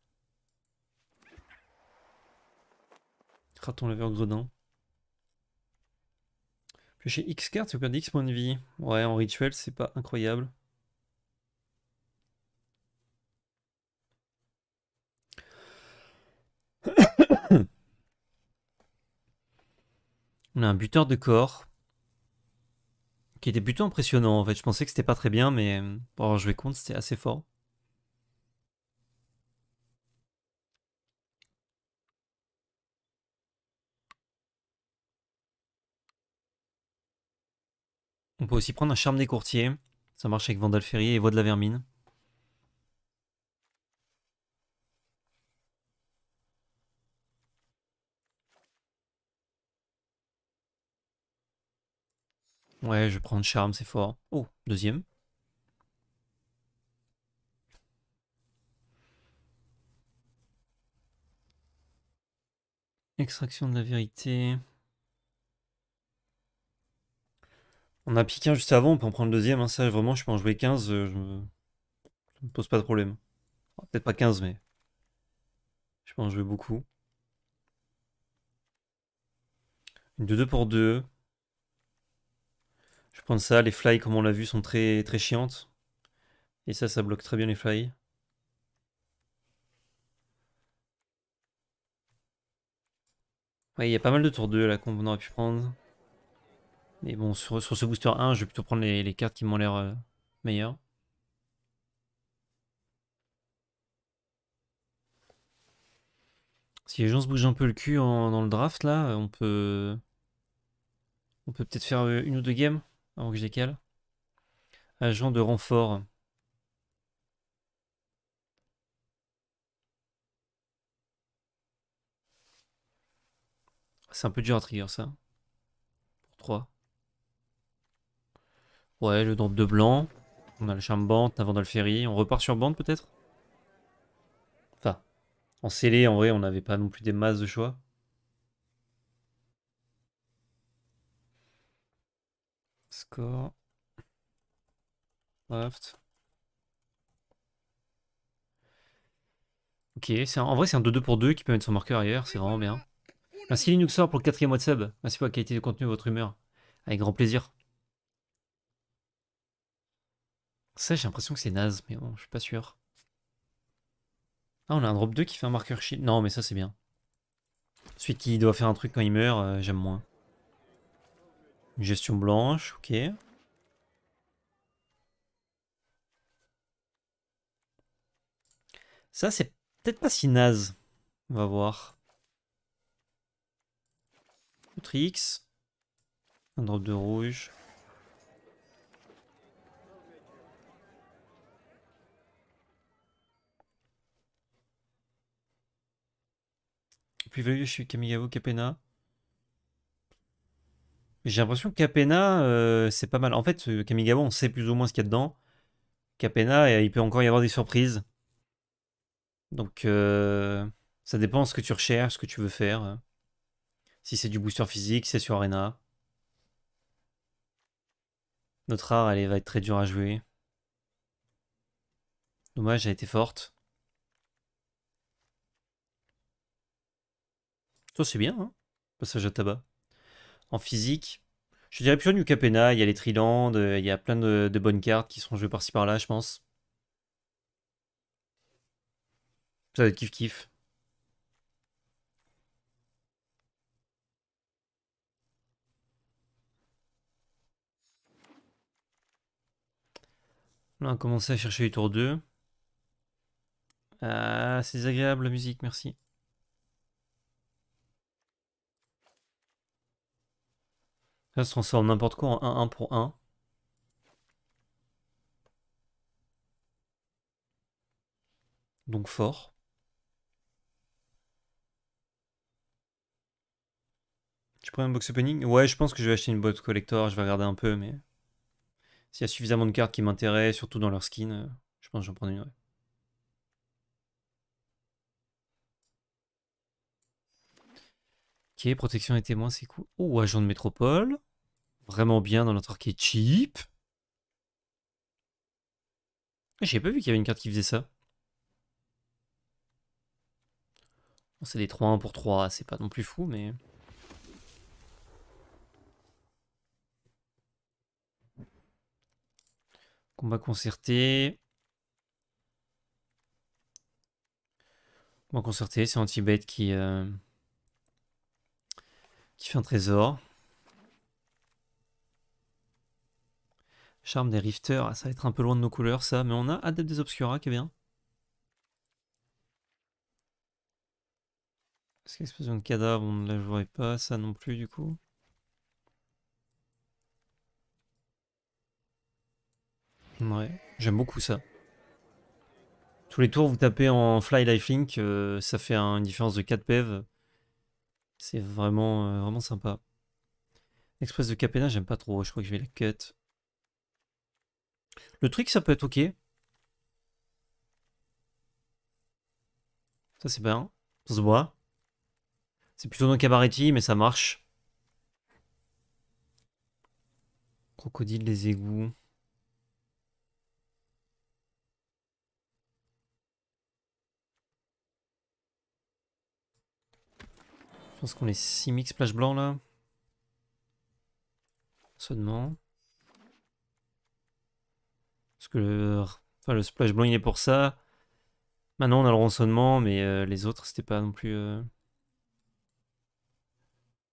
Raton laveur gredin. Puis chez x cartes c'est perds X points de vie. Ouais, en rituel, c'est pas incroyable. On a un buteur de corps qui était plutôt impressionnant en fait. Je pensais que c'était pas très bien, mais euh, pour avoir joué compte, c'était assez fort. On peut aussi prendre un charme des courtiers. Ça marche avec Vandal Ferry et Voix de la Vermine. Ouais, je prends le charme, c'est fort. Oh, deuxième. Extraction de la vérité. On a piqué un juste avant, on peut en prendre le deuxième. Hein. Ça, vraiment, je peux en jouer 15. Euh, je me, me pose pas de problème. Peut-être pas 15, mais je peux en jouer beaucoup. Une de 2 pour 2. Je prends ça. Les fly, comme on l'a vu, sont très, très chiantes. Et ça, ça bloque très bien les fly. il y a pas mal de tours 2 là qu'on aurait pu prendre. Mais bon, sur, ce booster 1, je vais plutôt prendre les, cartes qui m'ont l'air euh, meilleures. Si les gens se bougent un peu le cul dans le draft, là, on peut... On peut peut-être faire euh, une ou deux games avant que je décale. Agent de renfort. C'est un peu dur à trigger ça. Pour 3. Ouais, le drop de blanc. On a le charme bande avant dans ferry. On repart sur bande peut-être Enfin, en scellé, en vrai, on n'avait pas non plus des masses de choix. Score. Raft. Ok, un, en vrai c'est un 2-2 pour 2 qui peut mettre son marqueur ailleurs, c'est vraiment bien. Merci Linuxor pour le quatrième WhatsApp. Merci pour la qualité de contenu et votre humeur. Avec grand plaisir. Ça, j'ai l'impression que c'est naze, mais bon, je suis pas sûr. Ah, on a un drop 2 qui fait un marqueur shield. Non, mais ça, c'est bien. Celui qui doit faire un truc quand il meurt, euh, j'aime moins. Une gestion blanche, ok. Ça, c'est peut-être pas si naze. On va voir. Autre X. Un drop de rouge. plus value, je suis Capena. J'ai l'impression que Capena, euh, c'est pas mal. En fait, euh, Kamigawa, on sait plus ou moins ce qu'il y a dedans. Capena, euh, il peut encore y avoir des surprises. Donc, ça dépend de ce que tu recherches, ce que tu veux faire. Hein. Si c'est du booster physique, c'est sur Arena. Notre art, elle va être très dure à jouer. Dommage, elle a été forte. Ça, c'est bien, hein passage à tabac. En physique, je dirais plutôt New Capena, il y a les triland euh, il y a plein de, bonnes cartes qui seront jouées par-ci par-là, je pense. Ça va être kiff-kiff. on a commencé à chercher les tours 2. Ah, c'est agréable la musique, merci. se transforme n'importe quoi en 1-1 pour 1. Donc fort. je prends un box opening Ouais, je pense que je vais acheter une boîte collector, je vais regarder un peu, mais... S'il y a suffisamment de cartes qui m'intéressent, surtout dans leur skin, euh, je pense que j'en prends une, Ok, protection et témoin c'est cool. Oh, agent de métropole vraiment bien dans notre qui cheap. J'ai pas vu qu'il y avait une carte qui faisait ça. C'est des 3-1 pour 3, c'est pas non plus fou, mais... Combat concerté. Combat concerté, c'est Antibet qui, euh, qui fait un trésor. Charme des rifters, ah, ça va être un peu loin de nos couleurs ça, mais on a Adepte des Obscura qui est bien. ce' qu'explosion de cadavre, on ne la jouerait pas, ça non plus du coup. Ouais, j'aime beaucoup ça. Tous les tours, vous tapez en Fly Life euh, ça fait une différence de 4 PEV. C'est vraiment, euh, vraiment sympa. Express de Capena, j'aime pas trop, je crois que je vais la cut. Le truc, ça peut être ok. Ça, c'est bien. Ça se voit. C'est plutôt dans Cabaretti, mais ça marche. Crocodile des égouts. Je pense qu'on est 6 mix plage blanc là. Seulement. Parce que le, le splash blanc, il est pour ça. Maintenant, on a le ronçonnement, mais euh, les autres, c'était pas non plus. Euh,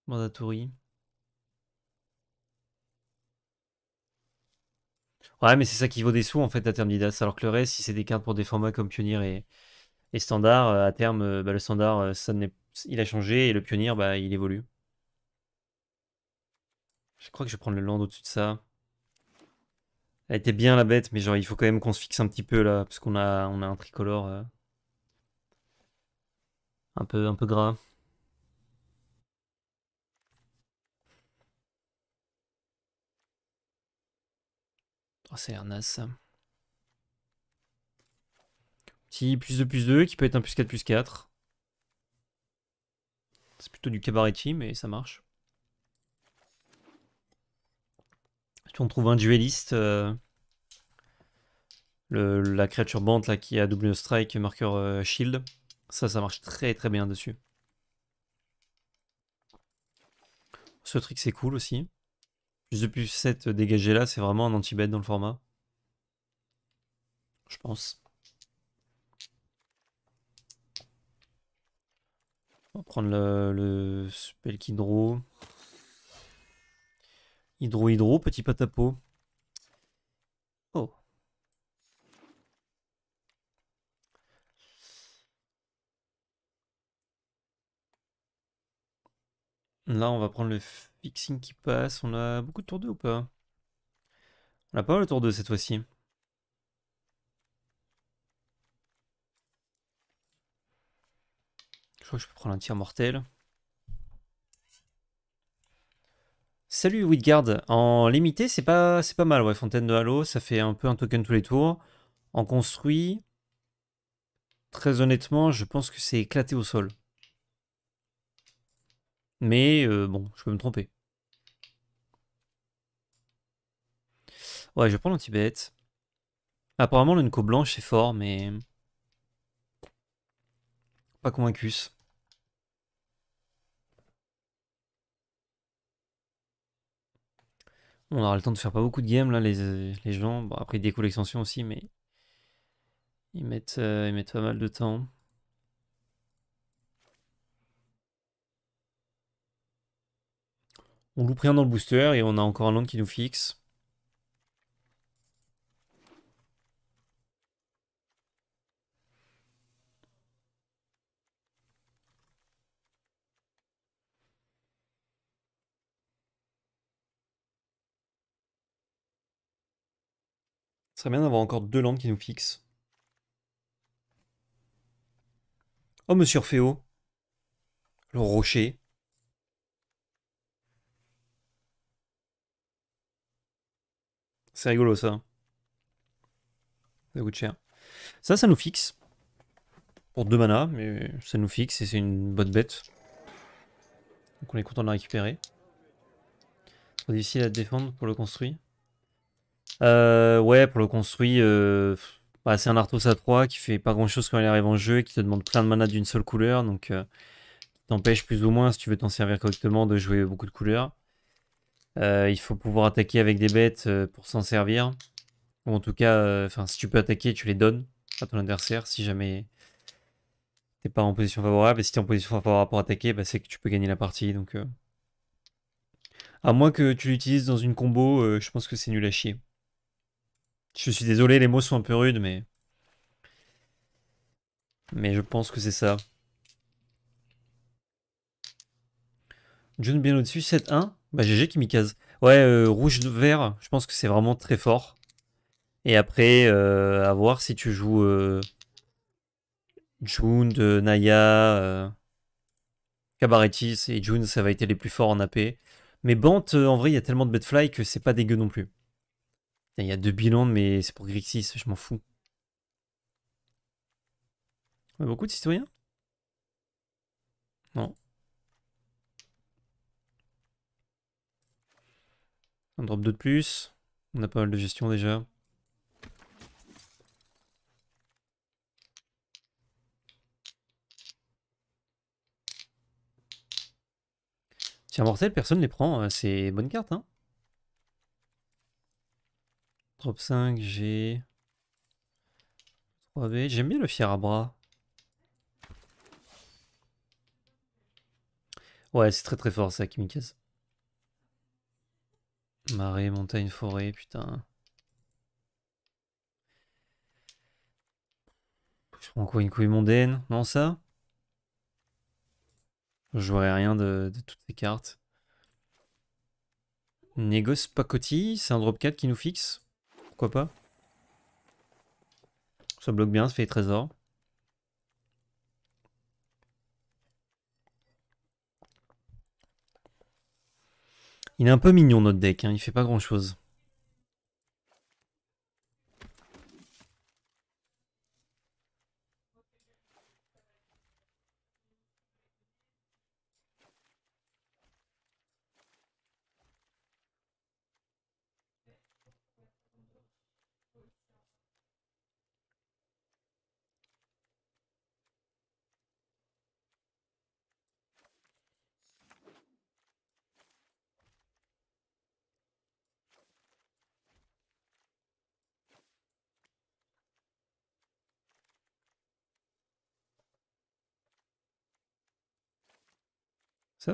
mandatory. Ouais, mais c'est ça qui vaut des sous en fait à terme d'IDAS. Alors que le reste, si c'est des cartes pour des formats comme Pionnier et, Standard, euh, à terme, bah, le Standard, ça il a changé et le Pionnier, bah, il évolue. Je crois que je vais prendre le Land au-dessus de ça. Elle était bien la bête, mais genre il faut quand même qu'on se fixe un petit peu là, parce qu'on a, on a un tricolore euh, un peu, un peu gras. Oh, c'est Ernas Petit plus 2 plus 2 qui peut être un plus 4 plus 4. C'est plutôt du cabaretchi, mais ça marche. Si on trouve un dueliste. Euh, la créature bande là, qui a double strike marqueur euh, shield. Ça, ça marche très très bien dessus. Ce trick c'est cool aussi. Plus de plus 7 dégagé là, c'est vraiment un anti-bet dans le format. Je pense. On va prendre le, le spell qui draw. Hydro, hydro, petit patapo. Oh. Là, on va prendre le fixing qui passe. On a beaucoup de tour 2 ou pas On a pas le tour 2 cette fois-ci. Je crois que je peux prendre un tir mortel. Salut Whitguard, en limité c'est pas c'est pas mal ouais, Fontaine de Halo, ça fait un peu un token tous les tours. En construit, très honnêtement, je pense que c'est éclaté au sol. Mais euh, bon, je peux me tromper. Ouais, je prends l'anti-bête. Apparemment, l'une blanche est fort, mais... Pas convaincus. On aura le temps de faire pas beaucoup de games là, les, les gens. Bon, après, déco l'extension aussi, mais ils mettent, euh, ils mettent pas mal de temps. On loupe rien dans le booster et on a encore un land qui nous fixe. bien d'avoir encore deux landes qui nous fixent. Oh, monsieur Féo. Le rocher. C'est rigolo, ça. Ça coûte cher. Ça, ça nous fixe. Pour deux manas, mais ça nous fixe et c'est une bonne bête. Donc on est content de la récupérer. Trop difficile la défendre pour le construire. Euh, ouais, pour le construit, euh, bah, c'est un Arthos à 3 qui fait pas grand chose quand il arrive en jeu et qui te demande plein de mana d'une seule couleur. Donc, euh, t'empêche plus ou moins, si tu veux t'en servir correctement, de jouer beaucoup de couleurs. il faut pouvoir attaquer avec des bêtes pour s'en servir. Ou en tout cas, si tu peux attaquer, tu les donnes à ton adversaire si jamais t'es pas en position favorable. Et si t'es en position favorable pour attaquer, bah, c'est que tu peux gagner la partie. Donc. À moins que tu l'utilises dans une combo, je pense que c'est nul à chier. Je suis désolé, les mots sont un peu rudes, mais. Mais je pense que c'est ça. June bien au-dessus, 7-1. Bah GG qui m'y case. Ouais, euh, rouge-vert, je pense que c'est vraiment très fort. Et après, euh, à voir si tu joues euh, June, de Naya, Cabaretis et June, ça va être les plus forts en AP. Mais Bant, en vrai, il y a tellement de Bedfly que c'est pas dégueu non plus. Il y a deux bilans, mais c'est pour Grixis, je m'en fous. On a beaucoup de citoyens Non. On drop deux de plus. On a pas mal de gestion déjà. Tiens, mortel, personne ne les prend. Euh, c'est bonne carte, hein Drop 5, j'ai... 3B, j'aime bien le fier à bras. Ouais, c'est très très fort ça, Kimikaze. Marée, montagne, forêt, putain. Je prends quoi, une couille mondaine Non, ça Je jouerai rien de, toutes ces cartes. Négoce Pacotti, c'est un drop 4 qui nous fixe pourquoi pas. Ça bloque bien, ça fait trésor Il est un peu mignon notre deck, hein. il fait pas grand chose.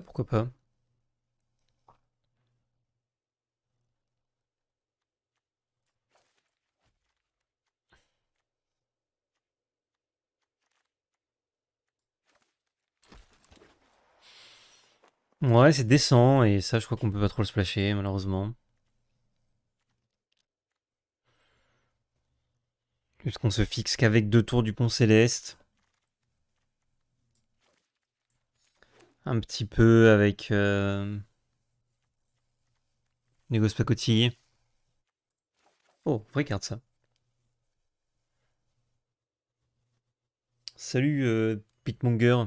pourquoi pas Ouais, c'est décent, et ça, je crois qu'on peut pas trop le splasher, malheureusement. Puisqu'on se fixe qu'avec deux tours du pont céleste. un petit peu avec euh, Pacotille. Oh, pacotillés. Oh, regarde ça. Salut euh, Pitmonger.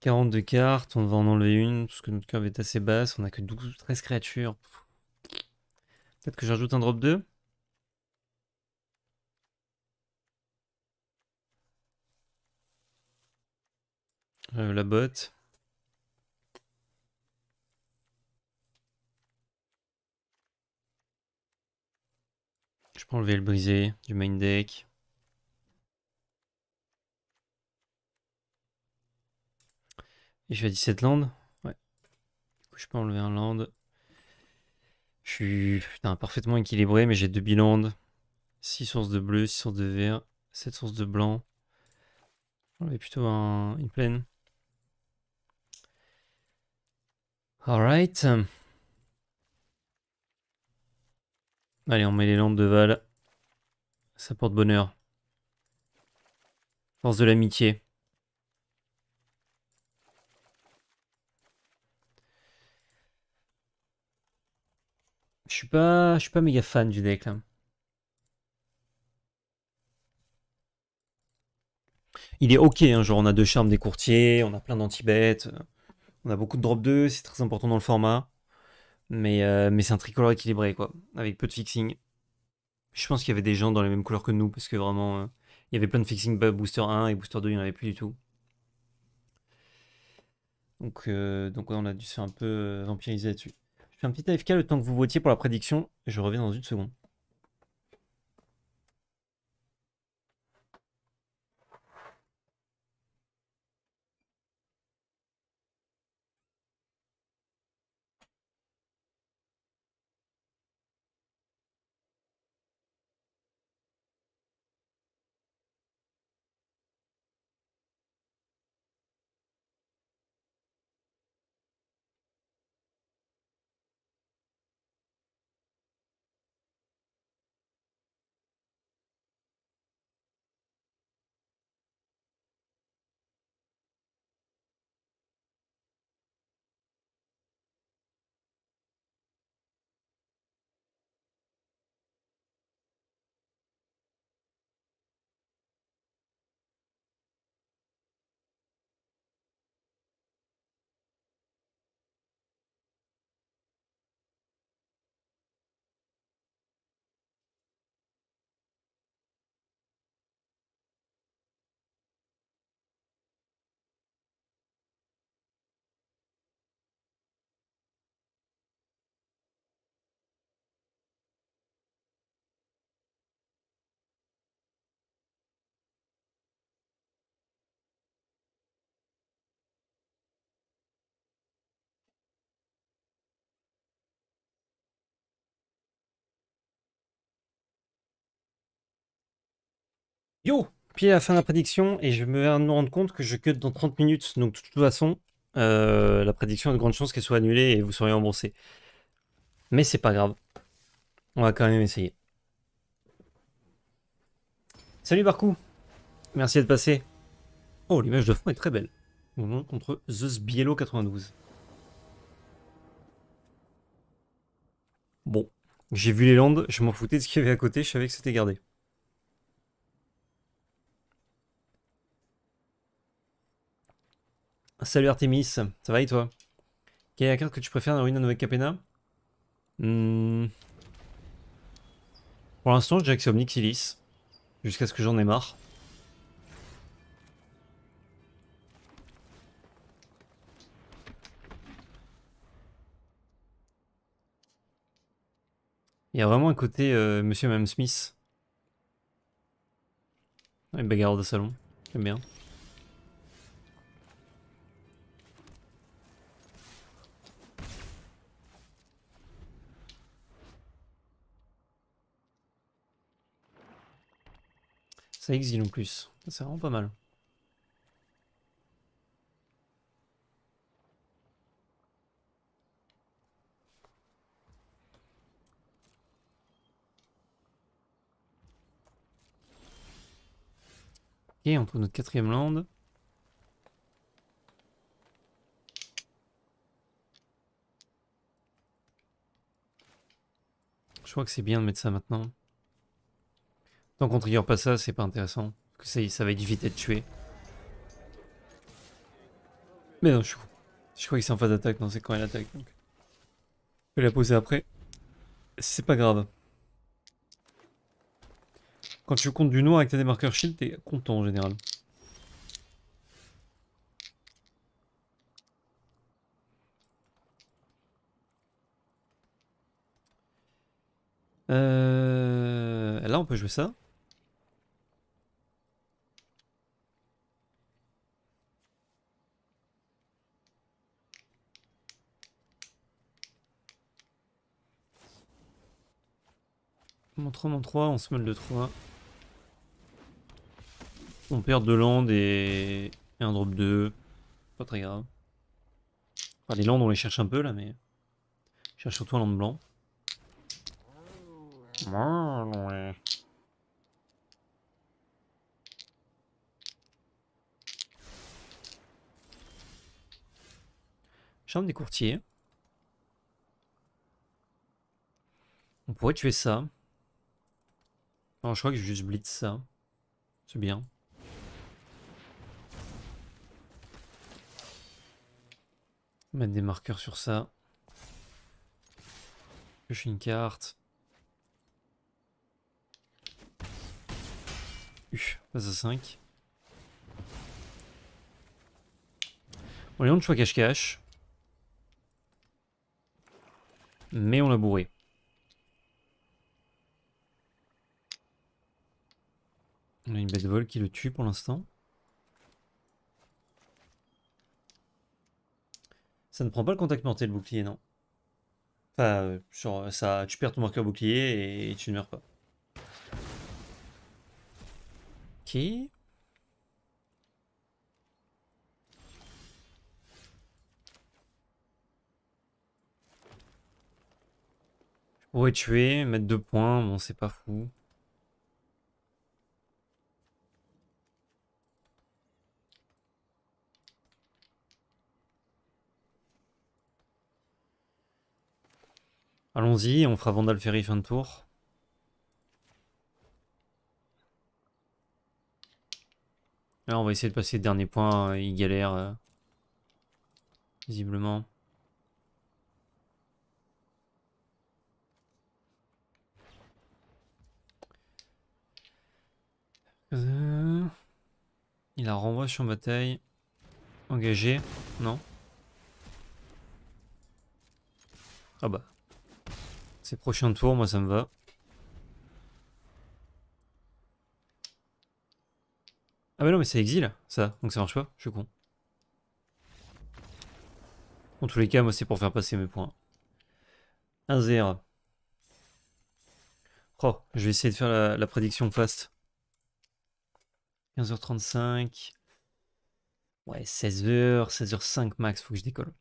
42 cartes, on va en enlever une, parce que notre curve est assez basse, on a que 12 13 créatures. Peut-être que j'ajoute un drop 2 Euh, la botte. Je peux enlever le brisé du main deck. Et je vais à 17 landes. Ouais. Du coup, je peux enlever un land. Je suis parfaitement équilibré, mais j'ai deux bilandes. 6 sources de bleu, 6 sources de vert, 7 sources de blanc. On avait plutôt un, une plaine. Alright. right. Allez, on met les lampes de Val. Ça porte bonheur. Force de l'amitié. Je suis pas, je suis pas méga fan du deck là. Il est ok, hein, genre on a deux charmes des courtiers, on a plein d'anti-bêtes. On a beaucoup de drop 2, c'est très important dans le format. Mais, euh, mais c'est un tricolore équilibré, quoi, avec peu de fixing. Je pense qu'il y avait des gens dans les mêmes couleurs que nous, parce que vraiment, euh, il y avait plein de fixing booster 1 et booster 2, il n'y en avait plus du tout. Donc, euh, donc on a dû se faire un peu vampiriser là-dessus. Je fais un petit AFK le temps que vous votiez pour la prédiction, je reviens dans une seconde. Yo Puis à la fin de la prédiction, et je me rends me rendre compte que je cut dans 30 minutes, donc de toute façon, euh, la prédiction a de grandes chances qu'elle soit annulée et vous serez remboursé. Mais c'est pas grave. On va quand même essayer. Salut Barcou Merci d'être passé. Oh, l'image de fond est très belle. nom contre The Sbiello 92. Bon, j'ai vu les Landes, je m'en foutais de ce qu'il y avait à côté, je savais que c'était gardé. Salut Artemis, ça va et toi Quelle est la carte que tu préfères dans Ruina avec Capena hmm. Pour l'instant, je dirais que c'est Omnixilis. Jusqu'à ce que j'en ai marre. Il y a vraiment un côté euh, monsieur et Smith. Les bagarres de salon, j'aime bien. Ça exile en plus. C'est vraiment pas mal. Ok, on notre quatrième lande. Je crois que c'est bien de mettre ça maintenant. Tant qu'on trigger pas ça, c'est pas intéressant. Parce que ça, ça va être vite être tué. Mais non, je crois que c'est en phase d'attaque, non, c'est quand elle attaque. Je vais la poser après. C'est pas grave. Quand tu comptes du noir avec des marqueurs shield, t'es content en général. Euh... Là, on peut jouer ça. Mon 3, mon 3, on se mêle de 3. On perd de landes et... un drop 2. Pas très grave. les landes, on les cherche un peu là, mais. cherche surtout un land blanc. Chambre des courtiers. On pourrait tuer ça je crois que je juste blitz ça. C'est bien. Mettre des marqueurs sur ça. Je suis une carte. Uf, passe à 5. Bon, les de choix cache-cache. Mais on l'a bourré. On a une bête vol qui le tue pour l'instant. Ça ne prend pas le contact mortel le bouclier, non. Enfin, euh, ça, tu perds ton marqueur bouclier et, tu ne meurs pas. Ok. pourrais tuer, mettre deux points, bon c'est pas fou. Allons-y, on fera Vandal Ferry fin de tour. Là, on va essayer de passer le dernier point. Euh, il galère. Euh, visiblement. Euh, il a renvoi sur bataille. Engagé. Non. Ah bah. C'est prochain tour, moi ça me va. Ah bah non mais ça exile, ça, donc ça marche pas, je suis con. En tous les cas, moi c'est pour faire passer mes points. 1-0. Oh, je vais essayer de faire la, la prédiction fast. 15h35. Ouais, 16h, 16h05 max, faut que je décolle.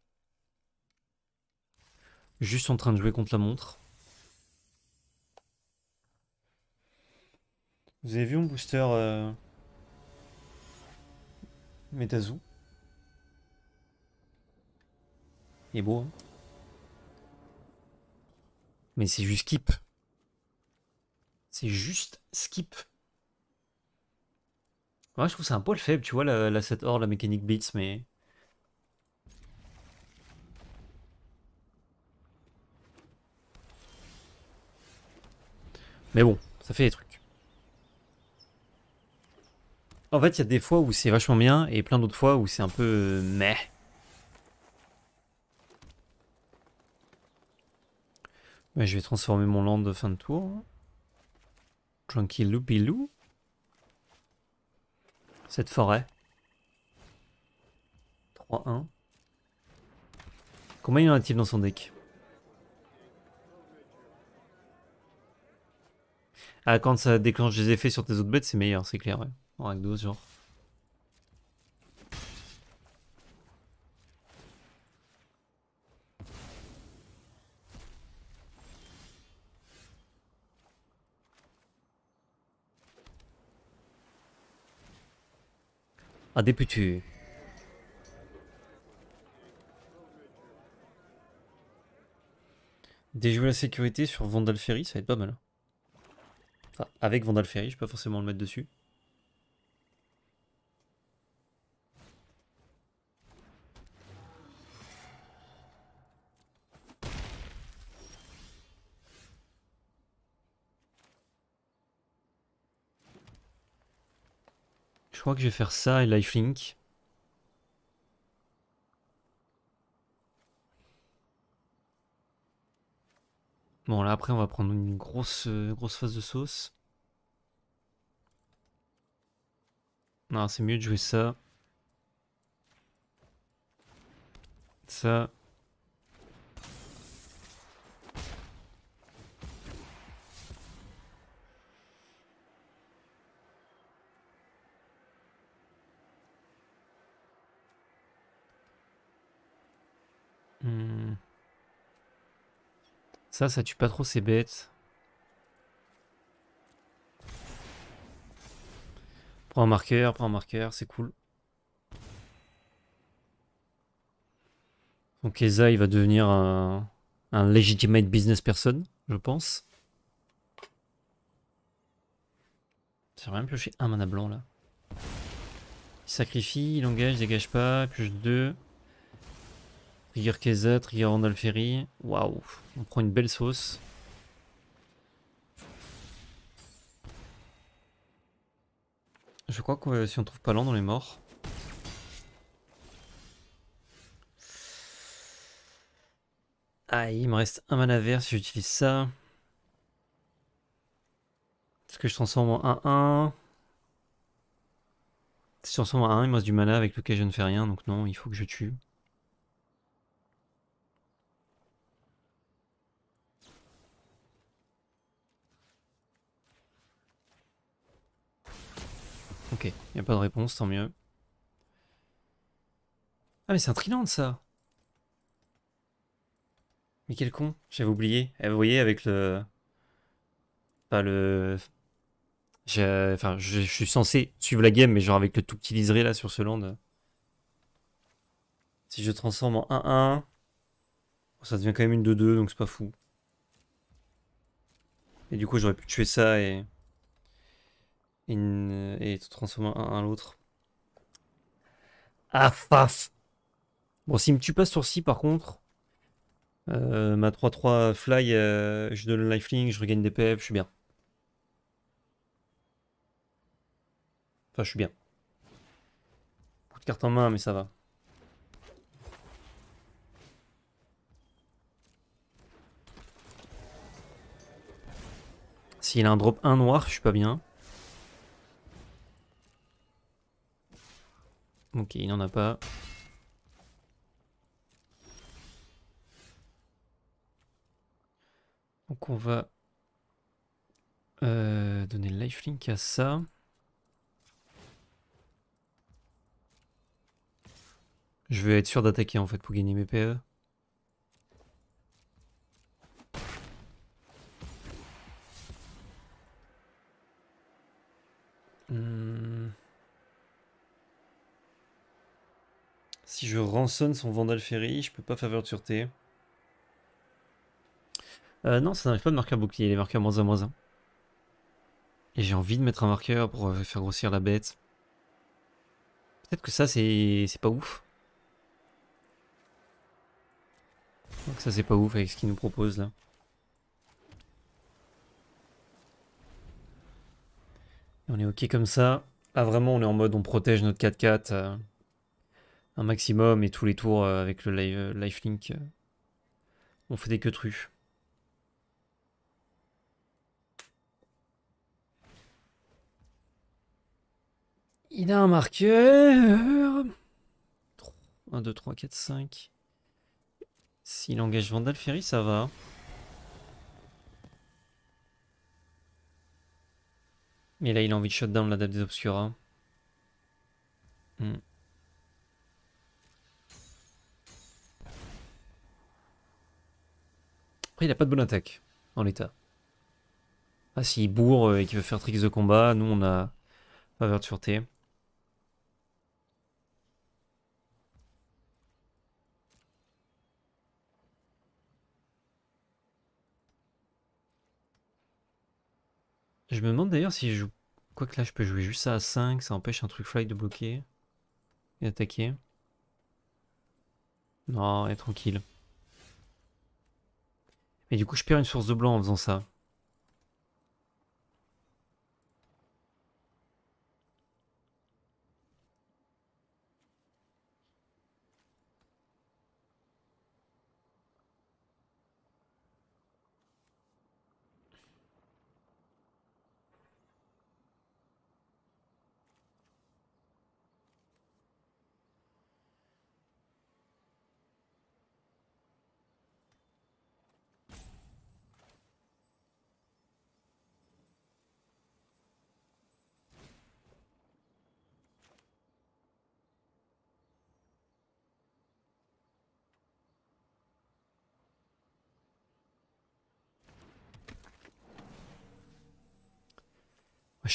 Juste en train de jouer contre la montre. Vous avez vu mon booster euh, MetaZoo Il est beau, hein Mais c'est juste skip. C'est juste skip. Ouais, je trouve ça un poil faible, tu vois, la, la or, la mécanique Beats, mais... Mais bon, ça fait des trucs. En fait, il y a des fois où c'est vachement bien et plein d'autres fois où c'est un peu euh, meh. Mais je vais transformer mon land de fin de tour. Loopy loop. Cette forêt. 3-1. Combien y en a-t-il dans son deck Ah, quand ça déclenche des effets sur tes autres bêtes, c'est meilleur, c'est clair. Ouais. En genre. Ah des Déjouer la sécurité sur Vandal Ferry, ça va être pas mal. Hein. Enfin, avec Vandal Ferry, je peux pas forcément le mettre dessus. Je crois que je vais faire ça et lifelink. Bon là après on va prendre une grosse euh, grosse phase de sauce. Non c'est mieux de jouer ça. Ça. Ça, ça tue pas trop c'est bête. Prends un marqueur, prends un marqueur, c'est cool. Donc Eza, il va devenir un, un legitimate business person, je pense. Ça va rien piocher un mana blanc là. Il sacrifie, il engage, il dégage pas, pioche deux. Trigger Keza, Trigger Ferry. Waouh, on prend une belle sauce. Je crois que euh, si on trouve pas lent dans les morts. Aïe, ah, il me reste un mana vert si j'utilise ça. Est-ce que je transforme en 1-1 Si je transforme en 1, il me reste du mana avec lequel je ne fais rien, donc non, il faut que je tue. Ok, il a pas de réponse, tant mieux. Ah mais c'est un Triland, ça Mais quel con, j'avais oublié. Eh, vous voyez avec le... Pas le... Enfin, je suis censé suivre la game, mais genre avec le tout petit liseré là sur ce land. Si je transforme en 1-1, ça devient quand même une 2-2, donc c'est pas fou. Et du coup, j'aurais pu tuer ça et et te transformer un l'autre. Ah, faf Bon, s'il me tue pas ce tour par contre, euh, ma 3-3 fly, euh, je donne le lifelink, je regagne des PF, je suis bien. Enfin, je suis bien. Coup de carte en main, mais ça va. S'il a un drop un noir, je suis pas bien. Ok, il n'en a pas. Donc on va euh, donner le lifelink à ça. Je vais être sûr d'attaquer en fait pour gagner mes PE. Hmm. Si je rançonne son Vandal Ferry, je peux pas faveur de sûreté. Euh, non, ça n'arrive pas de marquer un bouclier, les marqueurs moins 1 moins 1. Et j'ai envie de mettre un marqueur pour euh, faire grossir la bête. Peut-être que ça, c'est pas ouf. Donc ça, c'est pas ouf avec ce qu'il nous propose là. on est ok comme ça. Ah vraiment, on est en mode on protège notre 4 4 un maximum et tous les tours euh, avec le live, euh, lifelink. Euh, on fait des queutrues. Il a un marqueur. 1, 2, 3, 4, 5. S'il engage Vandal Ferry, ça va. Mais là, il a envie de shutdown la date des Obscura. Hmm. Après, il n'a pas de bonne attaque en l'état. Ah, s'il bourre euh, et qu'il veut faire tricks de combat, nous on a faveur de sûreté. Je me demande d'ailleurs si je joue. Quoique là, je peux jouer juste ça à 5, ça empêche un truc fly de bloquer et attaquer. Non, et tranquille. Mais du coup, je perds une source de blanc en faisant ça.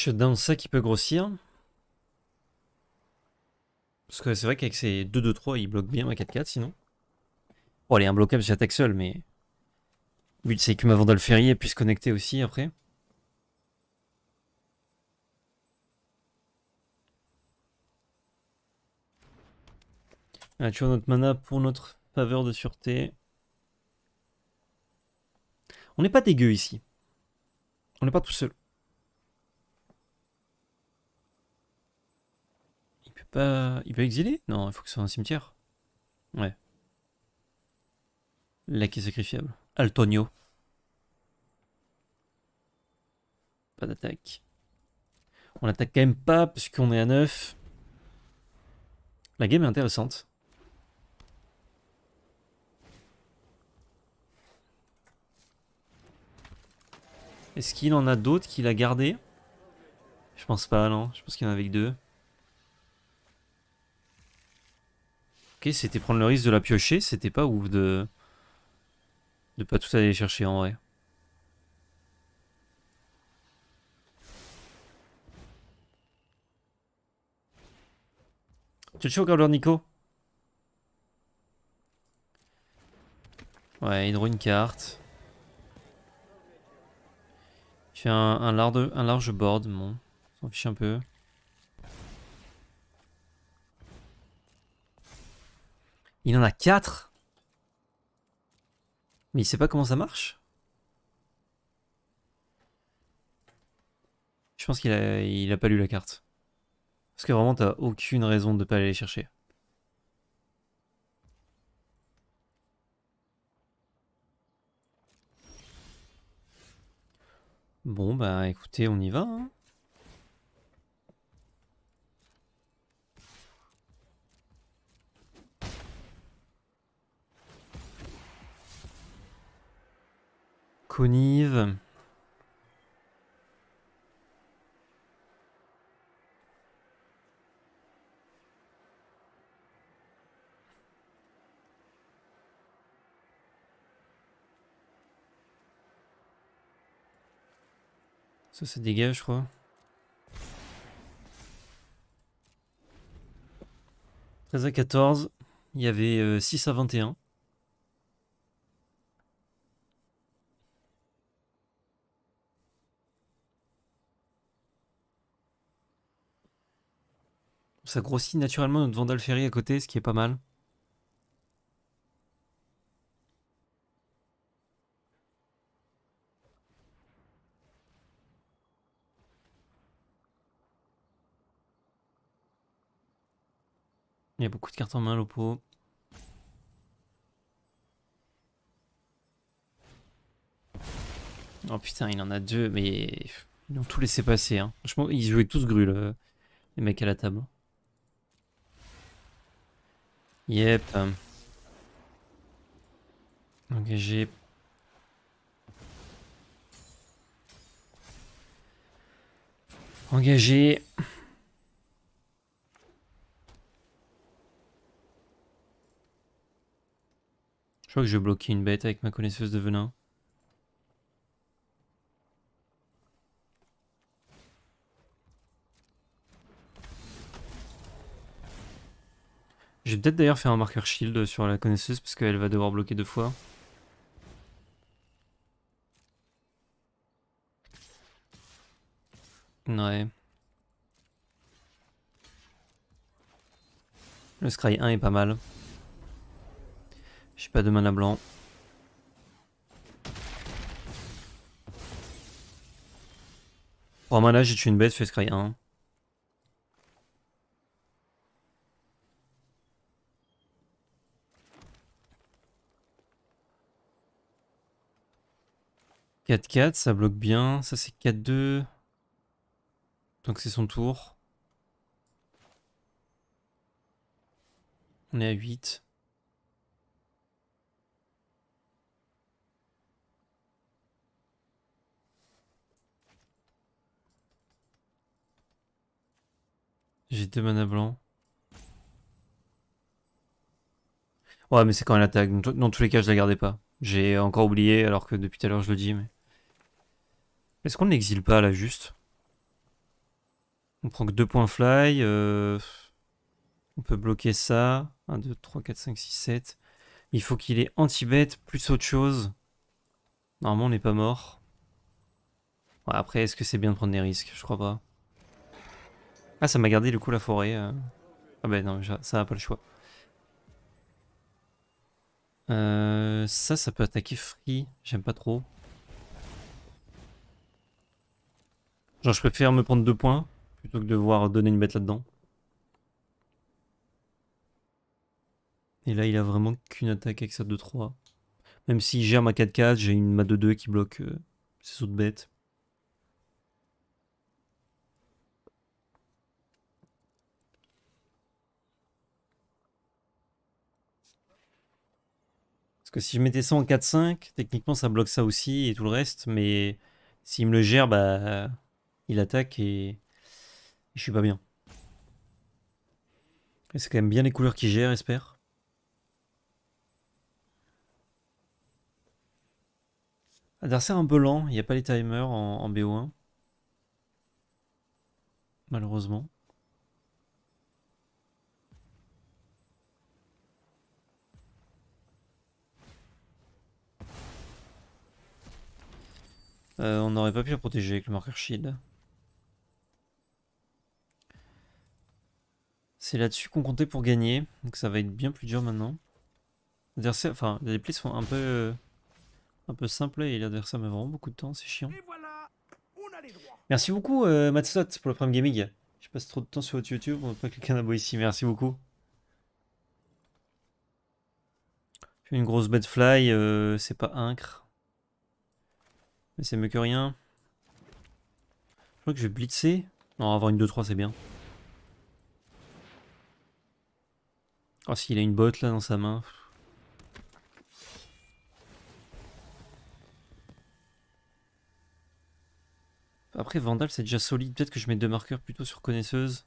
dans ça qui peut grossir. Parce que c'est vrai qu'avec ses 2-2-3, il bloque bien ma 4-4 sinon. elle est imbloquable si j'attaque seul, mais. but c'est que ma le Ferrier puisse connecter aussi après. Ah, tu vois notre mana pour notre faveur de sûreté. On n'est pas dégueu ici. On n'est pas tout seul. pas... Il peut exiler Non, il faut que ce soit un cimetière. Ouais. qui est sacrifiable. Altonio. Pas d'attaque. On l'attaque quand même pas puisqu'on est à 9. La game est intéressante. Est-ce qu'il en a d'autres qu'il a gardé Je pense pas, non. Je pense qu'il y en a avec deux. Ok, c'était prendre le risque de la piocher, c'était pas ouf de... De pas tout aller chercher en vrai. Tu es chaud Nico Ouais, il une carte. Je fais un, large, un large board, bon. S'en fiche un peu. Il en a 4 Mais il sait pas comment ça marche Je pense qu'il a, il a pas lu la carte. Parce que vraiment, t'as aucune raison de pas aller chercher. Bon, bah écoutez, on y va. Hein. Conive. Ça, ça dégage, je crois. à 14, il y avait 6 euh, à 21. Ça grossit naturellement notre Vandal Ferry à côté, ce qui est pas mal. Il y a beaucoup de cartes en main, Lopo. Oh putain, il en a deux, mais ils ont tout laissé passer. Hein. Franchement, ils jouaient tous grue, euh, les mecs à la table. Yep. Engagé. Engagé. Je crois que je vais bloquer une bête avec ma connaisseuse de venin. J'ai peut-être d'ailleurs fait un marker shield sur la connaisseuse parce qu'elle va devoir bloquer deux fois. Ouais. Le Scry 1 est pas mal. J'ai pas de mana blanc. Pour un mana, j'ai tué une bête, sur le Scry 1. 4-4, ça bloque bien. Ça, c'est 4-2. Donc, c'est son tour. On est à 8. J'ai deux mana blancs. Ouais, mais c'est quand elle attaque. Dans tous les cas, je la gardais pas. J'ai encore oublié, alors que depuis tout à l'heure, je le dis, mais... Est-ce qu'on n'exile pas là juste On prend que 2 points fly. Euh, on peut bloquer ça. 1, 2, 3, 4, 5, 6, 7. Il faut qu'il ait anti bet plus autre chose. Normalement on n'est pas mort. Ouais, après est-ce que c'est bien de prendre des risques Je crois pas. Ah ça m'a gardé le coup la forêt. Euh. Ah ben non ça n'a pas le choix. Euh, ça, ça peut attaquer free. J'aime pas trop. Genre je préfère me prendre deux points plutôt que de devoir donner une bête là-dedans. Et là il a vraiment qu'une attaque avec sa 2-3. Même s'il gère ma 4-4, j'ai une ma 2-2 qui bloque euh, ses autres bêtes. Parce que si je mettais ça en 4-5, techniquement ça bloque ça aussi et tout le reste, mais s'il me le gère, bah il attaque et je suis pas bien. c'est quand même bien les couleurs qu'il gère, j'espère. Adversaire un peu lent, il n'y a pas les timers en, BO1. Malheureusement. Euh, on n'aurait pas pu protéger avec le marqueur shield. C'est là-dessus qu'on comptait pour gagner, donc ça va être bien plus dur maintenant. enfin, les plays sont un peu, euh, un peu simples et l'adversaire met vraiment beaucoup de temps, c'est chiant. Merci beaucoup euh, Matsot pour le Prime Gaming. Je passe trop de temps sur votre YouTube, on ne pas quelqu'un boire ici. Merci beaucoup. Une grosse bête fly, euh, c'est pas incre. Mais c'est mieux que rien. Je crois que je vais blitzer. Non, avoir une 2-3, c'est bien. Oh, s'il a une botte là dans sa main. Après, Vandal, c'est déjà solide. Peut-être que je mets deux marqueurs plutôt sur connaisseuse.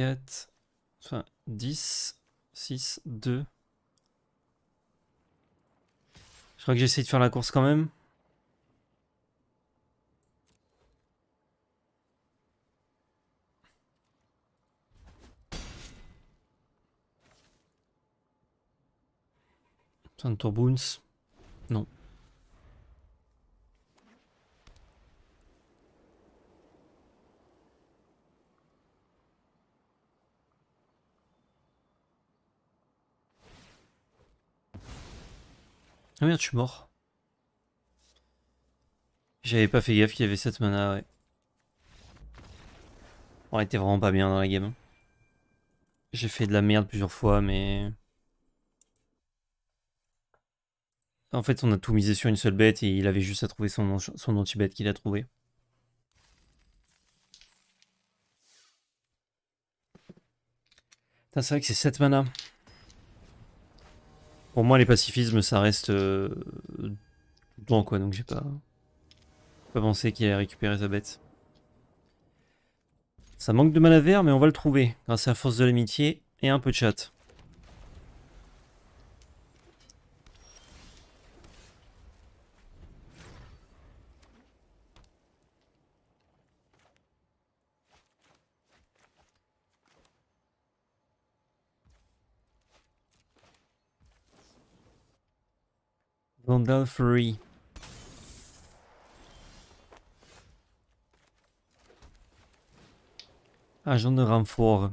4, enfin 10, 6, 2. Je crois que j'essaie de faire la course quand même. Putain de Non. Ah merde, je suis mort. J'avais pas fait gaffe qu'il y avait cette mana, ouais. On était vraiment pas bien dans la game. J'ai fait de la merde plusieurs fois, mais... En fait, on a tout misé sur une seule bête et il avait juste à trouver son, anti-bête qu'il a trouvé. C'est vrai que c'est 7 mana. Pour moi, les pacifismes, ça reste blanc, euh, quoi. Donc j'ai pas, pas pensé qu'il allait récupérer sa bête. Ça manque de mal à verre, mais on va le trouver grâce à la force de l'amitié et un peu de chat. Vandal Agent de renfort.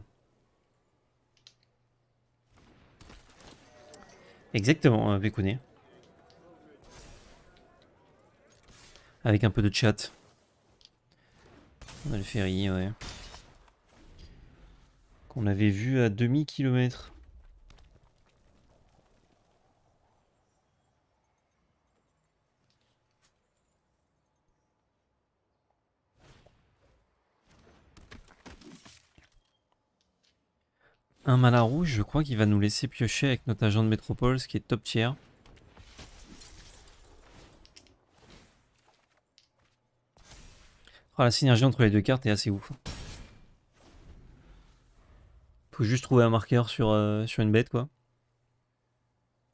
Exactement, euh, Bécouné. Avec un peu de chat. On a le ferry, ouais. Qu'on avait vu à demi-kilomètre. Un malin rouge, je crois qu'il va nous laisser piocher avec notre agent de métropole, ce qui est top tier. Oh, la synergie entre les deux cartes est assez ouf. Hein. Faut juste trouver un marqueur sur, euh, sur une bête, quoi.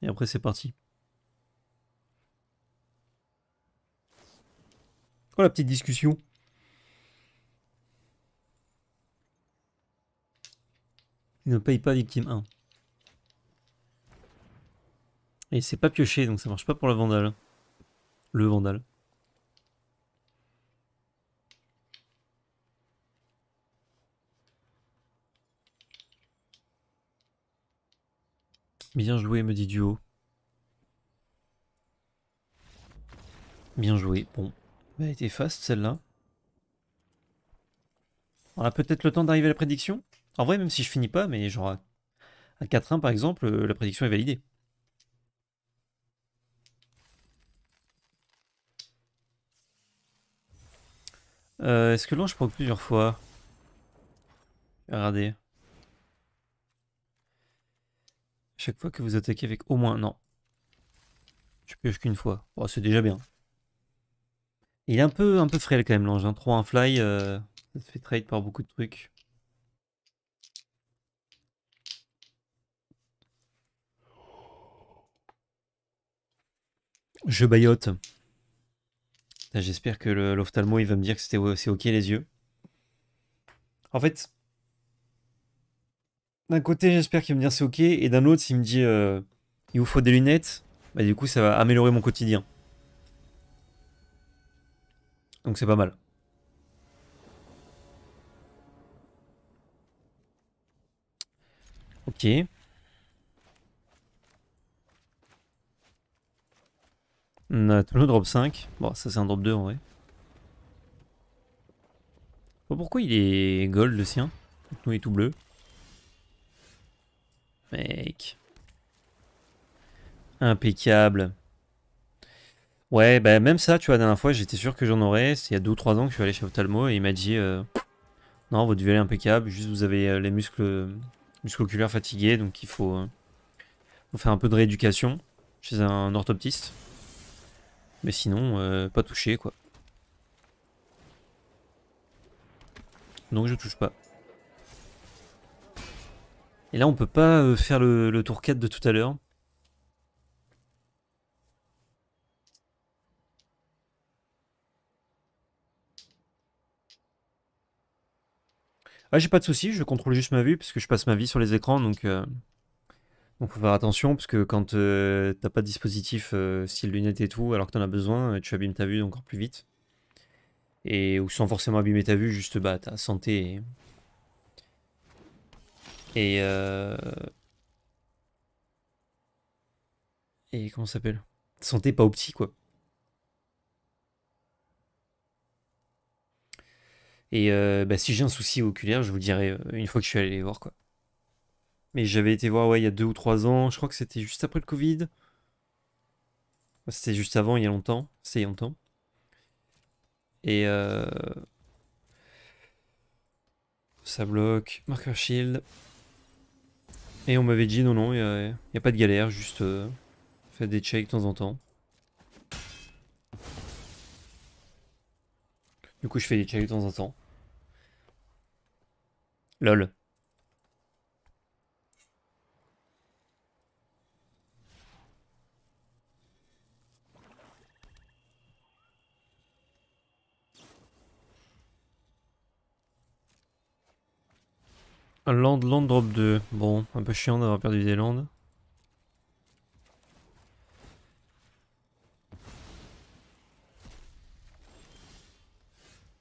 Et après, c'est parti. Oh, la petite discussion Il ne paye pas victime 1. Et c'est pas pioché, donc ça marche pas pour le vandale. Le vandale. Bien joué, me dit Duo. Bien joué. Bon, bah, elle a été fast celle-là. On a peut-être le temps d'arriver à la prédiction en vrai, même si je finis pas, mais genre à, 4-1 par exemple, euh, la prédiction est validée. Euh, est-ce que l'ange prend plusieurs fois Regardez. Chaque fois que vous attaquez avec au moins... Non. Je pioche qu'une fois. Oh, c'est déjà bien. Il est un peu, un peu frêle quand même l'ange. 3-1 hein. fly, euh, ça se fait trade par beaucoup de trucs. Je baillote. J'espère que l'ophtalmo il va me dire que c'est ok les yeux. En fait, d'un côté j'espère qu'il va me dire c'est ok et d'un autre s'il me dit euh, il vous faut des lunettes, bah du coup ça va améliorer mon quotidien. Donc c'est pas mal. Ok. On drop 5. Bon, ça c'est un drop 2 en vrai. pourquoi il est gold le sien Nous il est tout bleu. Mec. Impeccable. Ouais, bah même ça, tu vois, la dernière fois, j'étais sûr que j'en aurais. C'est il y a 2 ou 3 ans que je suis allé chez Otalmo et il m'a dit euh, Non, votre violet est impeccable, juste vous avez euh, les muscles, muscles oculaires fatigués, donc il faut, euh, faut faire un peu de rééducation chez un orthoptiste. Mais sinon, euh, pas touché quoi. Donc je touche pas. Et là on peut pas euh, faire le, tour 4 de tout à l'heure. Ah j'ai pas de souci, je contrôle juste ma vue parce que je passe ma vie sur les écrans donc... Euh, donc faut faire attention parce que quand euh, t'as pas de dispositif euh, style lunettes et tout, alors que t'en as besoin, euh, tu abîmes ta vue encore plus vite. Et ou sans forcément abîmer ta vue, juste bah ta santé et et, comment ça s'appelle Santé pas optique, quoi. Et bah, si j'ai un souci oculaire, je vous dirai une fois que je suis allé les voir quoi. Mais j'avais été voir, ouais, il y a deux ou trois ans. Je crois que c'était juste après le Covid. C'était juste avant, il y a longtemps. C'est il y longtemps. Et euh... ça bloque. Marker shield. Et on m'avait dit non, non, il n'y a, pas de galère, juste euh, des checks de temps en temps. Du coup, je fais des checks de temps en temps. LOL. Land, land drop 2. Bon, un peu chiant d'avoir perdu des landes.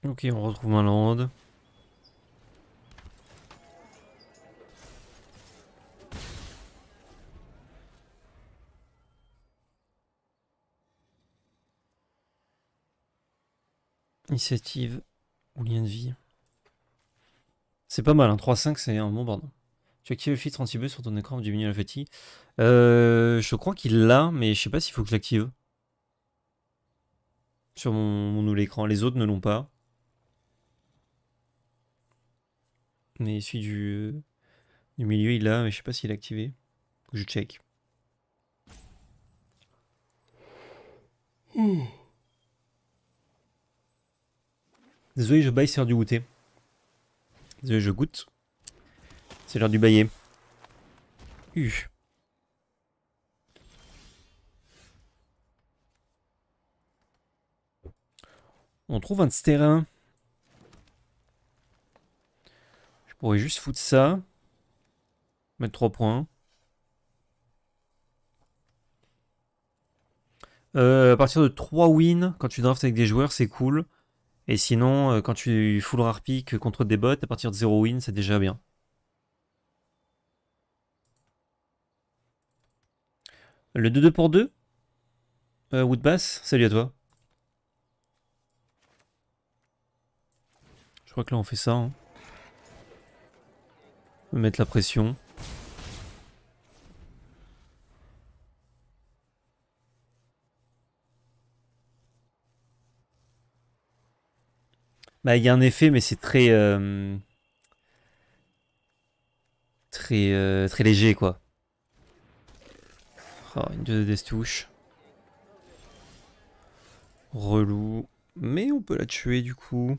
Ok, on retrouve un land. Initiative ou lien de vie. C'est pas mal, hein. 3-5, c'est un bon bordel. Tu actives le filtre anti sur ton écran du diminuer la Euh, je crois qu'il l'a, mais je sais pas s'il faut que je l'active. Sur mon, mon nouvel écran. Les autres ne l'ont pas. Mais celui du, euh, milieu, il l'a, mais je sais pas s'il est activé. Je check. Hmm. Désolé, je baille sur du goûter. Je goûte. C'est l'heure du baillet. On trouve un terrain. Je pourrais juste foutre ça. Mettre 3 points. Euh, à partir de 3 wins, quand tu draftes avec des joueurs, c'est cool. Et sinon, euh, quand tu full rare pick contre des bots, à partir de 0 win, c'est déjà bien. Le 2-2 pour 2 euh, Woodbass, salut à toi. Je crois que là on fait ça. Hein. va Mettre la pression. Bah, il y a un effet, mais c'est très. Euh, très, euh, très léger, quoi. Oh, une de des touches. Relou. Mais on peut la tuer, du coup.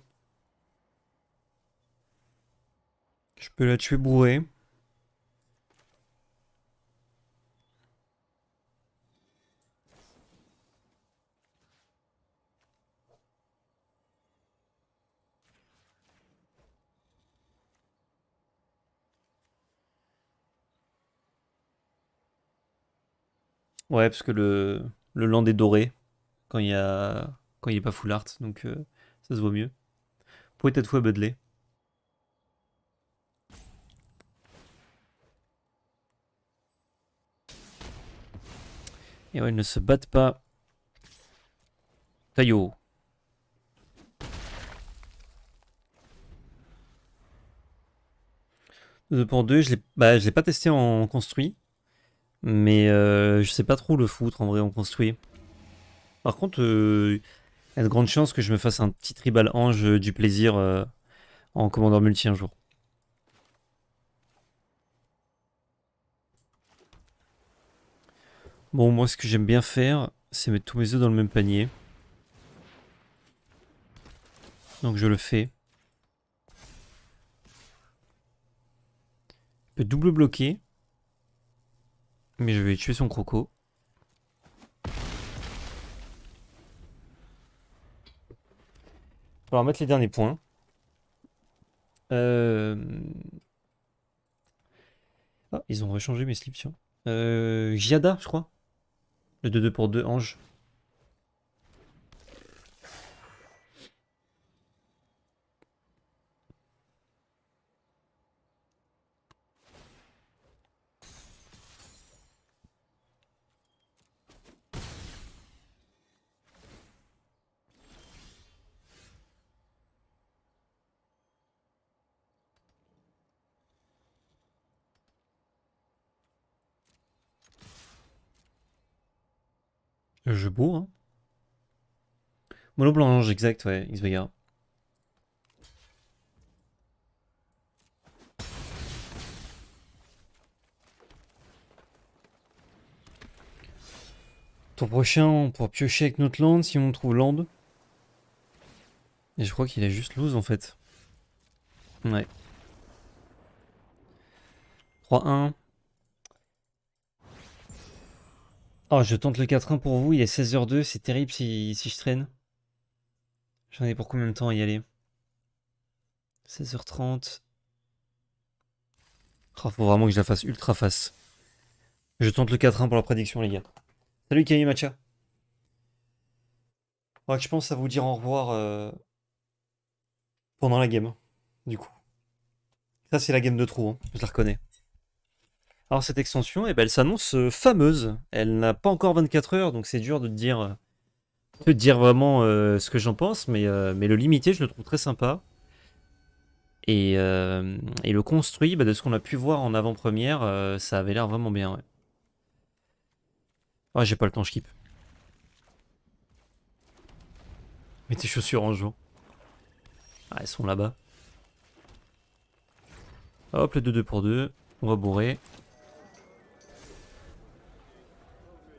Je peux la tuer bourrée. Ouais, parce que le, le land est doré quand il, y a, quand il pas full art, donc euh, ça se voit mieux. Pour être fois Budley. Et ouais, ils ne se battent pas. Taillot. Deux pour deux, je l'ai bah, pas testé en construit. Mais euh, je sais pas trop le foutre en vrai, on construit. Par contre, il euh, y a de grandes chances que je me fasse un petit tribal ange euh, du plaisir en commandeur multi un jour. Bon, moi, ce que j'aime bien faire, c'est mettre tous mes œufs dans le même panier. Donc je le fais. Je peux double bloquer. Mais je vais tuer son croco. On va mettre les derniers points. Euh... Ah, ils ont rechangé mes slips, Euh, Giada, je crois. Le 2-2 pour 2, ange. jeu beau. Hein. blanche, exact, ouais, bagarre. Ton prochain, on pourra piocher avec notre land si on trouve land. Et je crois qu'il est juste loose en fait. Ouais. 3-1. Oh, je tente le 4-1 pour vous, il est 16h02, c'est terrible si, je traîne. J'en ai pour combien de temps à y aller 16h30. Il faut vraiment que je la fasse ultra face. Je tente le 4-1 pour la prédiction, les gars. Salut Kali Macha. je pense à vous dire au revoir euh, pendant la game, hein, du coup. Ça, c'est la game de trou, hein, je la reconnais. Alors cette extension, eh ben, elle s'annonce euh, fameuse. Elle n'a pas encore 24 heures, donc c'est dur de te dire, euh, de dire vraiment euh, ce que j'en pense, mais, mais le limiter je le trouve très sympa. Et, le construit, bah, de ce qu'on a pu voir en avant-première, ça avait l'air vraiment bien. Ouais, j'ai pas le temps, je kiffe. Mets tes chaussures en jouant. Ah, elles sont là-bas. Hop, le 2-2 pour 2. On va bourrer.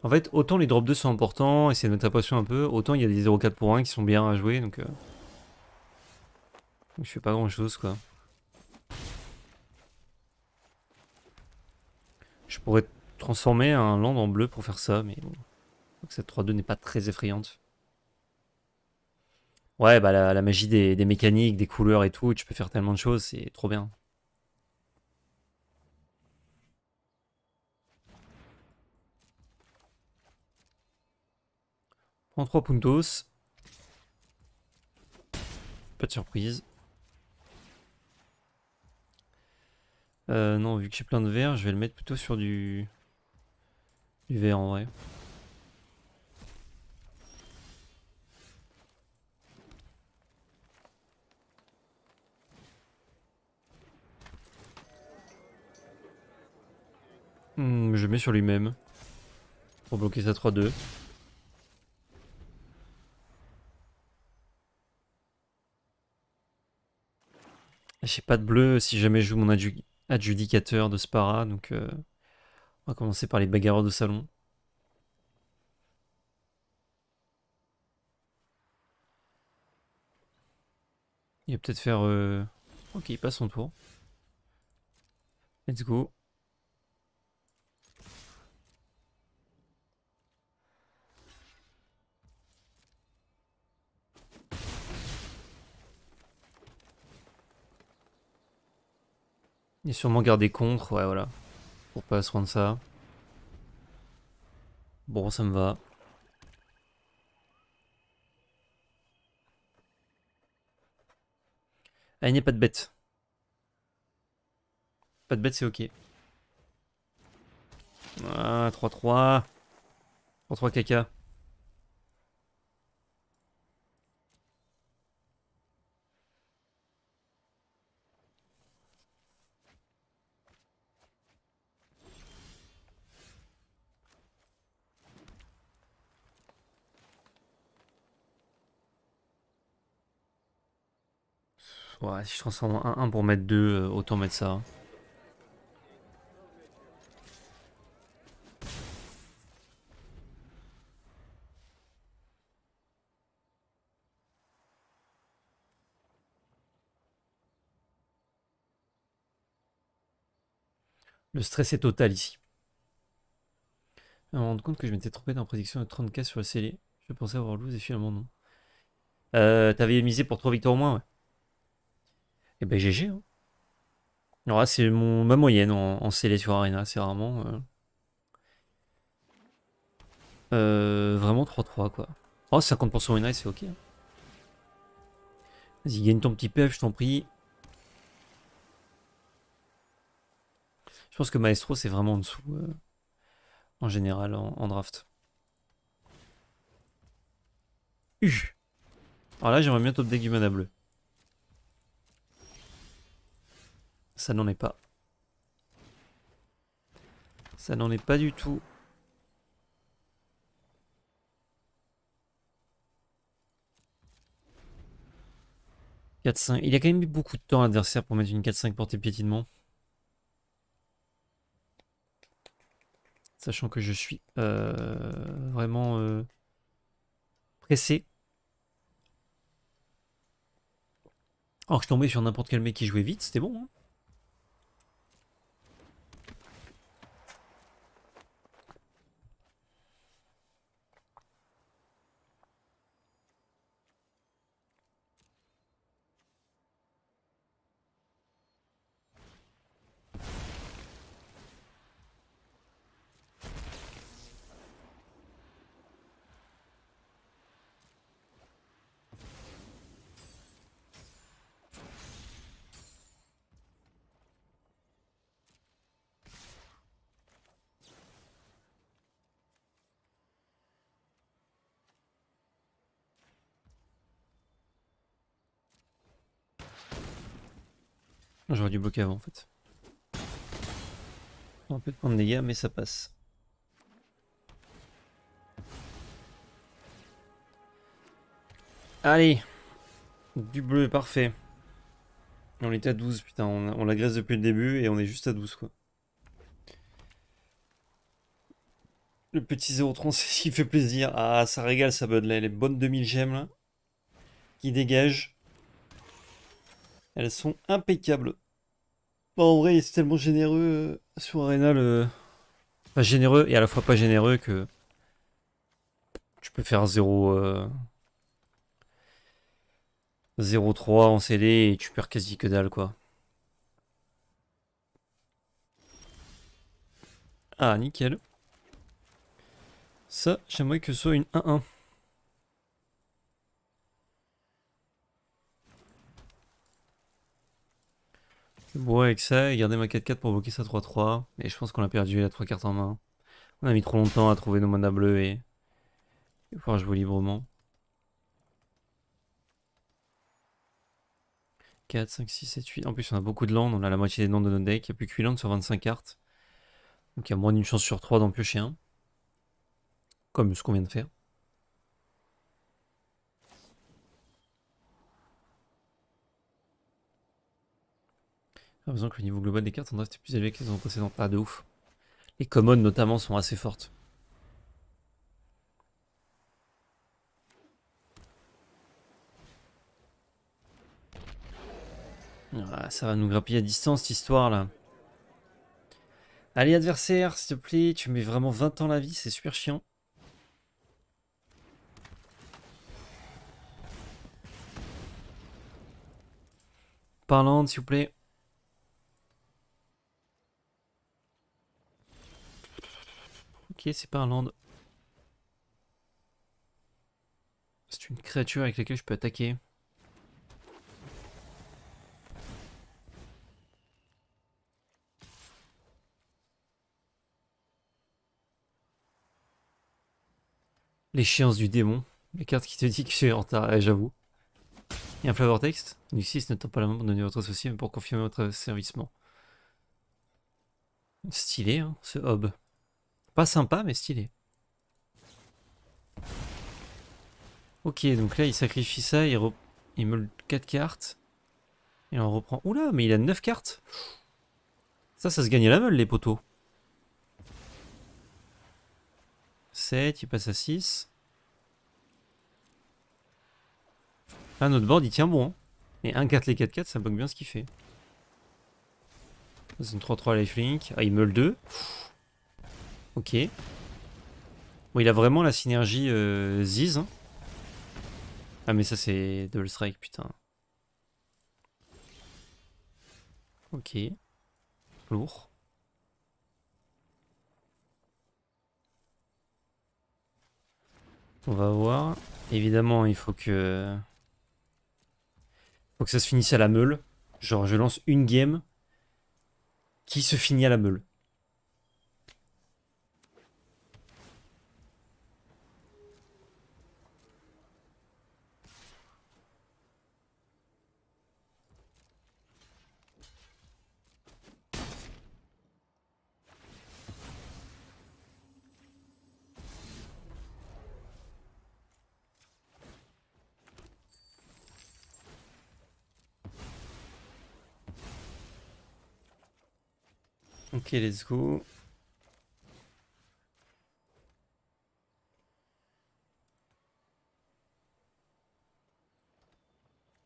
En fait, autant les drops 2 sont importants et c'est notre passion un peu, autant il y a des 0-4 pour 1 qui sont bien à jouer, donc... Euh, je fais pas grand chose, quoi. Je pourrais transformer un land en bleu pour faire ça, mais bon. cette 3-2 n'est pas très effrayante. Ouais, bah la, magie des mécaniques, des couleurs et tout, tu peux faire tellement de choses, c'est trop bien. En 3 puntos. Pas de surprise. Euh, non, vu que j'ai plein de verre, je vais le mettre plutôt sur du... Du verre en vrai. Hmm, je mets sur lui-même. Pour bloquer sa 3-2. J'ai pas de bleu si jamais je joue mon adjudicateur de Spara, donc euh, on va commencer par les bagarreurs de salon. Il va peut-être faire... Euh, ok, il passe son tour. Let's go. Il est sûrement gardé contre, ouais, voilà. Pour pas se rendre ça. Bon, ça me va. Ah, il n'y a pas de bête. Pas de bête, c'est ok. Ah, 3-3. 3-3 caca. Ouais, si je transforme un, 1 pour mettre 2, euh, autant mettre ça. Le stress est total ici. Je me rends compte que je m'étais trompé dans la prédiction de 30k sur le CL. Je pensais avoir lose et finalement non. Euh, T'avais misé pour 3 victoires au moins, ouais. Et eh ben GG. Hein. c'est mon, ma moyenne en, en sur Arena, c'est vraiment... Euh, euh, vraiment 3-3 quoi. Oh 50% Arena c'est ok. Hein. Vas-y gagne ton petit PF je t'en prie. Je pense que Maestro c'est vraiment en dessous euh, en général en, draft. Alors là j'aimerais bien top deck mana bleu. Ça n'en est pas. Ça n'en est pas du tout. Il a quand même mis beaucoup de temps l'adversaire pour mettre une 4-5 portée piétinement. Sachant que je suis euh, vraiment euh, pressé. pressé. que je tombais sur n'importe quel mec qui jouait vite, c'était bon. Hein. J'aurais dû bloquer avant en fait. on peut prendre des gars mais ça passe. Allez Du bleu, parfait. On était à 12, putain, on, l'a l'agresse depuis le début et on est juste à 12 quoi. Le petit 0,3 c'est ce qui fait plaisir. Ah, ça régale ça bud les bonnes 2000 gemmes là. Qui dégagent. Elles sont impeccables. Bon, en vrai, c'est tellement généreux euh, sur Arena. Le... généreux et à la fois pas généreux que tu peux faire 0. 03 0-3 en CD et tu perds quasi que dalle quoi. Ah nickel. Ça, j'aimerais que ce soit une 1-1. Bon avec ça garder ma 4-4 pour bloquer sa 3-3. Et je pense qu'on a perdu la 3 cartes en main. On a mis trop longtemps à trouver nos manas bleus et... Il je jouer librement. 4, 5, 6, 7, 8. En plus, on a beaucoup de land, On a la moitié des noms de notre deck. Il n'y a plus que 8 landes sur 25 cartes. Donc il y a moins d'une chance sur 3 d'en piocher un. Comme ce qu'on vient de faire. Pas ah, besoin que le niveau global des cartes en reste plus élevé que les précédent. Pas ah, de ouf. Les commodes notamment sont assez fortes. Ah, ça va nous grappiller à distance cette histoire là. Allez adversaire, s'il te plaît, tu mets vraiment 20 ans la vie, c'est super chiant. Parlante, s'il vous plaît. c'est pas un land. C'est une créature avec laquelle je peux attaquer. L'échéance du démon. La carte qui te dit que je suis en retard, et eh, j'avoue. Et un flavor text. Nuxis n'attend pas la main pour donner votre associé, mais pour confirmer votre servissement. Stylé, hein, ce hob. Pas sympa, mais stylé. Ok, donc là, il sacrifie ça, il, il meule 4 cartes. Et on reprend... Oula, mais il a 9 cartes Ça, ça se gagne à la meule, les poteaux. 7, il passe à 6. Ah, notre board, il tient bon. Hein. Et 1 4 les 4 4, ça bug bien ce qu'il fait. C'est 3-3 lifelink. Ah, il meule 2. Ok. Bon, il a vraiment la synergie euh, Ziz. Hein. Ah, mais ça, c'est Double Strike, putain. Ok. Lourd. On va voir. Évidemment, il faut que... Faut que ça se finisse à la meule. Genre, je lance une game qui se finit à la meule.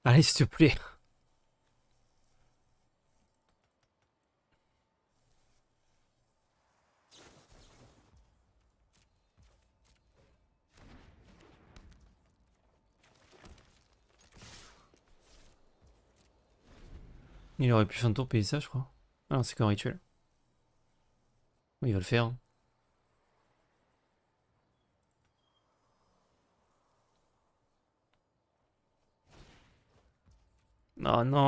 Allez, s'il te plaît. Il aurait pu faire un tour ça, je crois. Alors, ah c'est qu'un rituel. Il va le faire. Hein. Oh non,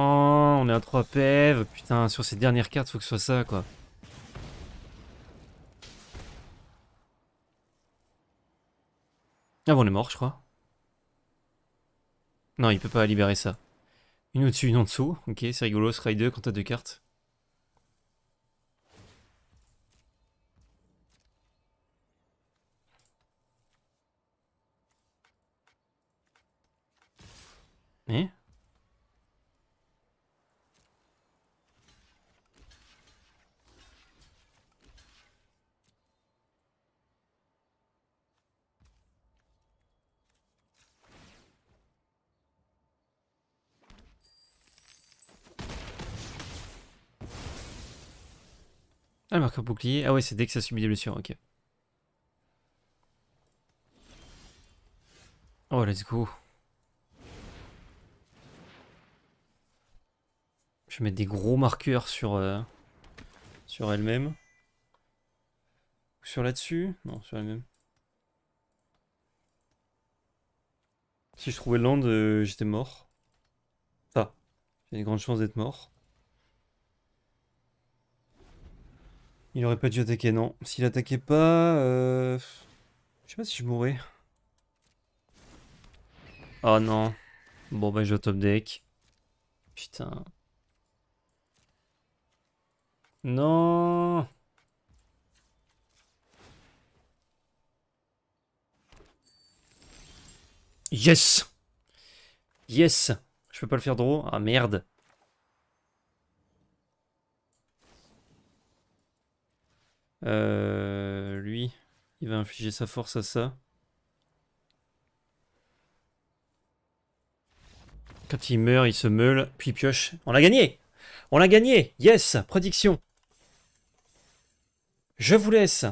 on est à 3 PEV. Putain, sur ces dernières cartes, faut que ce soit ça, quoi. Ah bon, il est mort, je crois. Non, il peut pas libérer ça. Une au-dessus, une en dessous. Ok, c'est rigolo, ce 2 quand t'as deux cartes. Eh Ah, le marqueur bouclier. Ah ouais, c'est dès que ça subit des blessures, ok. Oh, let's go. Je vais mettre des gros marqueurs sur, euh, sur elle-même. Sur là-dessus Non, sur elle-même. Si je trouvais Land, euh, j'étais mort. Ça. j'ai une grande chance d'être mort. Il aurait pas dû attaquer, non. S'il attaquait pas... Euh, je sais pas si je mourrais. Oh non. Bon bah je vais au top deck. Putain. Non Yes Yes Je peux pas le faire draw Ah merde euh, Lui, il va infliger sa force à ça. Quand il meurt, il se meule, puis pioche. On l'a gagné On l'a gagné Yes Prédiction je vous laisse.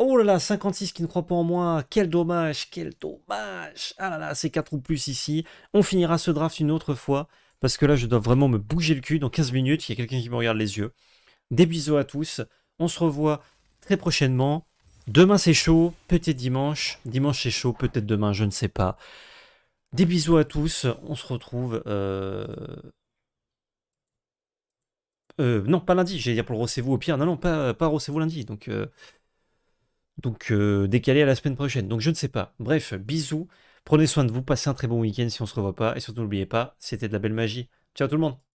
Oh là là, 56 qui ne croient pas en moi. Quel dommage, quel dommage. Ah là là, c'est 4 ou plus ici. On finira ce draft une autre fois. Parce que là, je dois vraiment me bouger le cul. Dans 15 minutes, il y a quelqu'un qui me regarde les yeux. Des bisous à tous. On se revoit très prochainement. Demain, c'est chaud. Peut-être dimanche. Dimanche, c'est chaud. Peut-être demain, je ne sais pas. Des bisous à tous. On se retrouve. Euh, euh, non, pas lundi, j'allais dire pour le recevez-vous au pire. Non, non, pas, pas recevez-vous lundi. Donc, euh, donc euh, décalé à la semaine prochaine. Donc, je ne sais pas. Bref, bisous. Prenez soin de vous. Passez un très bon week-end si on se revoit pas. Et surtout, n'oubliez pas, c'était de la belle magie. Ciao tout le monde.